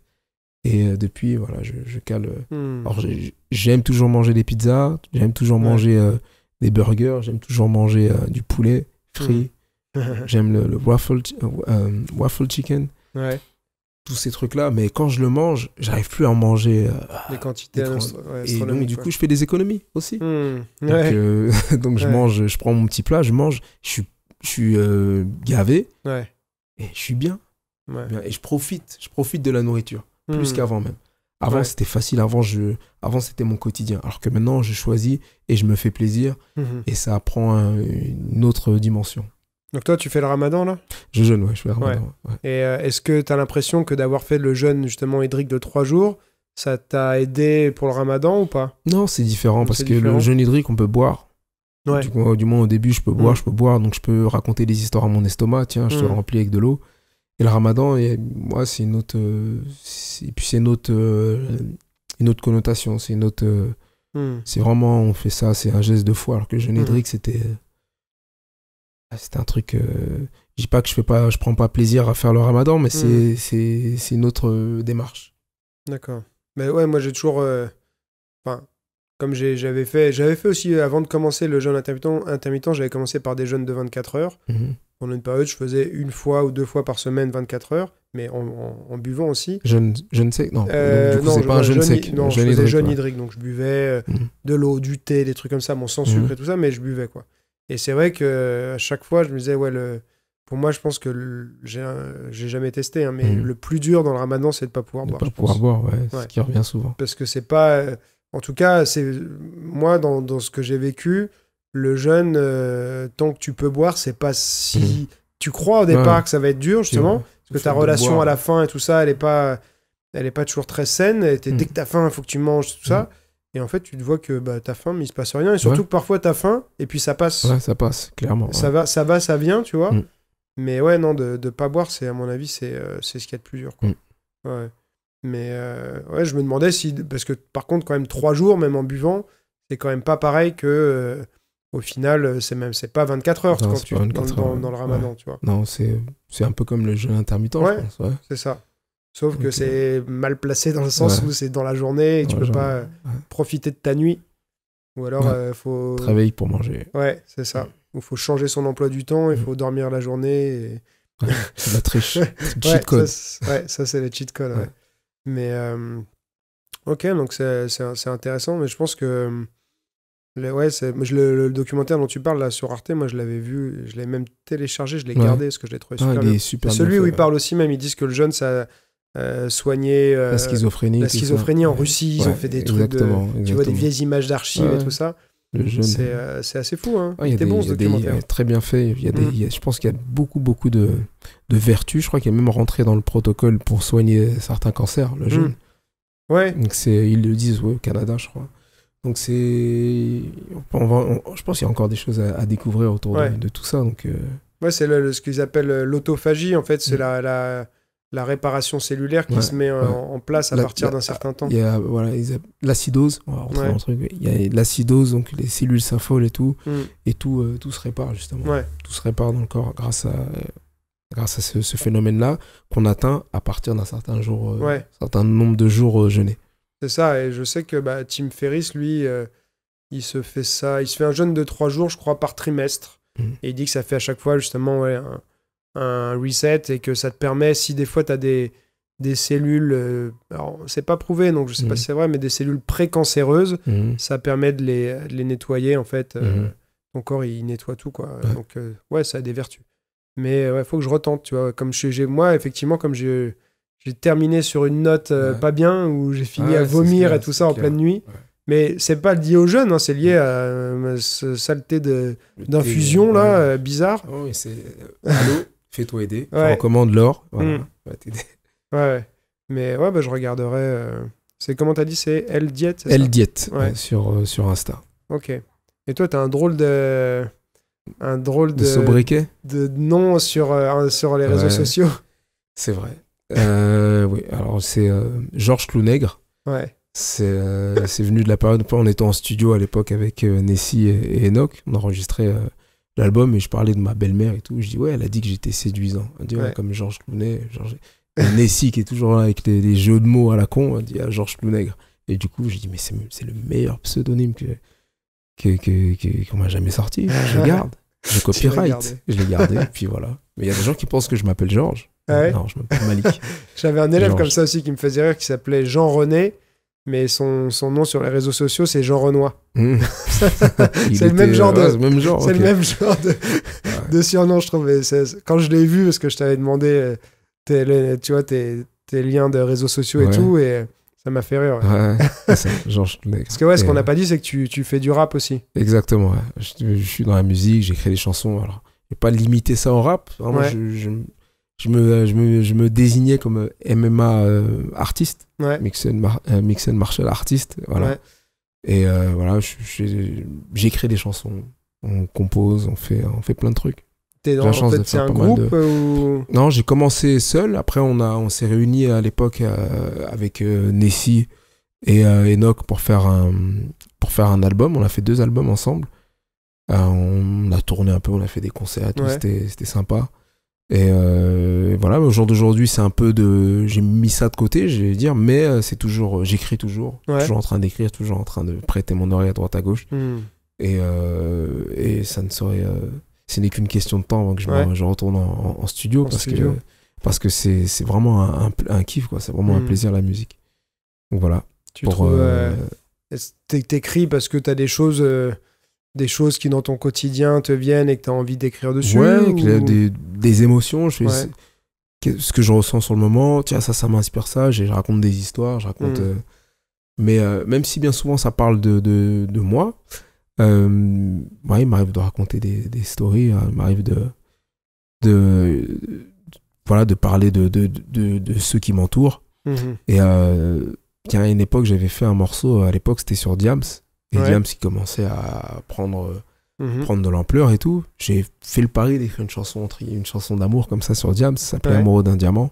Et euh, depuis, voilà, je, je cale. Euh, hmm. j'aime toujours manger des pizzas, j'aime toujours manger euh, des burgers, j'aime toujours manger du poulet frit, hmm. j'aime le, waffle, waffle chicken. Tous ces trucs-là, mais quand je le mange, j'arrive plus à en manger. les quantités. Des et du coup, je fais des économies aussi. Hmm. Donc, donc je mange, je prends mon petit plat, je mange, je suis, je suis gavé et je suis bien. Et je profite, je profite de la nourriture plus hmm. qu'avant même. Avant, c'était facile. Avant, je, avant, c'était mon quotidien. Alors que maintenant, j'ai choisi et je me fais plaisir. Mhm. Et ça prend une autre dimension. Donc toi, tu fais le ramadan là Je jeûne, ouais, je fais le ramadan. Et euh, est-ce que tu as l'impression que d'avoir fait le jeûne justement hydrique de trois jours, ça t'a aidé pour le ramadan ou pas Non, c'est différent parce que le jeûne hydrique, on peut boire. Du, moins au début, je peux boire, hmm. je peux boire, donc je peux raconter des histoires à mon estomac. Tiens, je te hmm. remplis avec de l'eau le ramadan, et, moi, c'est une autre. puis, c'est une autre, euh, une autre connotation. C'est une autre. Euh, hmm. C'est vraiment, on fait ça, c'est un geste de foi. Alors que le jeûne hmm. c'était. Euh, ah, c'était un truc. je dis pas que je fais pas, je prends pas plaisir à faire le ramadan, mais c'est hmm. c'est une autre démarche. D'accord. Mais ouais, moi j'ai toujours. Enfin, comme j'avais fait, j'avais fait aussi avant de commencer le jeûne intermittent, intermittent j'avais commencé par des jeûnes de 24 heures. Mhm. Pendant une période, je faisais une fois ou deux fois par semaine 24 heures, mais en, buvant aussi. Jeune, ne sec euh, Non, c'est pas un jeune, sec. Non, je faisais jeune hydrique, donc je buvais euh, mhm. de l'eau, du thé, des trucs comme ça, mon sang sucré, mhm. tout ça, mais je buvais, quoi. Et c'est vrai que euh, à chaque fois, je me disais, ouais, le, pour moi, je pense que j'ai jamais testé, hein, mais mhm. le plus dur dans le ramadan, c'est de ne pas pouvoir de boire. Pas pouvoir boire, ouais, ouais. ce qui revient souvent. Parce que c'est pas. En tout cas, c'est moi, dans, dans ce que j'ai vécu, le jeune, euh, tant que tu peux boire, c'est pas si. Mhm. Tu crois au départ que ça va être dur, justement, parce que ta relation à la fin et tout ça, elle est pas, elle est pas toujours très saine. Et mhm. Dès que t'as faim, il faut que tu manges, tout ça. Mhm. Et en fait, tu te vois que bah, t'as faim, mais il se passe rien. Et surtout que parfois, t'as faim, et puis ça passe. Ouais, ça passe, clairement. Ça, va, ça va, ça vient, tu vois. Mm. Mais ouais, non, de pas boire, c'est à mon avis, c'est euh, ce qu'il y a de plus dur. Mm. Ouais. Mais euh, ouais, je me demandais si. Parce que par contre, quand même, trois jours, même en buvant, c'est quand même pas pareil que au final, euh, c'est même c'est pas 24 heures tu, dans, le ramadan, tu vois. Non, c'est, c'est un peu comme le jeûne intermittent, je pense. Ouais. C'est ça. Sauf que c'est mal placé dans le sens où c'est dans la journée et tu peux pas euh, profiter de ta nuit. Ou alors, il euh, faut. Travailler pour manger. Ouais, c'est ça. Il faut changer son emploi du temps, il mm. faut dormir la journée. Et... c'est la triche. cheat code. ouais, ça, c'est les cheat codes. Mais. Ok, donc c'est, c'est, c'est intéressant, mais je pense que le, le, documentaire dont tu parles là sur Arte, moi je l'avais vu, je l'ai même téléchargé, je l'ai gardé parce que je l'ai trouvé ah, super, Celui où il parle aussi même, ils disent que le jeune ça euh, soigné euh, la schizophrénie, la schizophrénie en Russie, ils ont fait des trucs, tu vois des vieilles images d'archives et tout ça. Euh, c'est assez fou, hein. ah, il était bon ce documentaire. très bien fait. Il y a des, mm. je pense qu'il y a beaucoup, beaucoup de, de vertus. Je crois qu'il est même rentré dans le protocole pour soigner certains cancers, le mm. jeune. Ouais. Donc ils le disent, au Canada, je crois. Donc c'est, on va, je pense qu'il y a encore des choses à, découvrir autour de, tout ça. Donc euh. ouais, c'est ce qu'ils appellent euh, l'autophagie. En fait, c'est mm. la, réparation cellulaire qui se met en, place à partir d'un certain temps. Il y a voilà, l'acidose. On va rentrer truc. Il y a l'acidose, donc les cellules s'affolent et tout, mm. et tout, euh, tout se répare justement. Tout se répare dans le corps grâce à grâce à ce, ce phénomène-là qu'on atteint à partir d'un certain jour, certain nombre de jours jeûnés. C'est ça, et je sais que bah, Tim Ferriss, lui, euh, il se fait ça, il se fait un jeûne de trois jours, je crois, par trimestre. Mm. Et il dit que ça fait à chaque fois, justement, un, reset et que ça te permet, si des fois tu as des, des cellules, euh, alors c'est pas prouvé, donc je sais pas mm. si c'est vrai, mais des cellules précancéreuses, mm. ça permet de les, nettoyer, en fait. Euh, ton corps, il nettoie tout, quoi. Donc, ouais, ça a des vertus. Mais il faut que je retente, tu vois. Comme chez moi, effectivement, comme j'ai j'ai terminé sur une note euh, pas bien où j'ai fini à vomir et tout ça en pleine nuit. Mais Mais c'est pas lié aux jeunes, hein, c'est lié à euh, cette saleté d'infusion là, euh, bizarre. Oui, oh, c'est fais-toi aider. Je recommande l'or. Voilà. Mm. Ouais, Mais ouais, bah, je regarderai. C'est comment t'as dit, c'est L Diet. L Diet sur sur Insta. Ok. Et toi, as un drôle de un drôle de, de sobriquet de nom sur sur les réseaux sociaux. C'est vrai. Euh, oui, alors c'est euh, Georges Clounègre. Ouais. Euh, c'est venu de la période où on était en studio à l'époque avec Nessie et, Enoch. On enregistrait l'album et je parlais de ma belle-mère et tout. Je dis, ouais, elle a dit que j'étais séduisant. comme Georges Clounet, Nessie qui est toujours là avec les, jeux de mots à la con, elle dit, à ah, Georges Clounègre. Et du coup, je dis, mais c'est le meilleur pseudonyme qu'on m'a jamais sorti. Je garde. Je copyright. Je l'ai gardé. puis voilà. Mais il y a des gens qui pensent que je m'appelle Georges. Ah non, je m'appelle Malik. J'avais un élève comme ça aussi qui me faisait rire qui s'appelait Jean René. Mais son, son, nom sur les réseaux sociaux, c'est Jean Renoir. Hmm. c'est le même genre euh, de. même genre, le même genre de, ouais. surnom, je trouve. Quand je l'ai vu, parce que je t'avais demandé, euh, tu vois, tes, tes, liens de réseaux sociaux et tout, et ça m'a fait rire. Ouais. Ah, parce que ouais, ce qu'on n'a pas dit, c'est que tu, tu, fais du rap aussi. Exactement. Je, suis dans la musique, j'écris des chansons. Alors, pas limiter ça au rap. moi, je, je me, euh, je me, je me désignais comme euh, MMA euh, artiste, ouais. mix, and artiste, voilà. Et voilà, j'écris des chansons, on compose, on fait, on fait plein de trucs. T'es dans un groupe Non, j'ai commencé seul. Après, on a, on s'est réunis à l'époque avec Nessie et Enoch pour faire un, pour faire un album. On a fait deux albums ensemble. on a tourné un peu, on a fait des concerts, c'était, sympa. Et euh, voilà, au jour d'aujourd'hui, c'est un peu de. J'ai mis ça de côté, je vais dire, mais euh, c'est toujours. J'écris toujours. Toujours en train d'écrire, toujours en train de prêter mon oreille à droite à gauche. Hmm. Et, euh, et, ça ne serait. ce n'est qu'une question de temps avant que je, retourne en, studio, parce, Que, parce que c'est vraiment un, kiff, quoi. C'est vraiment un hmm. plaisir, la musique. Donc voilà. Tu pour, T'écris parce que t'as des choses des choses qui dans ton quotidien te viennent et que tu as envie d'écrire dessus Ouais, euh, des, émotions, je ce que je ressens sur le moment, tiens ça ça m'inspire ça, je, raconte des histoires, je raconte... Mm. Euh, mais euh, même si bien souvent ça parle de, de, de moi, euh, il m'arrive de raconter des, des stories, hein, il m'arrive de, de, voilà, de parler de, de ceux qui m'entourent. Mm-hmm. Et tiens, à une époque j'avais fait un morceau, à l'époque c'était sur Diams. Diams qui commençait à prendre, euh, mhm. prendre de l'ampleur et tout. J'ai fait le pari d'écrire une chanson, une chanson d'amour comme ça sur Diams. ça s'appelait Amoureux d'un diamant.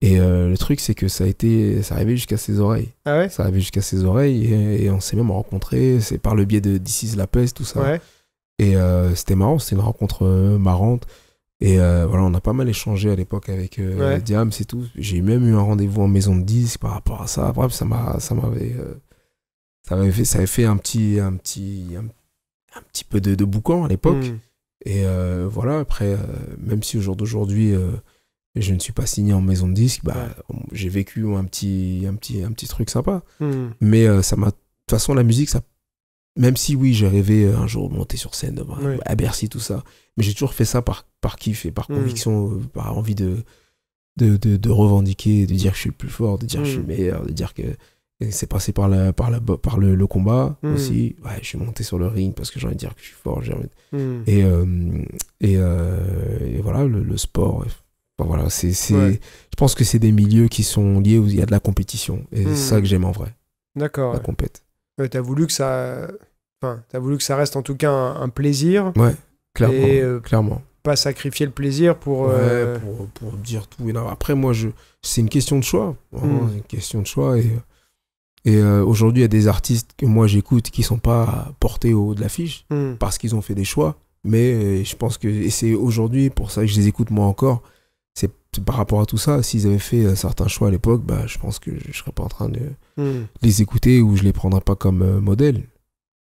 Et euh, le truc, c'est que ça a été, ça arrivait jusqu'à ses oreilles. Ah ouais Ça arrivait jusqu'à ses oreilles et, on s'est même rencontrés. C'est par le biais de This is La Peste, tout ça. Et euh, c'était marrant, c'était une rencontre marrante. Et voilà, on a pas mal échangé à l'époque avec Diams et tout. J'ai même eu un rendez-vous en maison de disques par rapport à ça. Bref, ça m'a, ça m'avait, ça avait fait, ça avait fait un petit, un petit, un, petit peu de, boucan à l'époque. Hmm. Et euh, voilà, après, euh, même si au jour d'aujourd'hui, euh, je ne suis pas signé en maison de disque, bah, j'ai vécu un petit, un, petit, un petit truc sympa. Hmm. Mais ça m'a. De toute façon, la musique, ça. Même si oui, j'ai rêvé un jour monter sur scène à Bercy, tout ça. Mais j'ai toujours fait ça par, par kiff et par hmm. conviction, par envie de de, de, de, revendiquer, de dire que je suis le plus fort, de dire que je suis le meilleur, de dire que c'est passé par, par, par le, combat hmm. aussi. Ouais, je suis monté sur le ring parce que j'ai envie de dire que je suis fort. Hmm. Et, euh, euh, et, voilà, le, sport. voilà, c'est, Je pense que c'est des milieux qui sont liés où il y a de la compétition. Et hmm. c'est ça que j'aime en vrai. D'accord. La ouais. compète. t'as voulu que ça. Enfin, t'as voulu que ça reste en tout cas un, plaisir. Ouais, clairement. Et, euh, clairement. Pas sacrifier le plaisir pour, pour, pour. dire tout. Et après, moi, je... c'est une question de choix. une question de choix. Et et euh, aujourd'hui, il y a des artistes que moi j'écoute qui sont pas portés au haut de l'affiche hmm. parce qu'ils ont fait des choix. Mais euh, je pense que, et c'est aujourd'hui pour ça que je les écoute moi encore, c'est par rapport à tout ça. S'ils avaient fait certains choix à l'époque, bah, je pense que je, serais pas en train de hmm. les écouter ou je les prendrais pas comme euh, modèle,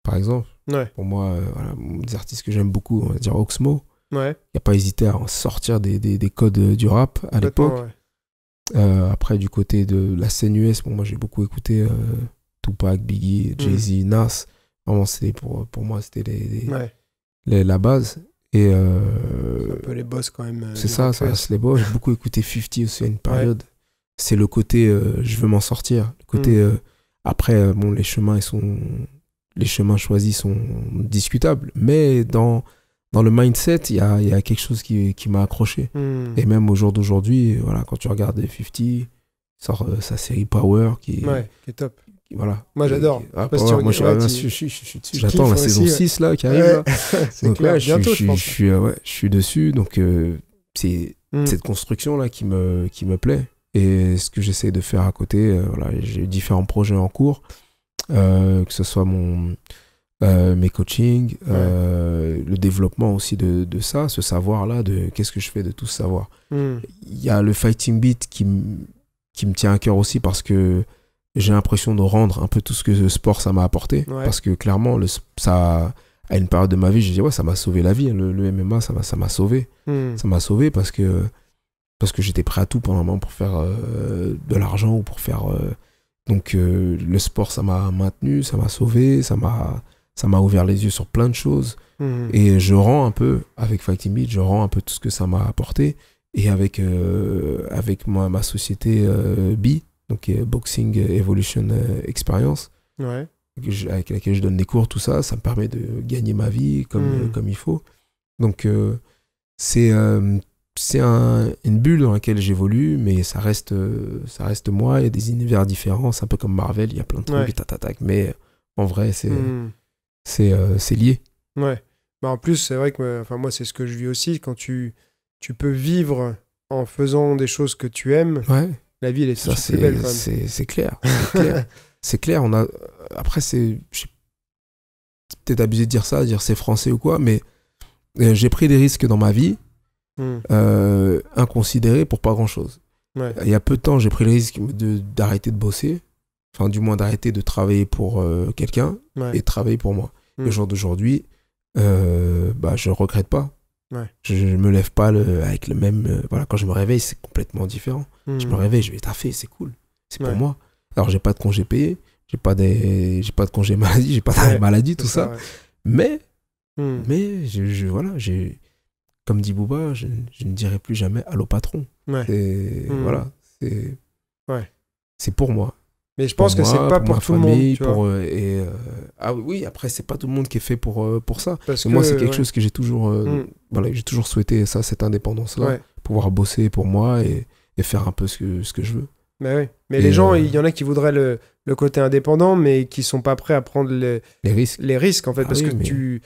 par exemple. Pour moi, des artistes que j'aime beaucoup, on va dire Oxmo. Il n'y a pas hésité à en sortir des, codes du rap à l'époque. Euh, après, du côté de la scène US, moi j'ai beaucoup écouté euh, Tupac, Biggie, mm. Jay-Z, Nas. pour, pour moi, c'était les, la base. Et euh, un peu les boss quand même. C'est ça, c'est les boss. J'ai beaucoup écouté 50 aussi à une période. C'est le côté je veux m'en sortir. Le côté mm. après, bon, les chemins, ils sont. Les chemins choisis sont discutables. Mais dans dans le mindset, il y a, quelque chose qui, m'a accroché. Hmm. Et même au jour d'aujourd'hui, voilà, quand tu regardes 50, euh, sa série Power qui, qui est top. voilà. Moi j'adore. moi j'attends la saison 6 là, qui arrive. C'est clair, bientôt, je, pense. Suis, je suis dessus. Donc euh, c'est hmm. cette construction là qui me, qui me plaît. Et ce que j'essaie de faire à côté, euh, voilà, j'ai différents projets en cours, que ce soit mon, euh, mes coachings, euh, le développement aussi de, de ça, ce savoir-là, de qu'est-ce que je fais de tout ce savoir. Hmm. Il y a le fighting beat qui, qui me tient à cœur aussi parce que j'ai l'impression de rendre un peu tout ce que le sport, ça m'a apporté. Parce que clairement, le, ça, à une période de ma vie, je dit ouais, ça m'a sauvé la vie. Hein. Le, MMA, ça m'a sauvé. Hmm. Ça m'a sauvé parce que, parce que j'étais prêt à tout pendant un moment pour faire euh, de l'argent ou pour faire... donc le sport, ça m'a maintenu, ça m'a sauvé, ça m'a ça m'a ouvert les yeux sur plein de choses. Mhm. Et je rends un peu, avec Fighting Beat, je rends un peu tout ce que ça m'a apporté. Et avec, euh, avec ma, ma société euh, B, donc Boxing Evolution euh, Experience, avec laquelle je donne des cours, tout ça, ça me permet de gagner ma vie comme, mhm. comme il faut. Donc, euh, c'est c'est une bulle dans laquelle j'évolue, mais ça reste, ça reste moi. Il y a des univers différents, c'est un peu comme Marvel, il y a plein de trucs, mais en vrai, c'est. Mhm. Euh, c'est lié. Ouais. Bah, en plus, c'est vrai que euh, enfin, moi, c'est ce que je vis aussi. Quand tu, tu peux vivre en faisant des choses que tu aimes, la vie, elle est Ça, c'est, belle. C'est, clair. C'est clair. On a... Après, c'est. peut-être abusé de dire ça, de dire c'est français ou quoi, mais euh, j'ai pris des risques dans ma vie, hmm. inconsidérés pour pas grand-chose. Il y a peu de temps, j'ai pris le risque d'arrêter de bosser enfin du moins d'arrêter de travailler pour euh, quelqu'un et travailler pour moi. Le hmm. jour d'aujourd'hui, euh, bah, je regrette pas. Je ne me lève pas avec le même... Euh, voilà, quand je me réveille, c'est complètement différent. Je me hmm. réveille, je vais taffer, c'est cool. C'est pour moi. Alors, j'ai pas de congé payé, j'ai pas, des, pas de congé maladie, j'ai pas de maladie, tout ça. Mais, hmm. mais je, voilà, j'ai... Comme dit Booba, je, ne dirai plus jamais allô patron. Voilà, c'est... C'est pour moi mais je pense que c'est pas pour, tout famille, le monde. Pour, euh, et, euh, ah oui, après, c'est pas tout le monde qui est fait pour, euh, pour ça. Parce que, moi, c'est quelque chose que j'ai toujours, mm. voilà, j'ai toujours souhaité, ça, cette indépendance-là. Pouvoir bosser pour moi et, et, faire un peu ce que, ce que je veux. Mais oui. Mais les gens, il y en a qui voudraient le, le, côté indépendant, mais qui sont pas prêts à prendre les, risques. Les risques, en fait, ah parce que tu.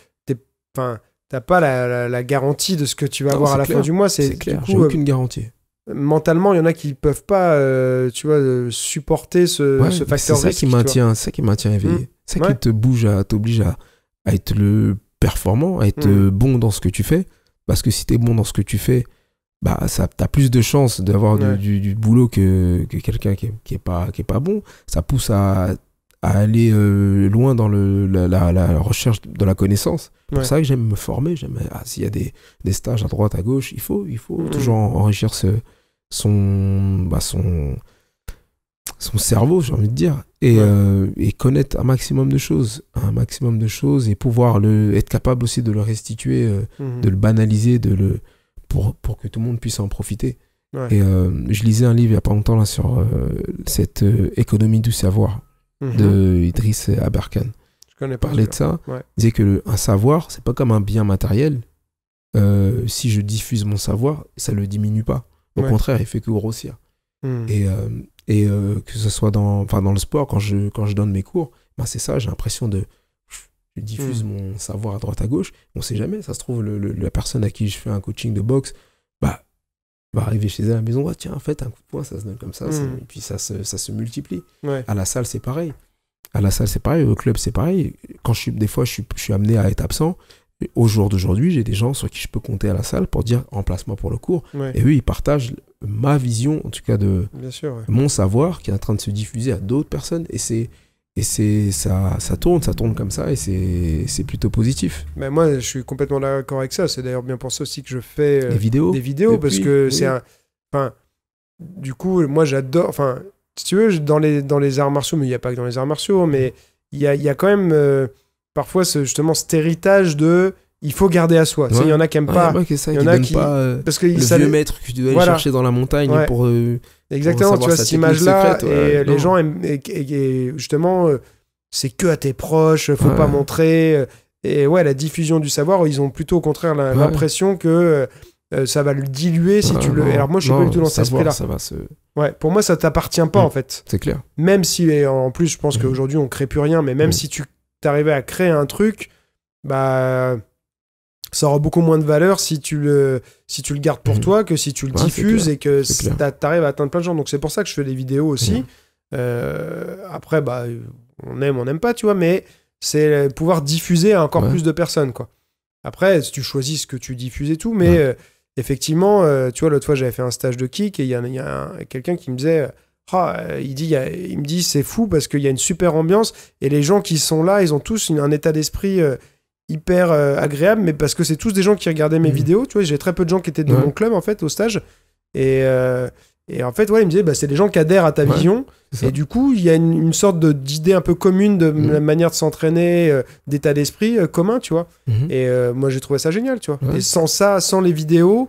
n'as t'as pas la, la, garantie de ce que tu vas avoir à la fin du mois. C'est clair, j'ai aucune garantie mentalement, il y en a qui ne peuvent pas, euh, tu vois, euh, supporter ce, facteur C'est ça qui maintient, ça qui maintient éveillé. Mm. C'est Ça qui te bouge à, t'oblige à, être le performant, à être mm. bon dans ce que tu fais. Parce que si tu es bon dans ce que tu fais, bah ça, t'as plus de chances d'avoir du, boulot que, quelqu'un qui, qui, est pas qui est pas bon. Ça pousse à, aller euh, loin dans le, la, recherche de la connaissance. C'est pour ça que j'aime me former. J'aime ah, s'il y a des, stages à droite à gauche, il faut il faut mm. toujours enrichir ce son, bah, son, son cerveau, j'ai envie de dire, et, euh, et, connaître un maximum de choses, un maximum de choses, et pouvoir le, être capable aussi de le restituer, euh, mhm. de le banaliser, de le, pour, pour que tout le monde puisse en profiter. Et euh, je lisais un livre il n'y a pas longtemps là, sur cette économie du savoir mhm. de Idriss Aberkan. Je Parlait de ça. Il disait que un savoir, c'est pas comme un bien matériel. si je diffuse mon savoir, ça le diminue pas. Au contraire, il fait que grossir. Hmm. Et, euh, et euh, que ce soit dans, le sport, quand je, quand je donne mes cours, ben, c'est ça, j'ai l'impression de. Je diffuse hmm. mon savoir à droite à gauche. On sait jamais, ça se trouve, la personne à qui je fais un coaching de boxe, bah, va arriver chez elle à la maison, ah, tiens, en fait, un coup de poing, ça se donne comme ça, et hmm. puis ça se, ça se multiplie. À la salle, c'est pareil. À la salle, c'est pareil. Au club, c'est pareil. Quand je suis, des fois, je suis amené à être absent, au jour d'aujourd'hui, j'ai des gens sur qui je peux compter à la salle pour dire « moi pour le cours. Et eux, ils partagent ma vision, en tout cas de mon savoir qui est en train de se diffuser à d'autres personnes. Et c'est et c'est ça, ça tourne, ça tourne comme ça, et c'est plutôt positif. Mais moi, je suis complètement d'accord avec ça. C'est d'ailleurs bien pour ça aussi que je fais euh, des vidéos, des vidéos parce que c'est un. Enfin, du coup, moi, j'adore. Enfin, si tu veux, dans les dans les arts martiaux, mais il n'y a pas que dans les arts martiaux, mais il y a, y a, quand même. Euh, parfois ce, justement cet héritage de il faut garder à soi. Il y en a qui aiment pas. il y en a qui. Pas, euh, parce que le vieux maître que tu dois aller chercher dans la montagne pour. Euh, Exactement, tu vois, cette image-là. Et les gens aiment. Et, justement, euh, c'est que à tes proches, faut pas montrer. Et ouais, la diffusion du savoir, ils ont plutôt au contraire l'impression que. ça va le diluer si tu le. Alors moi je suis pas du tout dans cet esprit-là. Ouais, pour moi ça t'appartient pas mm. en fait. C'est clair. Même si en plus je pense mm. qu'aujourd'hui on crée plus rien, mais même mm. si tu T'arriver à créer un truc, bah ça aura beaucoup moins de valeur si tu le, si tu le gardes pour mhm. toi que si tu le diffuses et que t'arrives à atteindre plein de gens. Donc c'est pour ça que je fais des vidéos aussi. Mhm. Euh, après, bah, on aime, on n'aime pas, tu vois, mais c'est pouvoir diffuser à encore plus de personnes, quoi. Après, tu choisis ce que tu diffuses et tout, mais euh, effectivement, euh, tu vois, l'autre fois, j'avais fait un stage de kick et il y y a quelqu'un qui me disait ah, il, dit, il me dit c'est fou parce qu'il y a une super ambiance et les gens qui sont là, ils ont tous un état d'esprit euh, hyper euh, agréable, mais parce que c'est tous des gens qui regardaient mes mhm. vidéos. Tu vois, j'ai très peu de gens qui étaient de mon club en fait au stage. Euh, et, en fait, ouais, il me disait, bah, c'est des gens qui adhèrent à ta vision. Et du coup, il y a une, sorte d'idée un peu commune de mhm. la manière de s'entraîner, d'état d'esprit commun, tu vois. Mhm. Et moi, j'ai trouvé ça génial, tu vois. Et sans ça, sans les vidéos,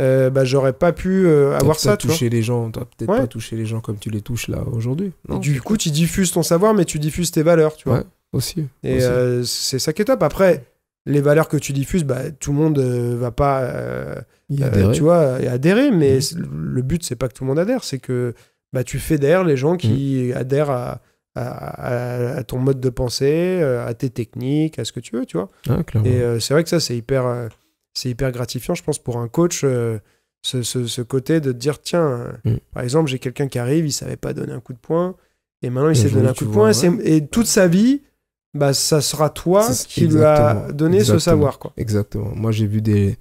euh, bah, j'aurais pas pu euh, avoir ça. tu vois. les gens, peut-être pas touché les gens comme tu les touches là aujourd'hui. Du coup, tu diffuses ton savoir, mais tu diffuses tes valeurs, tu vois. aussi. Et euh, c'est ça qui est top. Après, les valeurs que tu diffuses, bah, tout le monde va pas, y adhérer. tu vois, adhérer. Mais mhm. le but, c'est pas que tout le monde adhère, c'est que bah, tu fédères les gens qui mhm. adhèrent à, ton mode de pensée, à tes techniques, à ce que tu veux, tu vois. Ah, et c'est vrai que ça, c'est hyper, c'est hyper gratifiant, je pense, pour un coach. Euh, ce, côté de dire tiens, mm. par exemple, j'ai quelqu'un qui arrive, il savait pas donner un coup de poing, et maintenant il sait donner un coup de poing, et, toute sa vie, bah, ça sera toi qui lui a donné ce savoir. Quoi. Exactement. Moi, j'ai vu des,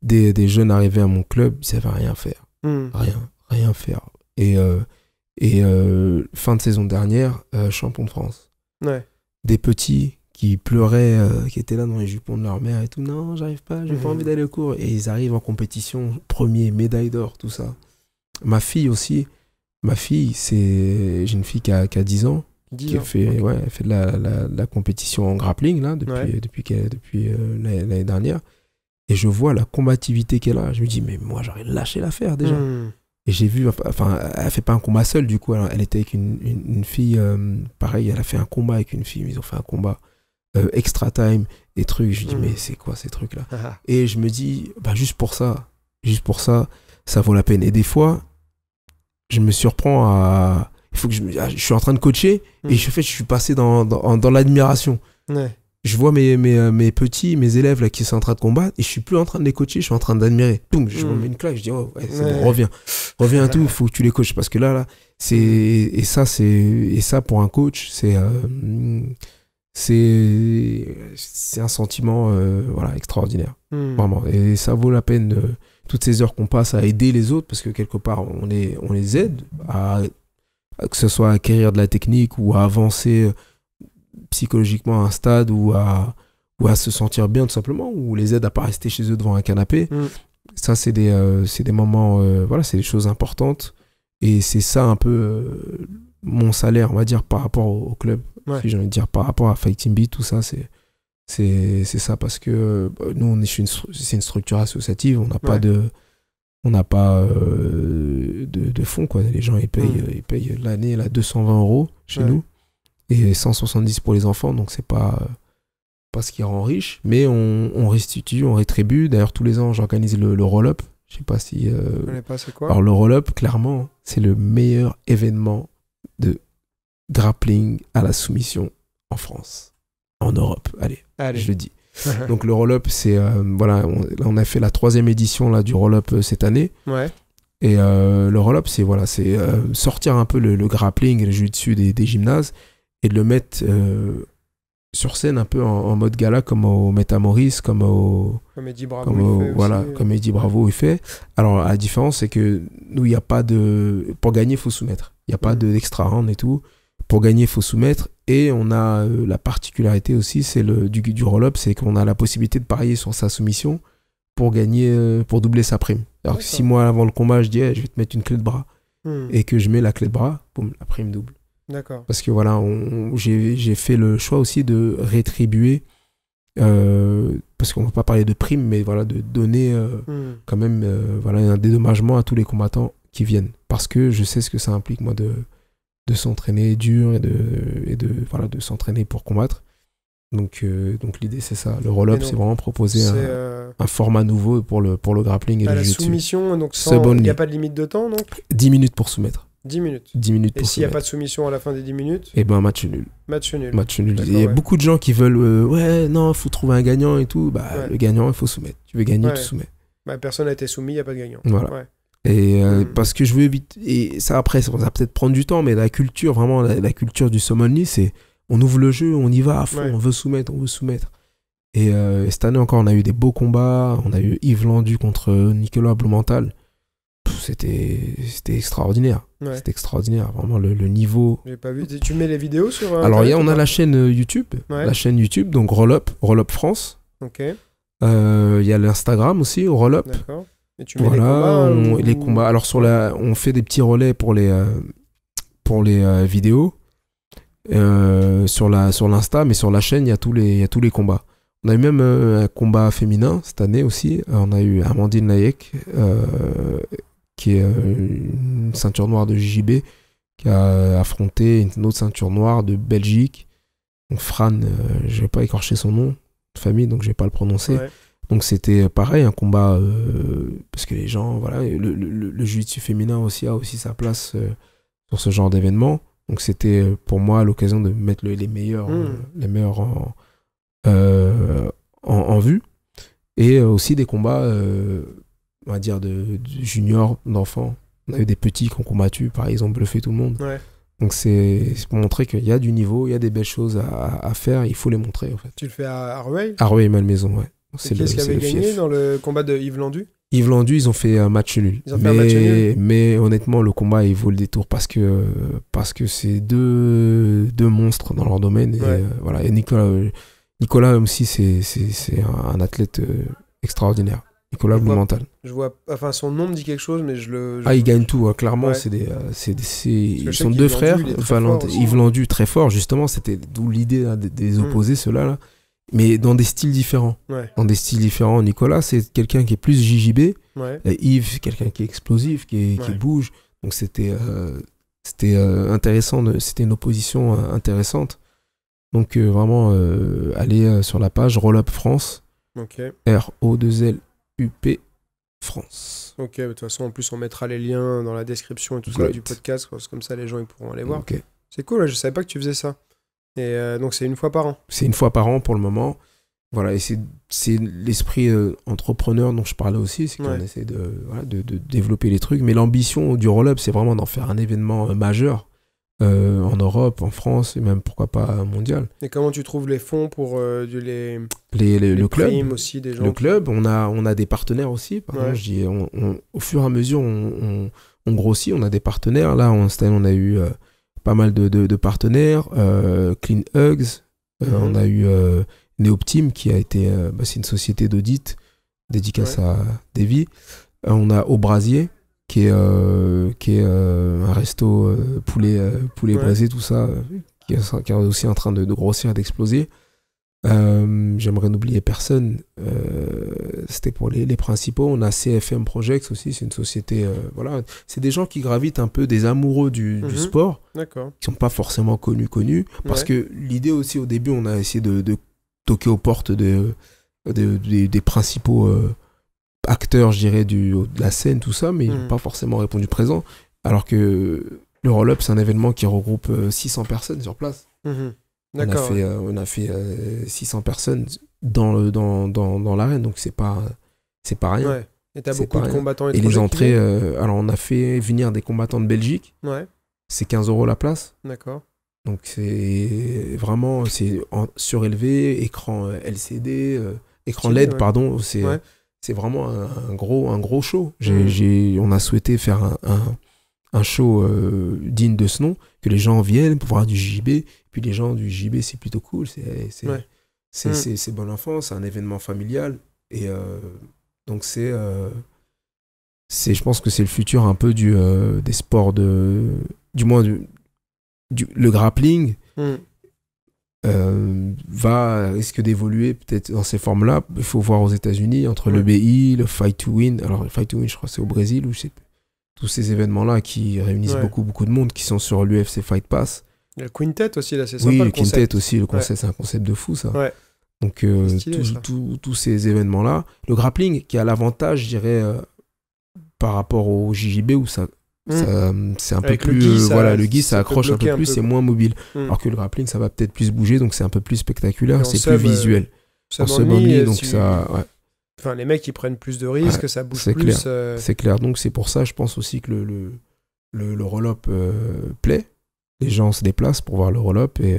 des, jeunes arriver à mon club, ils savaient rien faire. Hmm. Rien, rien faire. Et, euh, et euh, fin de saison dernière, champion de France. Des petits qui pleuraient, euh, qui étaient là dans les jupons de leur mère et tout. Non, j'arrive pas, j'ai pas envie d'aller au cours. Et ils arrivent en compétition, premier, médaille d'or, tout ça. Ma fille aussi, ma fille, c'est j'ai une fille qui a, qui a 10 ans, qui Fait, ouais, elle fait de la, la, compétition en grappling là, depuis, depuis, depuis euh, l'année dernière. Et je vois la combativité qu'elle a. Je me dis, mais moi, j'aurais lâché l'affaire déjà. Hmm. Et j'ai vu, enfin, elle fait pas un combat seule du coup. Elle, était avec une, une, fille, euh, pareil, elle a fait un combat avec une fille, mais ils ont fait un combat. Euh, extra time, des trucs. Je dis, hmm. mais c'est quoi ces trucs-là ah. Et je me dis, bah, juste pour ça, juste pour ça, ça vaut la peine. Et des fois, je me surprends à. Il faut que je, ah, je suis en train de coacher et hmm. je fais, je suis passé dans, dans, l'admiration. Je vois mes, mes, euh, mes, petits, mes élèves là qui sont en train de combattre et je suis plus en train de les coacher, je suis en train d'admirer. je hmm. me mets une claque, je dis, oh, reviens, reviens à tout, faut que tu les coaches parce que là, là, c'est. Et ça, c'est. Et ça, pour un coach, c'est. Euh, c'est c'est un sentiment euh, voilà extraordinaire hmm. et ça vaut la peine toutes ces heures qu'on passe à aider les autres parce que quelque part on les on les aide à, que ce soit à acquérir de la technique ou à avancer euh, psychologiquement à un stade ou à ou à se sentir bien tout simplement ou les aide à pas rester chez eux devant un canapé hmm. ça c'est des euh, des moments voilà c'est des choses importantes et c'est ça un peu mon salaire on va dire par rapport au club si j'ai envie de dire, par rapport à Fighting Beat tout ça, c'est c'est ça parce que bah, nous on est c'est une, structure associative on n'a pas de on n'a pas euh, de, fonds quoi les gens ils payent ils payent l'année là 220 euros chez nous et 170 pour les enfants donc c'est pas pas ce qui rend riche mais on, restitue on rétribue d'ailleurs tous les ans j'organise le, roll up je sais pas si euh, alors le roll up clairement c'est le meilleur événement de grappling à la soumission en France, en Europe. Allez, je le dis. Donc le roll-up, c'est euh, voilà, on, a fait la troisième édition là du roll-up euh, cette année. Ouais. Et euh, le roll-up, c'est voilà, c'est sortir un peu le, grappling le jeu dessus des, gymnases et de le mettre sur scène un peu en, mode gala comme au Metamoris, comme au comme Eddie Bravo, comme voilà, Bravo il fait. Alors la différence, c'est que nous, il n'y a pas de pour gagner, il faut soumettre. Il n'y a pas mm. de d'extra hand et tout. Pour gagner, il faut soumettre. Et on a euh, la particularité aussi, c'est le du, du roll-up, c'est qu'on a la possibilité de parier sur sa soumission pour gagner, euh, pour doubler sa prime. Alors que six mois avant le combat, je dis, eh, je vais te mettre une clé de bras. Hmm. Et que je mets la clé de bras, boum, la prime double. D'accord. Parce que voilà, j'ai fait le choix aussi de rétribuer, euh, parce qu'on ne va pas parler de prime, mais voilà, de donner hmm. quand même voilà, un dédommagement à tous les combattants qui viennent. Parce que je sais ce que ça implique, moi, de, de s'entraîner dur et de, et de, voilà, de s'entraîner pour combattre. Donc, euh, donc l'idée, c'est ça. Le roll-up, c'est vraiment proposer euh, un, format nouveau pour le, pour le grappling et le jiu La soumission, donc il n'y a pas de limite de temps, donc 10 minutes pour soumettre. 10 minutes. 10 minutes et s'il n'y a pas de soumission à la fin des 10 minutes Et eh ben match nul. Match nul. Match nul. Il y a beaucoup de gens qui veulent euh, ouais, non, il faut trouver un gagnant et tout. Bah, le gagnant, il faut soumettre. Tu veux gagner, tu soumets. Bah, personne n'a été soumis, il n'y a pas de gagnant. Voilà. Et euh, hmm. parce que je veux éviter. Et ça, après, ça va peut-être prendre du temps, mais la culture, vraiment, la, culture du Somali, c'est on ouvre le jeu, on y va à fond, on veut soumettre, on veut soumettre. Et, euh, cette année encore, on a eu des beaux combats. On a eu Yves Landu contre Nicolas Blumenthal. C'était extraordinaire. C'était extraordinaire, vraiment le, niveau. pas vu. Tu mets les vidéos sur. Euh, Alors, y on a la chaîne YouTube. La chaîne YouTube, donc Roll Up, Roll Up France. Ok. Il y a l'Instagram aussi, Roll Up. D'accord voilà, les, combats, Alors sur la, on fait des petits relais pour les euh, pour les euh, vidéos euh, sur la sur l'insta, mais sur la chaîne il y a tous les y tous les combats. On a eu même un combat féminin cette année aussi. on a eu Amandine Nayek, qui est une ceinture noire de JJB, qui a affronté une autre ceinture noire de Belgique. Fran, je ne vais pas écorcher son nom de famille donc je vais pas le prononcer. Donc c'était pareil, un combat, euh, parce que les gens, voilà, le, le, féminin aussi a aussi sa place dans euh, sur ce genre d'événement. Donc c'était euh, pour moi l'occasion de mettre les meilleurs, hmm. les meilleurs en, en, vue. Et aussi des combats, on va dire, de, juniors, d'enfants. On a eu des petits qui ont combattu, par exemple, bluffé tout le monde. Donc c'est pour montrer qu'il y a du niveau, il y a des belles choses à, faire, il faut les montrer en fait. Tu le fais à Rueil À Rueil Malmaison, ouais. C'est qui ce qui avait gagné dans le combat de Yves Landu Yves Landu, ils ont fait un match nul. Ils mais, honnêtement, le combat, il vaut le détour parce que parce que c'est deux, deux monstres dans leur domaine. Et, euh, voilà. Nicolas, Nicolas aussi, c'est un athlète euh, extraordinaire. Nicolas Blumenthal. Je vois, enfin son nom me dit quelque chose, mais je le. ah, il gagne tout, hein. clairement. Euh, ils sont deux frères, Yves Landu, très fort, justement. C'était d'où l'idée hein, des, mm. opposés, ceux-là. là mais dans des styles différents. Dans des styles différents. Nicolas, c'est quelqu'un qui est plus JJB. Yves, c'est quelqu'un qui est explosif, qui, bouge. Donc c'était euh, euh, intéressant, c'était une opposition euh, intéressante. Donc vraiment, allez sur la page Rollup France. R-O-2-L-U-P France. Ok, de toute façon, en plus, on mettra les liens dans la description et tout ça du podcast. comme ça, les gens ils pourront aller voir. Ok. C'est cool, je savais pas que tu faisais ça. Et euh, donc c'est une fois par an. C'est une fois par an pour le moment. Voilà, et c'est l'esprit euh, entrepreneur dont je parlais aussi, c'est qu'on essaie de, voilà, de, développer les trucs. Mais l'ambition du roll-up, c'est vraiment d'en faire un événement euh, majeur en Europe, en France et même pourquoi pas mondial. Et comment tu trouves les fonds pour les, les, le club aussi des gens Le club, on a, on a des partenaires aussi. par je dis, au fur et à mesure, on, grossit, on a des partenaires. Là, on, on a eu pas mal de, partenaires, euh, Clean Hugs, euh, mhm. on a eu euh, Neoptim qui a été, bah, c'est une société d'audit dédicace à à Davy. on a Aubrasier qui est, qui est un resto poulet, poulet tout ça, qui est, aussi en train de, de grossir et d'exploser. Euh, j'aimerais n'oublier personne. Euh, c'était pour les, principaux. On a CFM Projects aussi, c'est une société. Euh, voilà, c'est des gens qui gravitent un peu des amoureux du, du mhm. sport, qui sont pas forcément connus connus, parce que l'idée aussi au début, on a essayé de, toquer aux portes de, des principaux acteurs, je dirais, du, de la scène, tout ça, mais ils mhm. n'ont pas forcément répondu présent, alors que le roll-up, c'est un événement qui regroupe 600 personnes sur place. Mhm. Euh, on a fait, 600 euh, personnes dans, dans, dans, dans l'arène, donc c'est pas, c'est pas rien. Ouais. Et t'as beaucoup de combattants Et les entrées, euh, alors on a fait venir des combattants de Belgique. C'est 15 euros la place. D'accord. Donc c'est vraiment c'est surélevé, écran LCD, écran LED e pardon, c'est vraiment un, gros un gros show. Hmm. on a souhaité faire un, show digne de ce nom que les gens viennent pour voir du JB puis les gens du JB, c'est plutôt cool. Mm. C'est bon enfant, c'est un événement familial. Et euh, donc, euh, c'est. je pense que c'est le futur un peu du, euh, des sports de. Du moins, du, le grappling. Mm. va risque d'évoluer peut-être dans ces formes-là. Il faut voir aux États-Unis entre le BI, le Fight to Win. Alors le Fight to Win, je crois c'est au Brésil ou tous ces événements-là qui réunissent beaucoup beaucoup de monde qui sont sur l'UFC Fight Pass. Le quintet aussi, là, c'est Oui, le, quintet concept. aussi, le concept, c'est un concept de fou, ça. Donc, euh, tous ces événements-là. Le grappling, qui a l'avantage, je dirais, euh, par rapport au JJB, où hmm. ça, c'est un peu plus. Le ça, voilà, le ça accroche un peu plus, c'est moins mobile. Hmm. Alors que le grappling, ça va peut-être plus bouger, donc c'est un peu plus spectaculaire, c'est plus euh, visuel. en ce donc ça. Enfin, les mecs, ils prennent plus de risques, ça bouge plus. C'est clair. Donc, c'est pour ça, je pense aussi que le, le, le, le roll-up plaît les gens se déplacent pour voir le roll-up. Et, euh,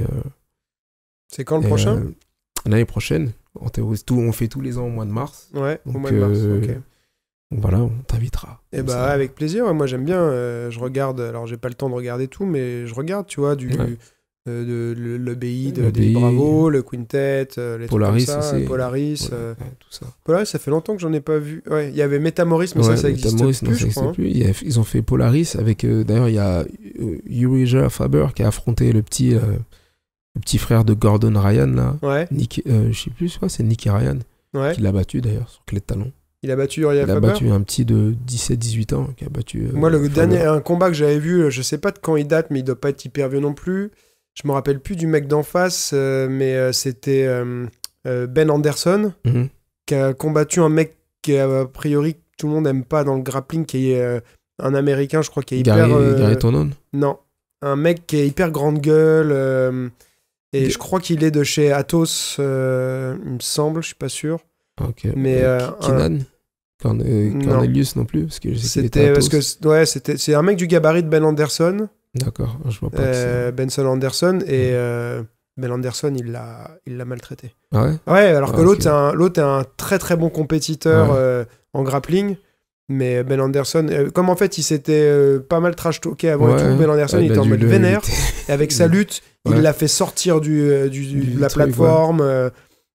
c'est quand le prochain euh, L'année prochaine. On, fait tous les ans au mois de mars. Ouais, au mois de mars. Euh, voilà, on t'invitera. Et eh bah avec plaisir, moi j'aime bien, je regarde, alors j'ai pas le temps de regarder tout, mais je regarde, tu vois, du, euh, de, l'EBI de, des Bravo, le Quintet, euh, les Polaris, ça, Polaris, euh, tout ça. Polaris, ça fait longtemps que j'en ai pas vu. Ouais, il y avait Metamoris, mais ça, ça existe plus, non, je crois, plus. Ils ont fait Polaris avec, d'ailleurs, il y a Eurasia Faber qui a affronté le petit, le petit frère de Gordon Ryan, là. Ouais. Nick, je sais plus, c'est Nicky Ryan. Qui l'a battu, d'ailleurs, sur clé de talon. Il a battu Faber Il a battu un petit de 17-18 ans qui a battu. Moi, le dernier un combat que j'avais vu, je sais pas de quand il date, mais il doit pas être hyper vieux non plus je me rappelle plus du mec d'en face, euh, mais euh, c'était euh, Ben Anderson mhm. qui a combattu un mec qui a priori tout le monde n'aime pas dans le grappling, qui est un américain, je crois, qui est hyper. Gary Tonon Non, un mec qui est hyper grande gueule. et je crois qu'il est de chez Athos, il me semble, je suis pas sûr. Ok. Mais Kinan Cornelius non. plus parce que c'était parce que ouais c'est un mec du gabarit de Ben Anderson D'accord, je vois pas. Euh, Benson Anderson et Ben Anderson, il l'a, il l'a maltraité. Ah ouais. Ah ouais, alors ah, que l'autre, est un, l'autre est un très très bon compétiteur euh, en grappling. Mais Ben Anderson, comme en fait il s'était pas mal trash talké avant et Ben Anderson il était en mode vénère. et avec sa lutte, il l'a fait sortir du, de la plateforme.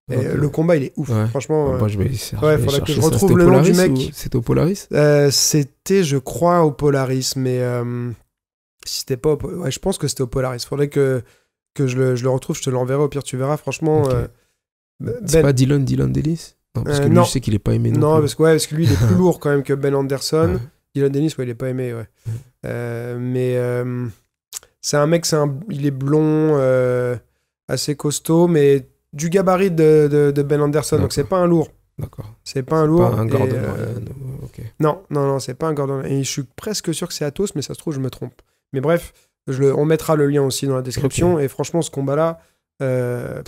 Le combat il est ouf, franchement. il je que je retrouve le nom du mec. C'était au Polaris C'était, je crois, au Polaris, mais pas. je pense que c'était au Polaris. Faudrait que, que je, le, je le retrouve, je te l'enverrai. Au pire, tu verras. Franchement. Euh, bah, ben- c'est pas Dylan, Dylan Dennis Non, parce euh, que lui, je sais qu'il est pas aimé. Non, parce, que, ouais, parce que lui, il est plus lourd quand même que Ben Anderson. Dylan Dennis, ouais, il est pas aimé, ouais. Euh, mais c'est un mec, c'est il est blond, assez costaud, mais du gabarit de, de, Ben Anderson. Donc c'est pas un lourd. D'accord. C'est pas un lourd. Pas un Gordon Non, non, non, c'est pas un Gordon. Et je suis presque sûr que c'est Athos, mais ça se trouve, je me trompe. Mais bref, on mettra le lien aussi dans la description. Et franchement, ce combat-là, euh,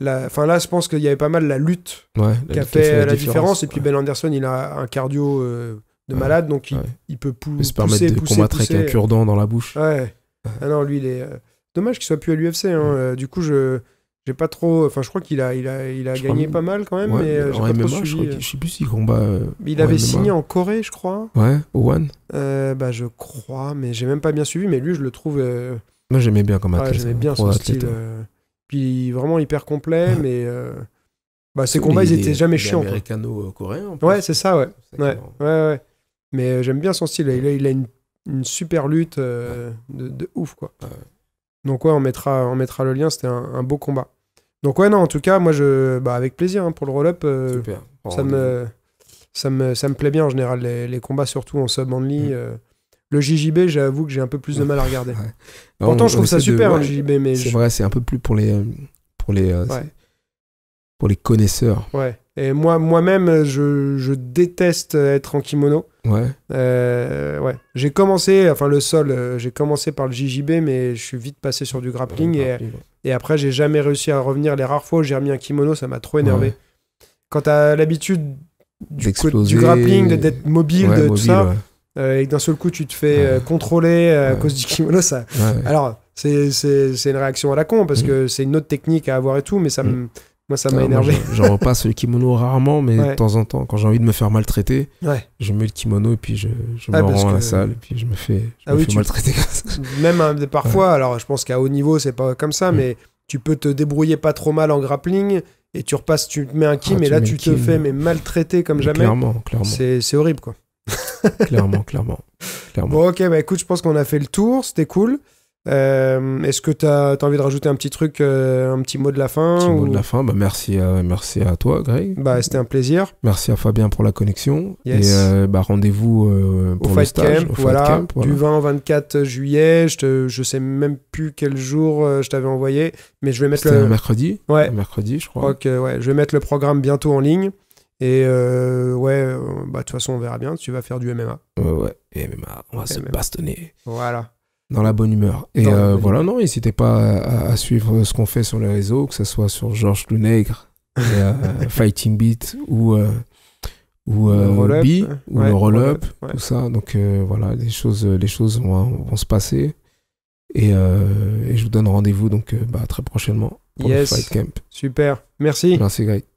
là, je pense qu'il y avait pas mal la lutte qui a fait, la, différence. Et puis Ben Anderson, il a un cardio euh, de malade, donc il, il peut pousser. il se de combattre avec un cure-dent dans la bouche. Ouais. Ah lui, il est. Euh, dommage qu'il soit plus à l'UFC. Hein. Du coup, je, j'ai pas trop. Enfin, je crois qu'il a, il a, il a gagné pas mal quand même. mais euh, j'ai pas trop suivi. Euh. Je, ne sais plus s'il combat. Euh, il avait signé en Corée, je crois. Ouais, au One. bah, je crois, mais j'ai même pas bien suivi. Mais lui, je le trouve. Moi, j'aimais bien comme athlète. j'aimais bien son style. Hein. Puis vraiment hyper complet, mais. Bah, ses combats, ils étaient jamais chiants. Américano-coréen. Ouais, c'est ça, ouais. Ouais, ouais, ouais, Mais j'aime bien son style. Il a, il a une, une super lutte de, de, ouf, quoi. Donc ouais, on mettra, on mettra le lien, c'était un, beau combat. Donc ouais, non, en tout cas, moi, je, bah, avec plaisir, hein, pour le roll-up, euh, ça, me, ça, me, ça me plaît bien en général, les, combats, surtout en sub-only. Mm. Euh. le JJB, j'avoue que j'ai un peu plus de mal à regarder. Pourtant, je trouve ça super, le JJB, mais... C'est vrai, c'est un peu plus pour les... Euh, pour les pour les connaisseurs. Ouais. Et moi, moi-même, je, je, déteste être en kimono. Ouais. Euh, ouais. J'ai commencé, enfin le sol, euh, j'ai commencé par le JJB, mais je suis vite passé sur du grappling. et, et, après, j'ai jamais réussi à revenir. Les rares fois où j'ai remis un kimono, ça m'a trop énervé. Quand Quand t'as l'habitude du, grappling, d'être mobile, de tout ça, euh, et d'un seul coup, tu te fais contrôler à cause du kimono, ça. Alors, c'est une réaction à la con parce mm. que c'est une autre technique à avoir et tout, mais ça mm. me. Moi, ça euh, m'a énervé. J'en repasse le kimono rarement, mais de temps en temps, quand j'ai envie de me faire maltraiter, je mets le kimono et puis je, ah, me rends à la salle et puis je me fais, maltraiter Même parfois, alors je pense qu'à haut niveau, c'est pas comme ça, mm. mais tu peux te débrouiller pas trop mal en grappling et tu repasses, tu mets un kim ah, et là, tu te fais mais maltraiter comme jamais. Clairement, clairement. C'est horrible, quoi. clairement, clairement, clairement. Bon, ok, bah écoute, je pense qu'on a fait le tour, c'était cool. Euh, est-ce que tu as, envie de rajouter un petit truc, euh, un petit mot de la fin petit mot de la fin, bah merci, à, merci à toi, Greg. Bah, C'était un plaisir. Merci à Fabien pour la connexion. Euh, bah, rendez-vous pour au le stage. Camp, voilà, Du 20 au 24 juillet. Je, je sais même plus quel jour je t'avais envoyé, mais je vais mettre le. mercredi Ouais. mercredi, je crois. ouais. Je vais mettre le programme bientôt en ligne. Et ouais, bah, de toute façon, on verra bien. Tu vas faire du MMA. Ouais, MMA, on va se bastonner. Voilà dans la bonne humeur. Et euh, voilà, non, n'hésitez pas à, suivre ce qu'on fait sur les réseaux, que ce soit sur Georges Lunègre, euh, Fighting Beat ou, ou, euh, ou le Roll Up, tout ça. Donc voilà, les choses, les choses vont, se passer. Et, je vous donne rendez-vous donc bah, très prochainement pour yes. le Fight Camp. Super, merci. Merci Greg.